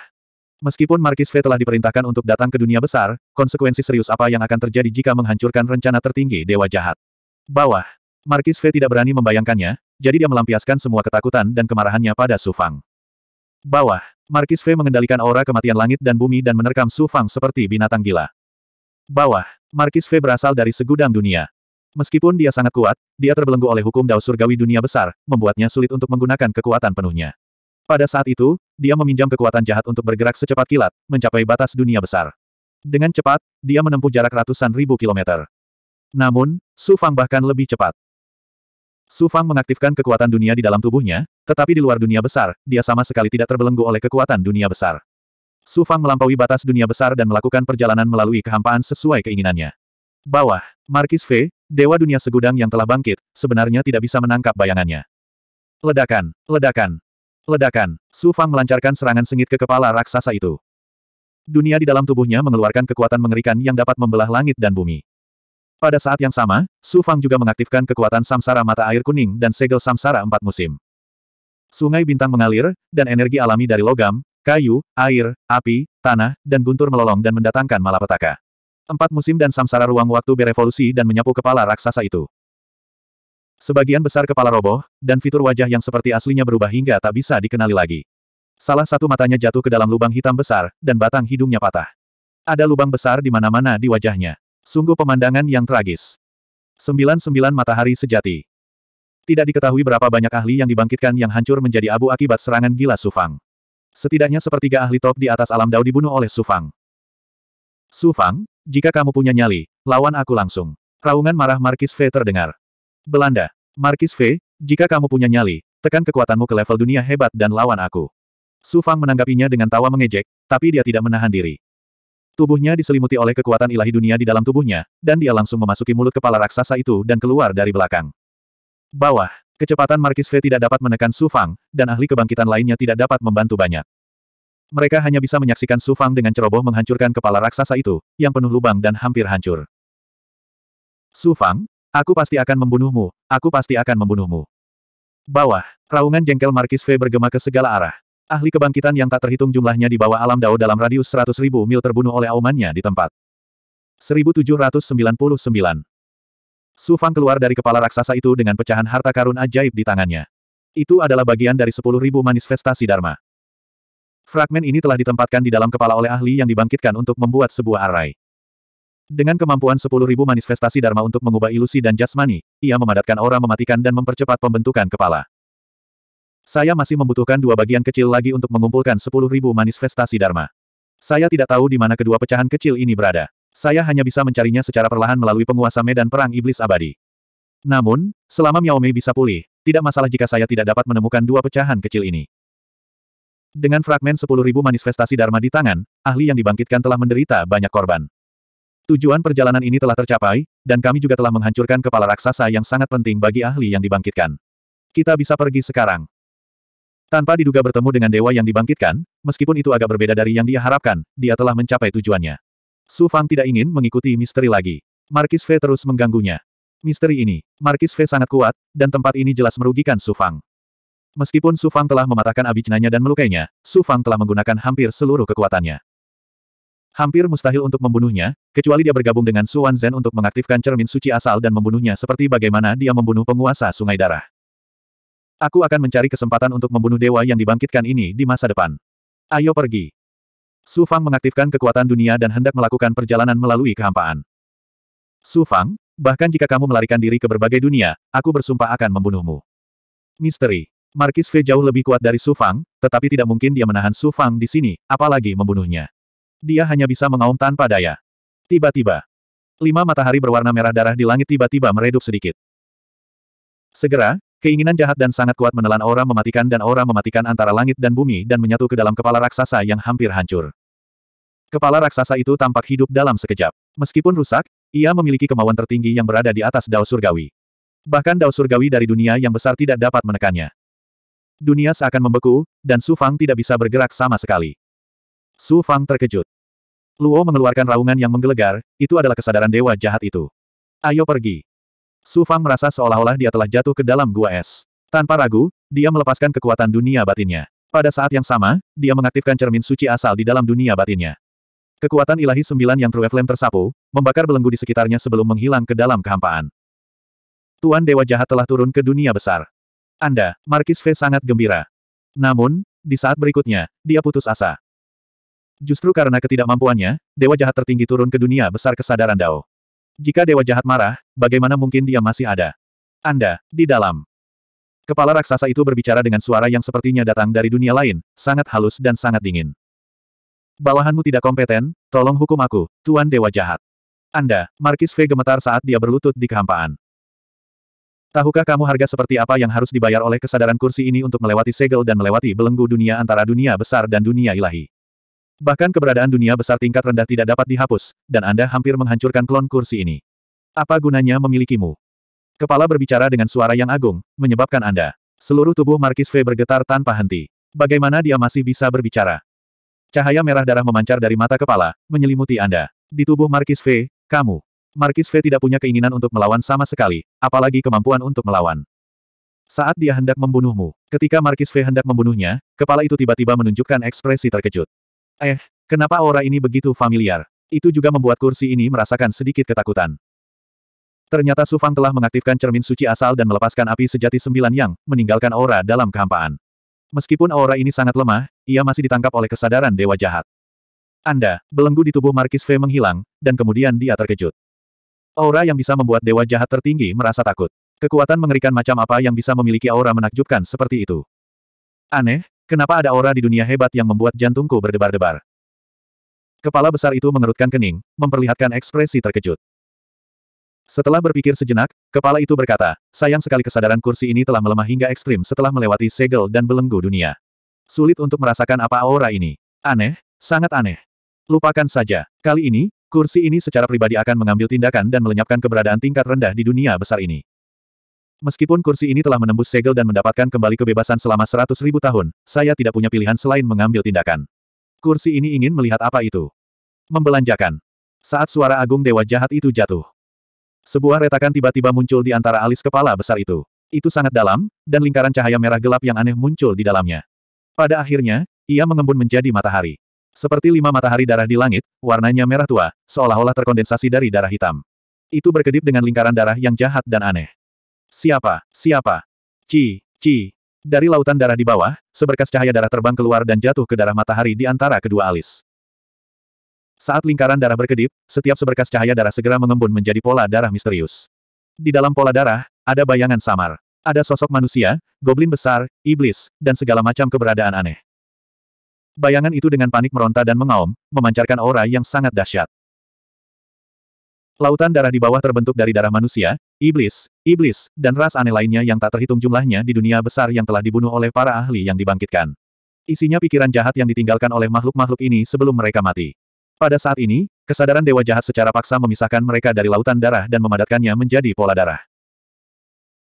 Meskipun Markis V telah diperintahkan untuk datang ke dunia besar, konsekuensi serius apa yang akan terjadi jika menghancurkan rencana tertinggi Dewa Jahat? Bawah. Markis V tidak berani membayangkannya, jadi dia melampiaskan semua ketakutan dan kemarahannya pada Su Fang. Bawah. Markis V mengendalikan aura kematian langit dan bumi dan menerkam Su Fang seperti binatang gila. Bawah. Markis V berasal dari segudang dunia. Meskipun dia sangat kuat, dia terbelenggu oleh hukum Dao Surgawi dunia besar, membuatnya sulit untuk menggunakan kekuatan penuhnya. Pada saat itu, dia meminjam kekuatan jahat untuk bergerak secepat kilat, mencapai batas dunia besar. Dengan cepat, dia menempuh jarak ratusan ribu kilometer. Namun, Su Fang bahkan lebih cepat. Su Fang mengaktifkan kekuatan dunia di dalam tubuhnya, tetapi di luar dunia besar, dia sama sekali tidak terbelenggu oleh kekuatan dunia besar. Su Fang melampaui batas dunia besar dan melakukan perjalanan melalui kehampaan sesuai keinginannya. Bawah, Markis V, Dewa Dunia Segudang yang telah bangkit, sebenarnya tidak bisa menangkap bayangannya. Ledakan, ledakan, Ledakan, Su Fang melancarkan serangan sengit ke kepala raksasa itu. Dunia di dalam tubuhnya mengeluarkan kekuatan mengerikan yang dapat membelah langit dan bumi. Pada saat yang sama, Su Fang juga mengaktifkan kekuatan samsara mata air kuning dan segel samsara empat musim. Sungai bintang mengalir, dan energi alami dari logam, kayu, air, api, tanah, dan guntur melolong dan mendatangkan malapetaka. Empat musim dan samsara ruang waktu berevolusi dan menyapu kepala raksasa itu. Sebagian besar kepala roboh, dan fitur wajah yang seperti aslinya berubah hingga tak bisa dikenali lagi. Salah satu matanya jatuh ke dalam lubang hitam besar, dan batang hidungnya patah. Ada lubang besar di mana-mana di wajahnya. Sungguh pemandangan yang tragis. 99 Matahari Sejati Tidak diketahui berapa banyak ahli yang dibangkitkan yang hancur menjadi abu akibat serangan gila Sufang. Setidaknya sepertiga ahli top di atas alam dao dibunuh oleh Sufang. Sufang, jika kamu punya nyali, lawan aku langsung. Raungan marah Markis V terdengar. Belanda. Markis V, jika kamu punya nyali, tekan kekuatanmu ke level dunia hebat dan lawan aku. Su Fang menanggapinya dengan tawa mengejek, tapi dia tidak menahan diri. Tubuhnya diselimuti oleh kekuatan ilahi dunia di dalam tubuhnya, dan dia langsung memasuki mulut kepala raksasa itu dan keluar dari belakang. Bawah, kecepatan Markis V tidak dapat menekan Su Fang, dan ahli kebangkitan lainnya tidak dapat membantu banyak. Mereka hanya bisa menyaksikan Su Fang dengan ceroboh menghancurkan kepala raksasa itu, yang penuh lubang dan hampir hancur. Su Fang, Aku pasti akan membunuhmu, aku pasti akan membunuhmu. Bawah, raungan jengkel Markis V bergema ke segala arah. Ahli kebangkitan yang tak terhitung jumlahnya di bawah alam Dao dalam radius 100 ribu mil terbunuh oleh aumannya di tempat. 1799 Su Fang keluar dari kepala raksasa itu dengan pecahan harta karun ajaib di tangannya. Itu adalah bagian dari ribu manifestasi Dharma. Fragmen ini telah ditempatkan di dalam kepala oleh ahli yang dibangkitkan untuk membuat sebuah array. Dengan kemampuan 10.000 manifestasi Dharma untuk mengubah ilusi dan jasmani, ia memadatkan aura mematikan dan mempercepat pembentukan kepala. Saya masih membutuhkan dua bagian kecil lagi untuk mengumpulkan 10.000 manifestasi Dharma. Saya tidak tahu di mana kedua pecahan kecil ini berada. Saya hanya bisa mencarinya secara perlahan melalui penguasa medan perang iblis abadi. Namun, selama Miao Mei bisa pulih, tidak masalah jika saya tidak dapat menemukan dua pecahan kecil ini. Dengan fragmen 10.000 manifestasi Dharma di tangan, ahli yang dibangkitkan telah menderita banyak korban. Tujuan perjalanan ini telah tercapai, dan kami juga telah menghancurkan kepala raksasa yang sangat penting bagi ahli yang dibangkitkan. Kita bisa pergi sekarang. Tanpa diduga bertemu dengan dewa yang dibangkitkan, meskipun itu agak berbeda dari yang dia harapkan, dia telah mencapai tujuannya. Su Fang tidak ingin mengikuti misteri lagi. Markis V terus mengganggunya. Misteri ini, Markis V sangat kuat, dan tempat ini jelas merugikan Su Fang. Meskipun Su Fang telah mematahkan abijnanya dan melukainya, Su Fang telah menggunakan hampir seluruh kekuatannya. Hampir mustahil untuk membunuhnya, kecuali dia bergabung dengan Suan Zen untuk mengaktifkan cermin suci asal dan membunuhnya seperti bagaimana dia membunuh penguasa sungai darah. Aku akan mencari kesempatan untuk membunuh dewa yang dibangkitkan ini di masa depan. Ayo pergi. Su Fang mengaktifkan kekuatan dunia dan hendak melakukan perjalanan melalui kehampaan. Su Fang, bahkan jika kamu melarikan diri ke berbagai dunia, aku bersumpah akan membunuhmu. Misteri. Markis V jauh lebih kuat dari Su Fang, tetapi tidak mungkin dia menahan Su Fang di sini, apalagi membunuhnya dia hanya bisa mengaum tanpa daya. Tiba-tiba, lima matahari berwarna merah darah di langit tiba-tiba meredup sedikit. Segera, keinginan jahat dan sangat kuat menelan aura mematikan dan aura mematikan antara langit dan bumi dan menyatu ke dalam kepala raksasa yang hampir hancur. Kepala raksasa itu tampak hidup dalam sekejap. Meskipun rusak, ia memiliki kemauan tertinggi yang berada di atas dao surgawi. Bahkan dao surgawi dari dunia yang besar tidak dapat menekannya. Dunia seakan membeku, dan Su Fang tidak bisa bergerak sama sekali. Su Fang terkejut. Luo mengeluarkan raungan yang menggelegar, itu adalah kesadaran dewa jahat itu. Ayo pergi. Su Fang merasa seolah-olah dia telah jatuh ke dalam gua es. Tanpa ragu, dia melepaskan kekuatan dunia batinnya. Pada saat yang sama, dia mengaktifkan cermin suci asal di dalam dunia batinnya. Kekuatan ilahi sembilan yang True Flame tersapu, membakar belenggu di sekitarnya sebelum menghilang ke dalam kehampaan. Tuan Dewa Jahat telah turun ke dunia besar. Anda, Markis V sangat gembira. Namun, di saat berikutnya, dia putus asa. Justru karena ketidakmampuannya, dewa jahat tertinggi turun ke dunia besar kesadaran Dao. Jika dewa jahat marah, bagaimana mungkin dia masih ada? Anda, di dalam. Kepala raksasa itu berbicara dengan suara yang sepertinya datang dari dunia lain, sangat halus dan sangat dingin. Bawahanmu tidak kompeten, tolong hukum aku, Tuan Dewa Jahat. Anda, Markis V gemetar saat dia berlutut di kehampaan. Tahukah kamu harga seperti apa yang harus dibayar oleh kesadaran kursi ini untuk melewati segel dan melewati belenggu dunia antara dunia besar dan dunia ilahi? Bahkan keberadaan dunia besar tingkat rendah tidak dapat dihapus, dan Anda hampir menghancurkan klon kursi ini. Apa gunanya memilikimu? Kepala berbicara dengan suara yang agung, menyebabkan Anda. Seluruh tubuh Markis V bergetar tanpa henti. Bagaimana dia masih bisa berbicara? Cahaya merah darah memancar dari mata kepala, menyelimuti Anda. Di tubuh Markis V, kamu. Markis V tidak punya keinginan untuk melawan sama sekali, apalagi kemampuan untuk melawan. Saat dia hendak membunuhmu, ketika Markis V hendak membunuhnya, kepala itu tiba-tiba menunjukkan ekspresi terkejut. Eh, kenapa aura ini begitu familiar? Itu juga membuat kursi ini merasakan sedikit ketakutan. Ternyata Su Fang telah mengaktifkan cermin suci asal dan melepaskan api sejati sembilan yang meninggalkan aura dalam kehampaan. Meskipun aura ini sangat lemah, ia masih ditangkap oleh kesadaran dewa jahat. Anda, belenggu di tubuh Markis V menghilang, dan kemudian dia terkejut. Aura yang bisa membuat dewa jahat tertinggi merasa takut. Kekuatan mengerikan macam apa yang bisa memiliki aura menakjubkan seperti itu. Aneh, Kenapa ada aura di dunia hebat yang membuat jantungku berdebar-debar? Kepala besar itu mengerutkan kening, memperlihatkan ekspresi terkejut. Setelah berpikir sejenak, kepala itu berkata, sayang sekali kesadaran kursi ini telah melemah hingga ekstrim setelah melewati segel dan belenggu dunia. Sulit untuk merasakan apa aura ini. Aneh, sangat aneh. Lupakan saja. Kali ini, kursi ini secara pribadi akan mengambil tindakan dan melenyapkan keberadaan tingkat rendah di dunia besar ini. Meskipun kursi ini telah menembus segel dan mendapatkan kembali kebebasan selama seratus ribu tahun, saya tidak punya pilihan selain mengambil tindakan. Kursi ini ingin melihat apa itu. Membelanjakan. Saat suara agung dewa jahat itu jatuh. Sebuah retakan tiba-tiba muncul di antara alis kepala besar itu. Itu sangat dalam, dan lingkaran cahaya merah gelap yang aneh muncul di dalamnya. Pada akhirnya, ia mengembun menjadi matahari. Seperti lima matahari darah di langit, warnanya merah tua, seolah-olah terkondensasi dari darah hitam. Itu berkedip dengan lingkaran darah yang jahat dan aneh. Siapa? Siapa? Ci, ci. Dari lautan darah di bawah, seberkas cahaya darah terbang keluar dan jatuh ke darah matahari di antara kedua alis. Saat lingkaran darah berkedip, setiap seberkas cahaya darah segera mengembun menjadi pola darah misterius. Di dalam pola darah, ada bayangan samar. Ada sosok manusia, goblin besar, iblis, dan segala macam keberadaan aneh. Bayangan itu dengan panik meronta dan mengaum, memancarkan aura yang sangat dahsyat. Lautan darah di bawah terbentuk dari darah manusia, iblis, iblis, dan ras aneh lainnya yang tak terhitung jumlahnya di dunia besar yang telah dibunuh oleh para ahli yang dibangkitkan. Isinya pikiran jahat yang ditinggalkan oleh makhluk-makhluk ini sebelum mereka mati. Pada saat ini, kesadaran dewa jahat secara paksa memisahkan mereka dari lautan darah dan memadatkannya menjadi pola darah.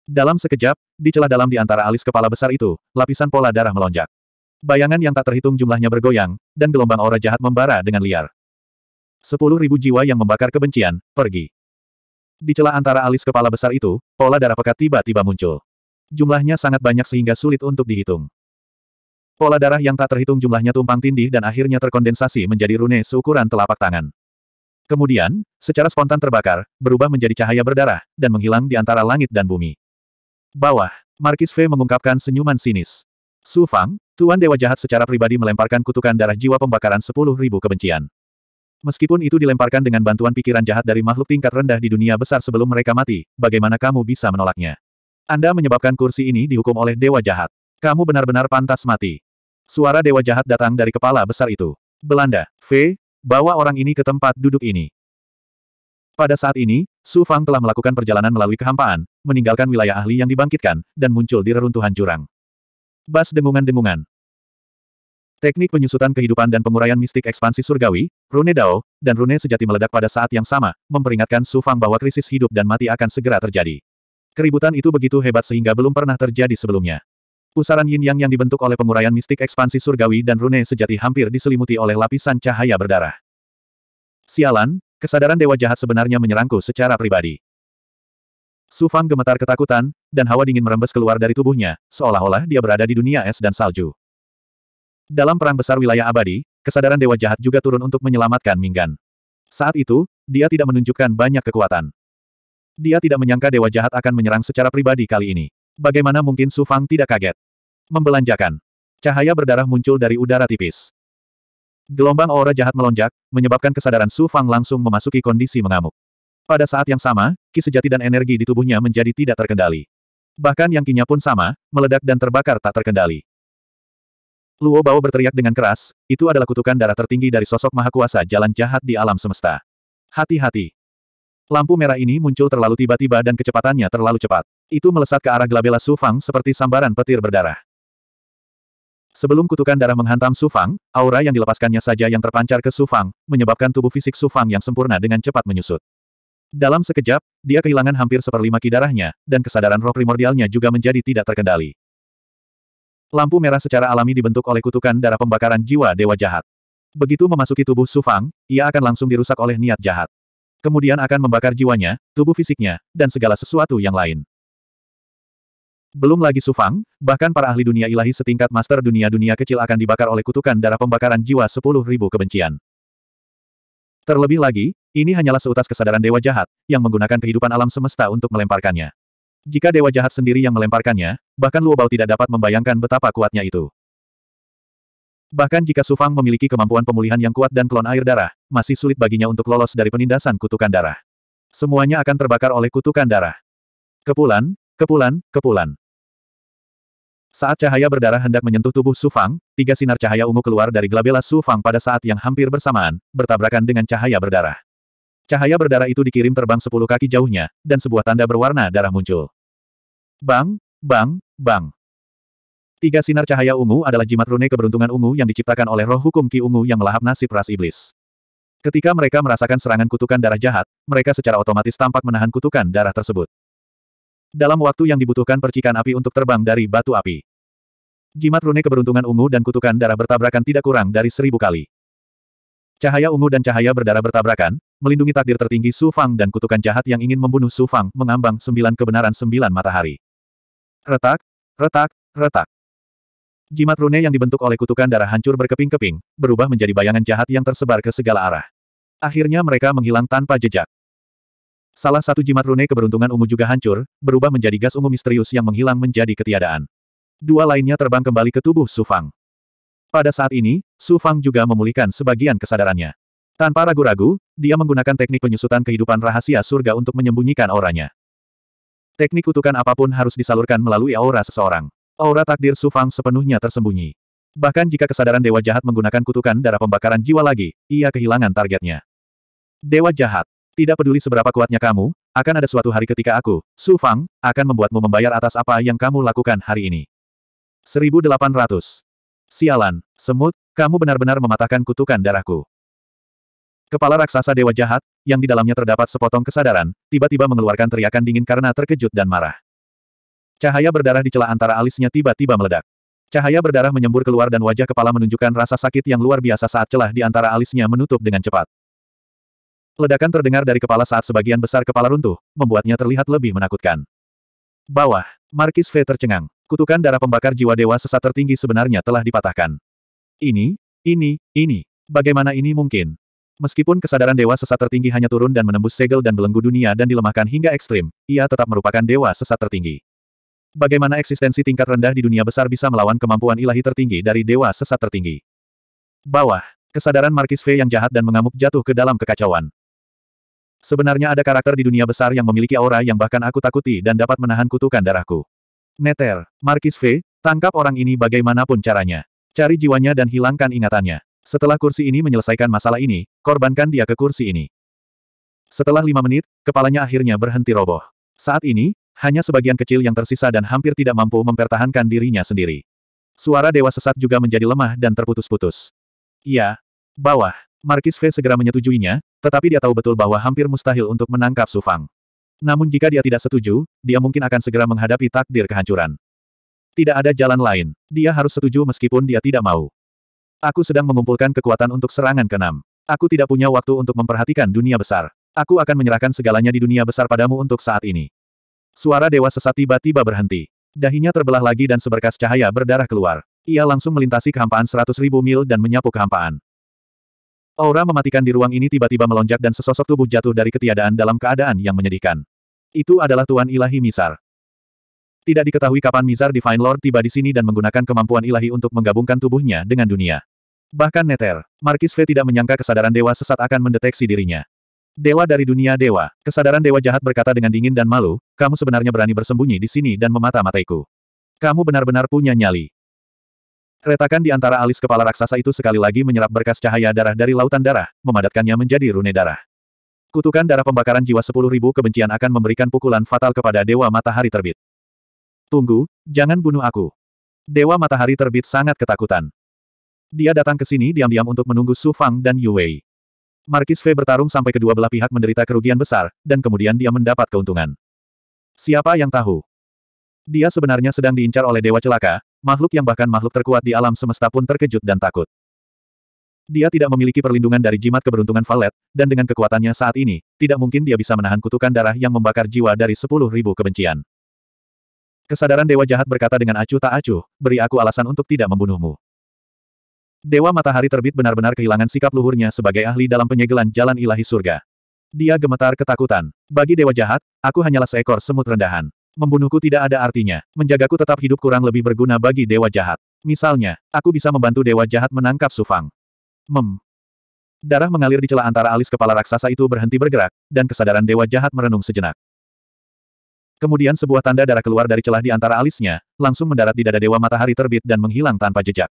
Dalam sekejap, di celah dalam di antara alis kepala besar itu, lapisan pola darah melonjak. Bayangan yang tak terhitung jumlahnya bergoyang, dan gelombang aura jahat membara dengan liar. Sepuluh ribu jiwa yang membakar kebencian, pergi. Di celah antara alis kepala besar itu, pola darah pekat tiba-tiba muncul. Jumlahnya sangat banyak sehingga sulit untuk dihitung. Pola darah yang tak terhitung jumlahnya tumpang tindih dan akhirnya terkondensasi menjadi rune seukuran telapak tangan. Kemudian, secara spontan terbakar, berubah menjadi cahaya berdarah, dan menghilang di antara langit dan bumi. Bawah, Markis V mengungkapkan senyuman sinis. Su Fang, Tuan Dewa Jahat secara pribadi melemparkan kutukan darah jiwa pembakaran sepuluh ribu kebencian. Meskipun itu dilemparkan dengan bantuan pikiran jahat dari makhluk tingkat rendah di dunia besar sebelum mereka mati, bagaimana kamu bisa menolaknya? Anda menyebabkan kursi ini dihukum oleh dewa jahat. Kamu benar-benar pantas mati. Suara dewa jahat datang dari kepala besar itu. Belanda, V, bawa orang ini ke tempat duduk ini. Pada saat ini, Su Fang telah melakukan perjalanan melalui kehampaan, meninggalkan wilayah ahli yang dibangkitkan, dan muncul di reruntuhan jurang. Bas dengungan-dengungan. Teknik penyusutan kehidupan dan penguraian mistik ekspansi surgawi, Rune Dao, dan Rune sejati meledak pada saat yang sama, memperingatkan Su Fang bahwa krisis hidup dan mati akan segera terjadi. Keributan itu begitu hebat sehingga belum pernah terjadi sebelumnya. Pusaran yin yang yang dibentuk oleh penguraian mistik ekspansi surgawi dan Rune sejati hampir diselimuti oleh lapisan cahaya berdarah. Sialan, kesadaran dewa jahat sebenarnya menyerangku secara pribadi. Su Fang gemetar ketakutan, dan hawa dingin merembes keluar dari tubuhnya, seolah-olah dia berada di dunia es dan salju. Dalam perang besar wilayah abadi, kesadaran dewa jahat juga turun untuk menyelamatkan Minggan. Saat itu, dia tidak menunjukkan banyak kekuatan. Dia tidak menyangka dewa jahat akan menyerang secara pribadi kali ini. Bagaimana mungkin Su Fang tidak kaget? Membelanjakan. Cahaya berdarah muncul dari udara tipis. Gelombang aura jahat melonjak, menyebabkan kesadaran Su Fang langsung memasuki kondisi mengamuk. Pada saat yang sama, ki sejati dan energi di tubuhnya menjadi tidak terkendali. Bahkan yang kinya pun sama, meledak dan terbakar tak terkendali. Luo Bao berteriak dengan keras, itu adalah kutukan darah tertinggi dari sosok maha kuasa jalan jahat di alam semesta. Hati-hati. Lampu merah ini muncul terlalu tiba-tiba dan kecepatannya terlalu cepat. Itu melesat ke arah Glabella Sufang seperti sambaran petir berdarah. Sebelum kutukan darah menghantam Sufang, aura yang dilepaskannya saja yang terpancar ke Sufang, menyebabkan tubuh fisik Sufang yang sempurna dengan cepat menyusut. Dalam sekejap, dia kehilangan hampir seperlima ki darahnya, dan kesadaran roh primordialnya juga menjadi tidak terkendali. Lampu merah secara alami dibentuk oleh kutukan darah pembakaran jiwa dewa jahat. Begitu memasuki tubuh Sufang, ia akan langsung dirusak oleh niat jahat. Kemudian akan membakar jiwanya, tubuh fisiknya, dan segala sesuatu yang lain. Belum lagi Sufang, bahkan para ahli dunia ilahi setingkat master dunia-dunia kecil akan dibakar oleh kutukan darah pembakaran jiwa sepuluh ribu kebencian. Terlebih lagi, ini hanyalah seutas kesadaran dewa jahat, yang menggunakan kehidupan alam semesta untuk melemparkannya. Jika dewa jahat sendiri yang melemparkannya, bahkan Luo Bao tidak dapat membayangkan betapa kuatnya itu. Bahkan jika Sufang memiliki kemampuan pemulihan yang kuat dan klon air darah, masih sulit baginya untuk lolos dari penindasan kutukan darah. Semuanya akan terbakar oleh kutukan darah. Kepulan, kepulan, kepulan. Saat cahaya berdarah hendak menyentuh tubuh Sufang, tiga sinar cahaya ungu keluar dari glabela Su Fang pada saat yang hampir bersamaan, bertabrakan dengan cahaya berdarah. Cahaya berdarah itu dikirim terbang sepuluh kaki jauhnya, dan sebuah tanda berwarna darah muncul. Bang, bang, bang. Tiga sinar cahaya ungu adalah jimat rune keberuntungan ungu yang diciptakan oleh roh hukum Ki Ungu yang melahap nasib ras iblis. Ketika mereka merasakan serangan kutukan darah jahat, mereka secara otomatis tampak menahan kutukan darah tersebut. Dalam waktu yang dibutuhkan percikan api untuk terbang dari batu api. Jimat rune keberuntungan ungu dan kutukan darah bertabrakan tidak kurang dari seribu kali. Cahaya ungu dan cahaya berdarah bertabrakan, melindungi takdir tertinggi Su Fang dan kutukan jahat yang ingin membunuh Su Fang, mengambang sembilan kebenaran sembilan matahari. Retak, retak, retak. Jimat rune yang dibentuk oleh kutukan darah hancur berkeping-keping, berubah menjadi bayangan jahat yang tersebar ke segala arah. Akhirnya mereka menghilang tanpa jejak. Salah satu jimat rune keberuntungan ungu juga hancur, berubah menjadi gas ungu misterius yang menghilang menjadi ketiadaan. Dua lainnya terbang kembali ke tubuh Su Fang. Pada saat ini, Su Fang juga memulihkan sebagian kesadarannya. Tanpa ragu-ragu, dia menggunakan teknik penyusutan kehidupan rahasia surga untuk menyembunyikan auranya. Teknik kutukan apapun harus disalurkan melalui aura seseorang. Aura takdir Sufang sepenuhnya tersembunyi. Bahkan jika kesadaran Dewa Jahat menggunakan kutukan darah pembakaran jiwa lagi, ia kehilangan targetnya. Dewa Jahat, tidak peduli seberapa kuatnya kamu, akan ada suatu hari ketika aku, Sufang, akan membuatmu membayar atas apa yang kamu lakukan hari ini. 1800. Sialan, semut, kamu benar-benar mematahkan kutukan darahku. Kepala raksasa dewa jahat, yang di dalamnya terdapat sepotong kesadaran, tiba-tiba mengeluarkan teriakan dingin karena terkejut dan marah. Cahaya berdarah di celah antara alisnya tiba-tiba meledak. Cahaya berdarah menyembur keluar dan wajah kepala menunjukkan rasa sakit yang luar biasa saat celah di antara alisnya menutup dengan cepat. Ledakan terdengar dari kepala saat sebagian besar kepala runtuh, membuatnya terlihat lebih menakutkan. Bawah, Markis V tercengang. Kutukan darah pembakar jiwa dewa sesat tertinggi sebenarnya telah dipatahkan. Ini, ini, ini, bagaimana ini mungkin? Meskipun kesadaran dewa sesat tertinggi hanya turun dan menembus segel dan belenggu dunia dan dilemahkan hingga ekstrim, ia tetap merupakan dewa sesat tertinggi. Bagaimana eksistensi tingkat rendah di dunia besar bisa melawan kemampuan ilahi tertinggi dari dewa sesat tertinggi? Bawah. Kesadaran Markis V yang jahat dan mengamuk jatuh ke dalam kekacauan. Sebenarnya ada karakter di dunia besar yang memiliki aura yang bahkan aku takuti dan dapat menahan kutukan darahku. Neter, Markis V, tangkap orang ini bagaimanapun caranya. Cari jiwanya dan hilangkan ingatannya. Setelah kursi ini menyelesaikan masalah ini, korbankan dia ke kursi ini. Setelah lima menit, kepalanya akhirnya berhenti roboh. Saat ini, hanya sebagian kecil yang tersisa dan hampir tidak mampu mempertahankan dirinya sendiri. Suara dewa sesat juga menjadi lemah dan terputus-putus. Iya. Bawah. Markis V segera menyetujuinya, tetapi dia tahu betul bahwa hampir mustahil untuk menangkap Sufang. Namun jika dia tidak setuju, dia mungkin akan segera menghadapi takdir kehancuran. Tidak ada jalan lain. Dia harus setuju meskipun dia tidak mau. Aku sedang mengumpulkan kekuatan untuk serangan keenam. Aku tidak punya waktu untuk memperhatikan dunia besar. Aku akan menyerahkan segalanya di dunia besar padamu untuk saat ini. Suara dewa sesat tiba-tiba berhenti. Dahinya terbelah lagi dan seberkas cahaya berdarah keluar. Ia langsung melintasi kehampaan seratus ribu mil dan menyapu kehampaan. Aura mematikan di ruang ini tiba-tiba melonjak dan sesosok tubuh jatuh dari ketiadaan dalam keadaan yang menyedihkan. Itu adalah Tuan Ilahi Misar. Tidak diketahui kapan Mizar Divine Lord tiba di sini dan menggunakan kemampuan ilahi untuk menggabungkan tubuhnya dengan dunia. Bahkan Neter, Markis V tidak menyangka kesadaran dewa sesat akan mendeteksi dirinya. Dewa dari dunia dewa, kesadaran dewa jahat berkata dengan dingin dan malu, kamu sebenarnya berani bersembunyi di sini dan memata-mataiku. Kamu benar-benar punya nyali. Retakan di antara alis kepala raksasa itu sekali lagi menyerap berkas cahaya darah dari lautan darah, memadatkannya menjadi rune darah. Kutukan darah pembakaran jiwa sepuluh ribu kebencian akan memberikan pukulan fatal kepada Dewa Matahari Terbit. Tunggu, jangan bunuh aku. Dewa matahari terbit sangat ketakutan. Dia datang ke sini diam-diam untuk menunggu Su Fang dan Yu Wei. Markis Fei bertarung sampai kedua belah pihak menderita kerugian besar, dan kemudian dia mendapat keuntungan. Siapa yang tahu? Dia sebenarnya sedang diincar oleh dewa celaka, makhluk yang bahkan makhluk terkuat di alam semesta pun terkejut dan takut. Dia tidak memiliki perlindungan dari jimat keberuntungan Valet, dan dengan kekuatannya saat ini, tidak mungkin dia bisa menahan kutukan darah yang membakar jiwa dari sepuluh ribu kebencian. Kesadaran Dewa Jahat berkata dengan acuh tak acuh, beri aku alasan untuk tidak membunuhmu. Dewa Matahari Terbit benar-benar kehilangan sikap luhurnya sebagai ahli dalam penyegelan jalan ilahi surga. Dia gemetar ketakutan. Bagi Dewa Jahat, aku hanyalah seekor semut rendahan. Membunuhku tidak ada artinya. Menjagaku tetap hidup kurang lebih berguna bagi Dewa Jahat. Misalnya, aku bisa membantu Dewa Jahat menangkap Sufang. Mem. Darah mengalir di celah antara alis kepala raksasa itu berhenti bergerak, dan kesadaran Dewa Jahat merenung sejenak. Kemudian sebuah tanda darah keluar dari celah di antara alisnya, langsung mendarat di dada Dewa Matahari Terbit dan menghilang tanpa jejak.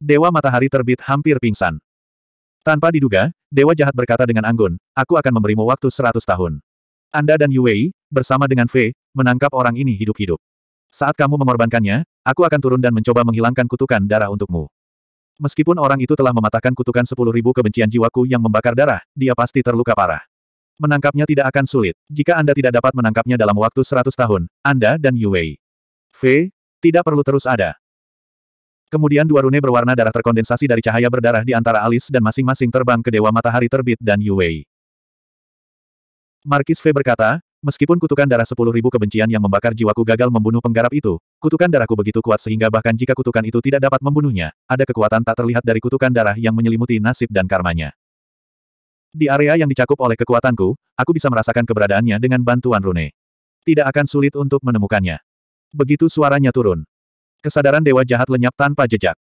Dewa Matahari Terbit hampir pingsan. Tanpa diduga, Dewa Jahat berkata dengan anggun, aku akan memberimu waktu seratus tahun. Anda dan Yuei, bersama dengan Fei, menangkap orang ini hidup-hidup. Saat kamu mengorbankannya, aku akan turun dan mencoba menghilangkan kutukan darah untukmu. Meskipun orang itu telah mematahkan kutukan sepuluh ribu kebencian jiwaku yang membakar darah, dia pasti terluka parah. Menangkapnya tidak akan sulit. Jika Anda tidak dapat menangkapnya dalam waktu 100 tahun, Anda dan Yue V. Tidak perlu terus ada. Kemudian dua rune berwarna darah terkondensasi dari cahaya berdarah di antara alis dan masing-masing terbang ke Dewa Matahari Terbit dan Yue. Wei. Markis V berkata, meskipun kutukan darah sepuluh ribu kebencian yang membakar jiwaku gagal membunuh penggarap itu, kutukan darahku begitu kuat sehingga bahkan jika kutukan itu tidak dapat membunuhnya, ada kekuatan tak terlihat dari kutukan darah yang menyelimuti nasib dan karmanya. Di area yang dicakup oleh kekuatanku, aku bisa merasakan keberadaannya dengan bantuan rune. Tidak akan sulit untuk menemukannya. Begitu suaranya turun. Kesadaran dewa jahat lenyap tanpa jejak.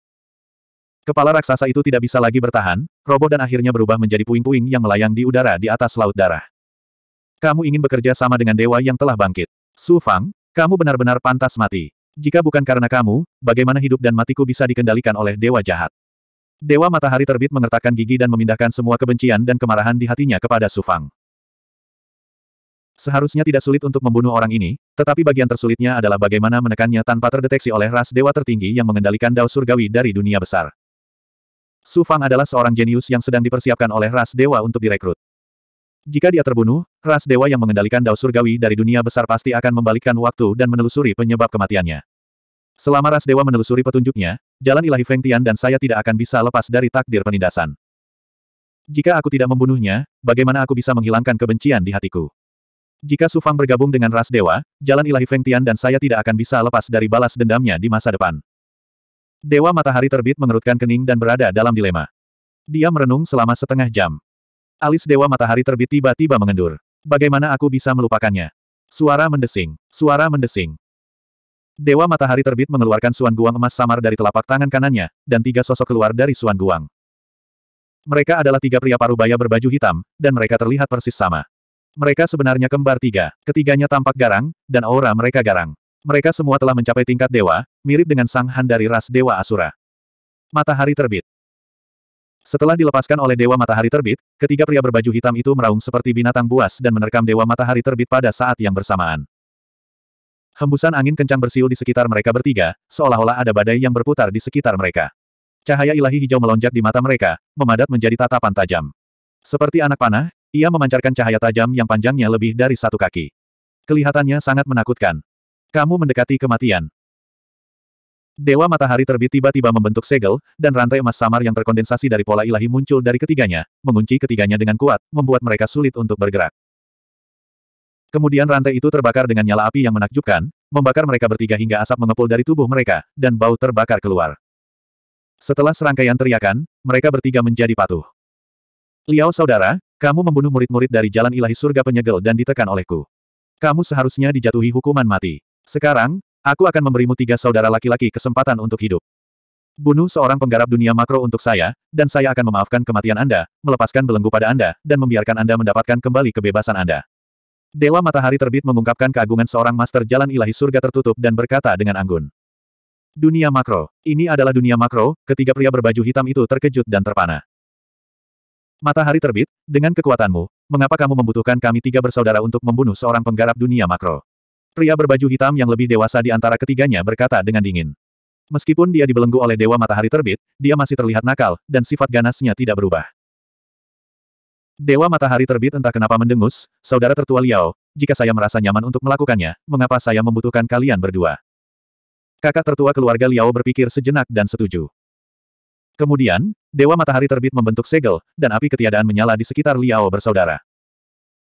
Kepala raksasa itu tidak bisa lagi bertahan, roboh dan akhirnya berubah menjadi puing-puing yang melayang di udara di atas laut darah. Kamu ingin bekerja sama dengan dewa yang telah bangkit. Su Fang, kamu benar-benar pantas mati. Jika bukan karena kamu, bagaimana hidup dan matiku bisa dikendalikan oleh dewa jahat? Dewa matahari terbit mengertakkan gigi dan memindahkan semua kebencian dan kemarahan di hatinya kepada Sufang. Seharusnya tidak sulit untuk membunuh orang ini, tetapi bagian tersulitnya adalah bagaimana menekannya tanpa terdeteksi oleh ras dewa tertinggi yang mengendalikan dao surgawi dari dunia besar. Sufang adalah seorang jenius yang sedang dipersiapkan oleh ras dewa untuk direkrut. Jika dia terbunuh, ras dewa yang mengendalikan dao surgawi dari dunia besar pasti akan membalikkan waktu dan menelusuri penyebab kematiannya. Selama ras dewa menelusuri petunjuknya, jalan ilahi Feng Tian dan saya tidak akan bisa lepas dari takdir penindasan. Jika aku tidak membunuhnya, bagaimana aku bisa menghilangkan kebencian di hatiku? Jika Su Fang bergabung dengan ras dewa, jalan ilahi Feng Tian dan saya tidak akan bisa lepas dari balas dendamnya di masa depan. Dewa matahari terbit mengerutkan kening dan berada dalam dilema. Dia merenung selama setengah jam. Alis dewa matahari terbit tiba-tiba mengendur. Bagaimana aku bisa melupakannya? Suara mendesing, suara mendesing. Dewa matahari terbit mengeluarkan suan guang emas samar dari telapak tangan kanannya, dan tiga sosok keluar dari suan guang. Mereka adalah tiga pria parubaya berbaju hitam, dan mereka terlihat persis sama. Mereka sebenarnya kembar tiga, ketiganya tampak garang, dan aura mereka garang. Mereka semua telah mencapai tingkat dewa, mirip dengan Sang Han dari ras Dewa Asura. Matahari terbit. Setelah dilepaskan oleh Dewa Matahari Terbit, ketiga pria berbaju hitam itu meraung seperti binatang buas dan menerkam Dewa Matahari Terbit pada saat yang bersamaan. Hembusan angin kencang bersiul di sekitar mereka bertiga, seolah-olah ada badai yang berputar di sekitar mereka. Cahaya ilahi hijau melonjak di mata mereka, memadat menjadi tatapan tajam. Seperti anak panah, ia memancarkan cahaya tajam yang panjangnya lebih dari satu kaki. Kelihatannya sangat menakutkan. Kamu mendekati kematian. Dewa matahari terbit tiba-tiba membentuk segel, dan rantai emas samar yang terkondensasi dari pola ilahi muncul dari ketiganya, mengunci ketiganya dengan kuat, membuat mereka sulit untuk bergerak. Kemudian rantai itu terbakar dengan nyala api yang menakjubkan, membakar mereka bertiga hingga asap mengepul dari tubuh mereka, dan bau terbakar keluar. Setelah serangkaian teriakan, mereka bertiga menjadi patuh. Liao saudara, kamu membunuh murid-murid dari jalan ilahi surga penyegel dan ditekan olehku. Kamu seharusnya dijatuhi hukuman mati. Sekarang, aku akan memberimu tiga saudara laki-laki kesempatan untuk hidup. Bunuh seorang penggarap dunia makro untuk saya, dan saya akan memaafkan kematian Anda, melepaskan belenggu pada Anda, dan membiarkan Anda mendapatkan kembali kebebasan Anda. Dewa matahari terbit mengungkapkan keagungan seorang master jalan ilahi surga tertutup dan berkata dengan anggun. Dunia makro. Ini adalah dunia makro, ketiga pria berbaju hitam itu terkejut dan terpana. Matahari terbit, dengan kekuatanmu, mengapa kamu membutuhkan kami tiga bersaudara untuk membunuh seorang penggarap dunia makro? Pria berbaju hitam yang lebih dewasa di antara ketiganya berkata dengan dingin. Meskipun dia dibelenggu oleh Dewa Matahari Terbit, dia masih terlihat nakal, dan sifat ganasnya tidak berubah. Dewa matahari terbit entah kenapa mendengus, saudara tertua Liao, jika saya merasa nyaman untuk melakukannya, mengapa saya membutuhkan kalian berdua? Kakak tertua keluarga Liao berpikir sejenak dan setuju. Kemudian, Dewa Matahari terbit membentuk segel, dan api ketiadaan menyala di sekitar Liao bersaudara.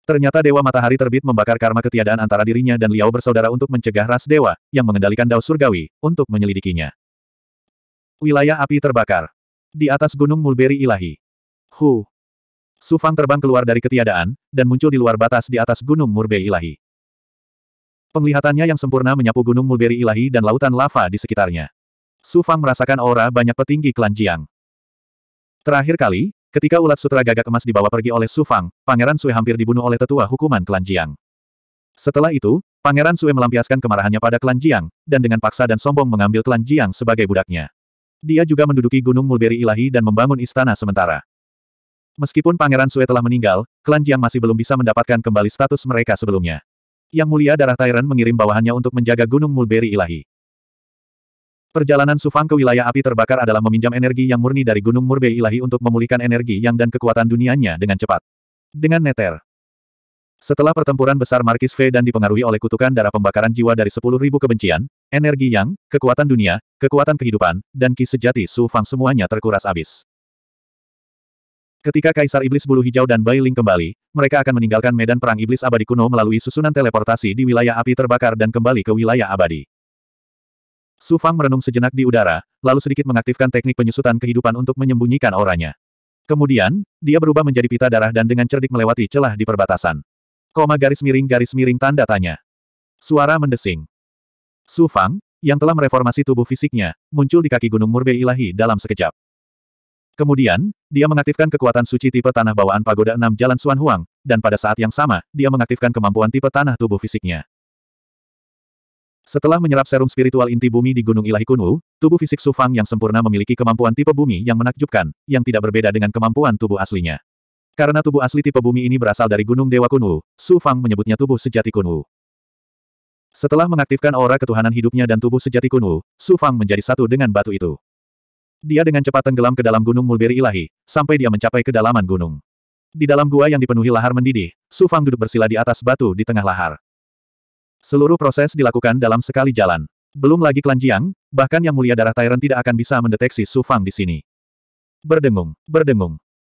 Ternyata Dewa Matahari terbit membakar karma ketiadaan antara dirinya dan Liao bersaudara untuk mencegah ras dewa, yang mengendalikan Dao Surgawi, untuk menyelidikinya. Wilayah api terbakar. Di atas Gunung Mulberry Ilahi. Hu. Sufang terbang keluar dari ketiadaan, dan muncul di luar batas di atas Gunung Murbei Ilahi. Penglihatannya yang sempurna menyapu Gunung Mulberry Ilahi dan lautan lava di sekitarnya. Sufang merasakan aura banyak petinggi klan Jiang. Terakhir kali, ketika ulat sutra gagak emas dibawa pergi oleh Sufang, Pangeran Sue hampir dibunuh oleh tetua hukuman klan Jiang. Setelah itu, Pangeran Sue melampiaskan kemarahannya pada klan Jiang, dan dengan paksa dan sombong mengambil klan Jiang sebagai budaknya. Dia juga menduduki Gunung Mulberry Ilahi dan membangun istana sementara. Meskipun Pangeran Sue telah meninggal, klan Jiang masih belum bisa mendapatkan kembali status mereka sebelumnya. Yang Mulia Darah Tyrant mengirim bawahannya untuk menjaga Gunung Mulberry Ilahi. Perjalanan Sufang ke wilayah api terbakar adalah meminjam energi yang murni dari Gunung Mulberry Ilahi untuk memulihkan energi yang dan kekuatan dunianya dengan cepat. Dengan neter. Setelah pertempuran besar Markis V dan dipengaruhi oleh kutukan darah pembakaran jiwa dari 10.000 kebencian, energi yang, kekuatan dunia, kekuatan kehidupan, dan ki sejati Sufang semuanya terkuras habis. Ketika Kaisar Iblis Bulu Hijau dan Bai Ling kembali, mereka akan meninggalkan medan perang Iblis Abadi kuno melalui susunan teleportasi di wilayah api terbakar dan kembali ke wilayah abadi. Su Fang merenung sejenak di udara, lalu sedikit mengaktifkan teknik penyusutan kehidupan untuk menyembunyikan auranya. Kemudian, dia berubah menjadi pita darah dan dengan cerdik melewati celah di perbatasan. Koma garis miring garis miring tanda tanya. Suara mendesing. Su Fang, yang telah mereformasi tubuh fisiknya, muncul di kaki Gunung Murbe Ilahi dalam sekejap. Kemudian, dia mengaktifkan kekuatan suci tipe tanah bawaan pagoda enam jalan Suan Huang, dan pada saat yang sama, dia mengaktifkan kemampuan tipe tanah tubuh fisiknya. Setelah menyerap serum spiritual inti bumi di Gunung Ilahi Kunwu, tubuh fisik Su Fang yang sempurna memiliki kemampuan tipe bumi yang menakjubkan, yang tidak berbeda dengan kemampuan tubuh aslinya. Karena tubuh asli tipe bumi ini berasal dari Gunung Dewa Kunwu, Su Fang menyebutnya tubuh sejati Kunwu. Setelah mengaktifkan aura ketuhanan hidupnya dan tubuh sejati Kunwu, Su Fang menjadi satu dengan batu itu. Dia dengan cepat tenggelam ke dalam gunung mulberi ilahi, sampai dia mencapai kedalaman gunung. Di dalam gua yang dipenuhi lahar mendidih, Su Fang duduk bersila di atas batu di tengah lahar. Seluruh proses dilakukan dalam sekali jalan. Belum lagi Klan Jiang, bahkan yang mulia darah Tyrant tidak akan bisa mendeteksi Su Fang di sini. Berdengung, berdengung,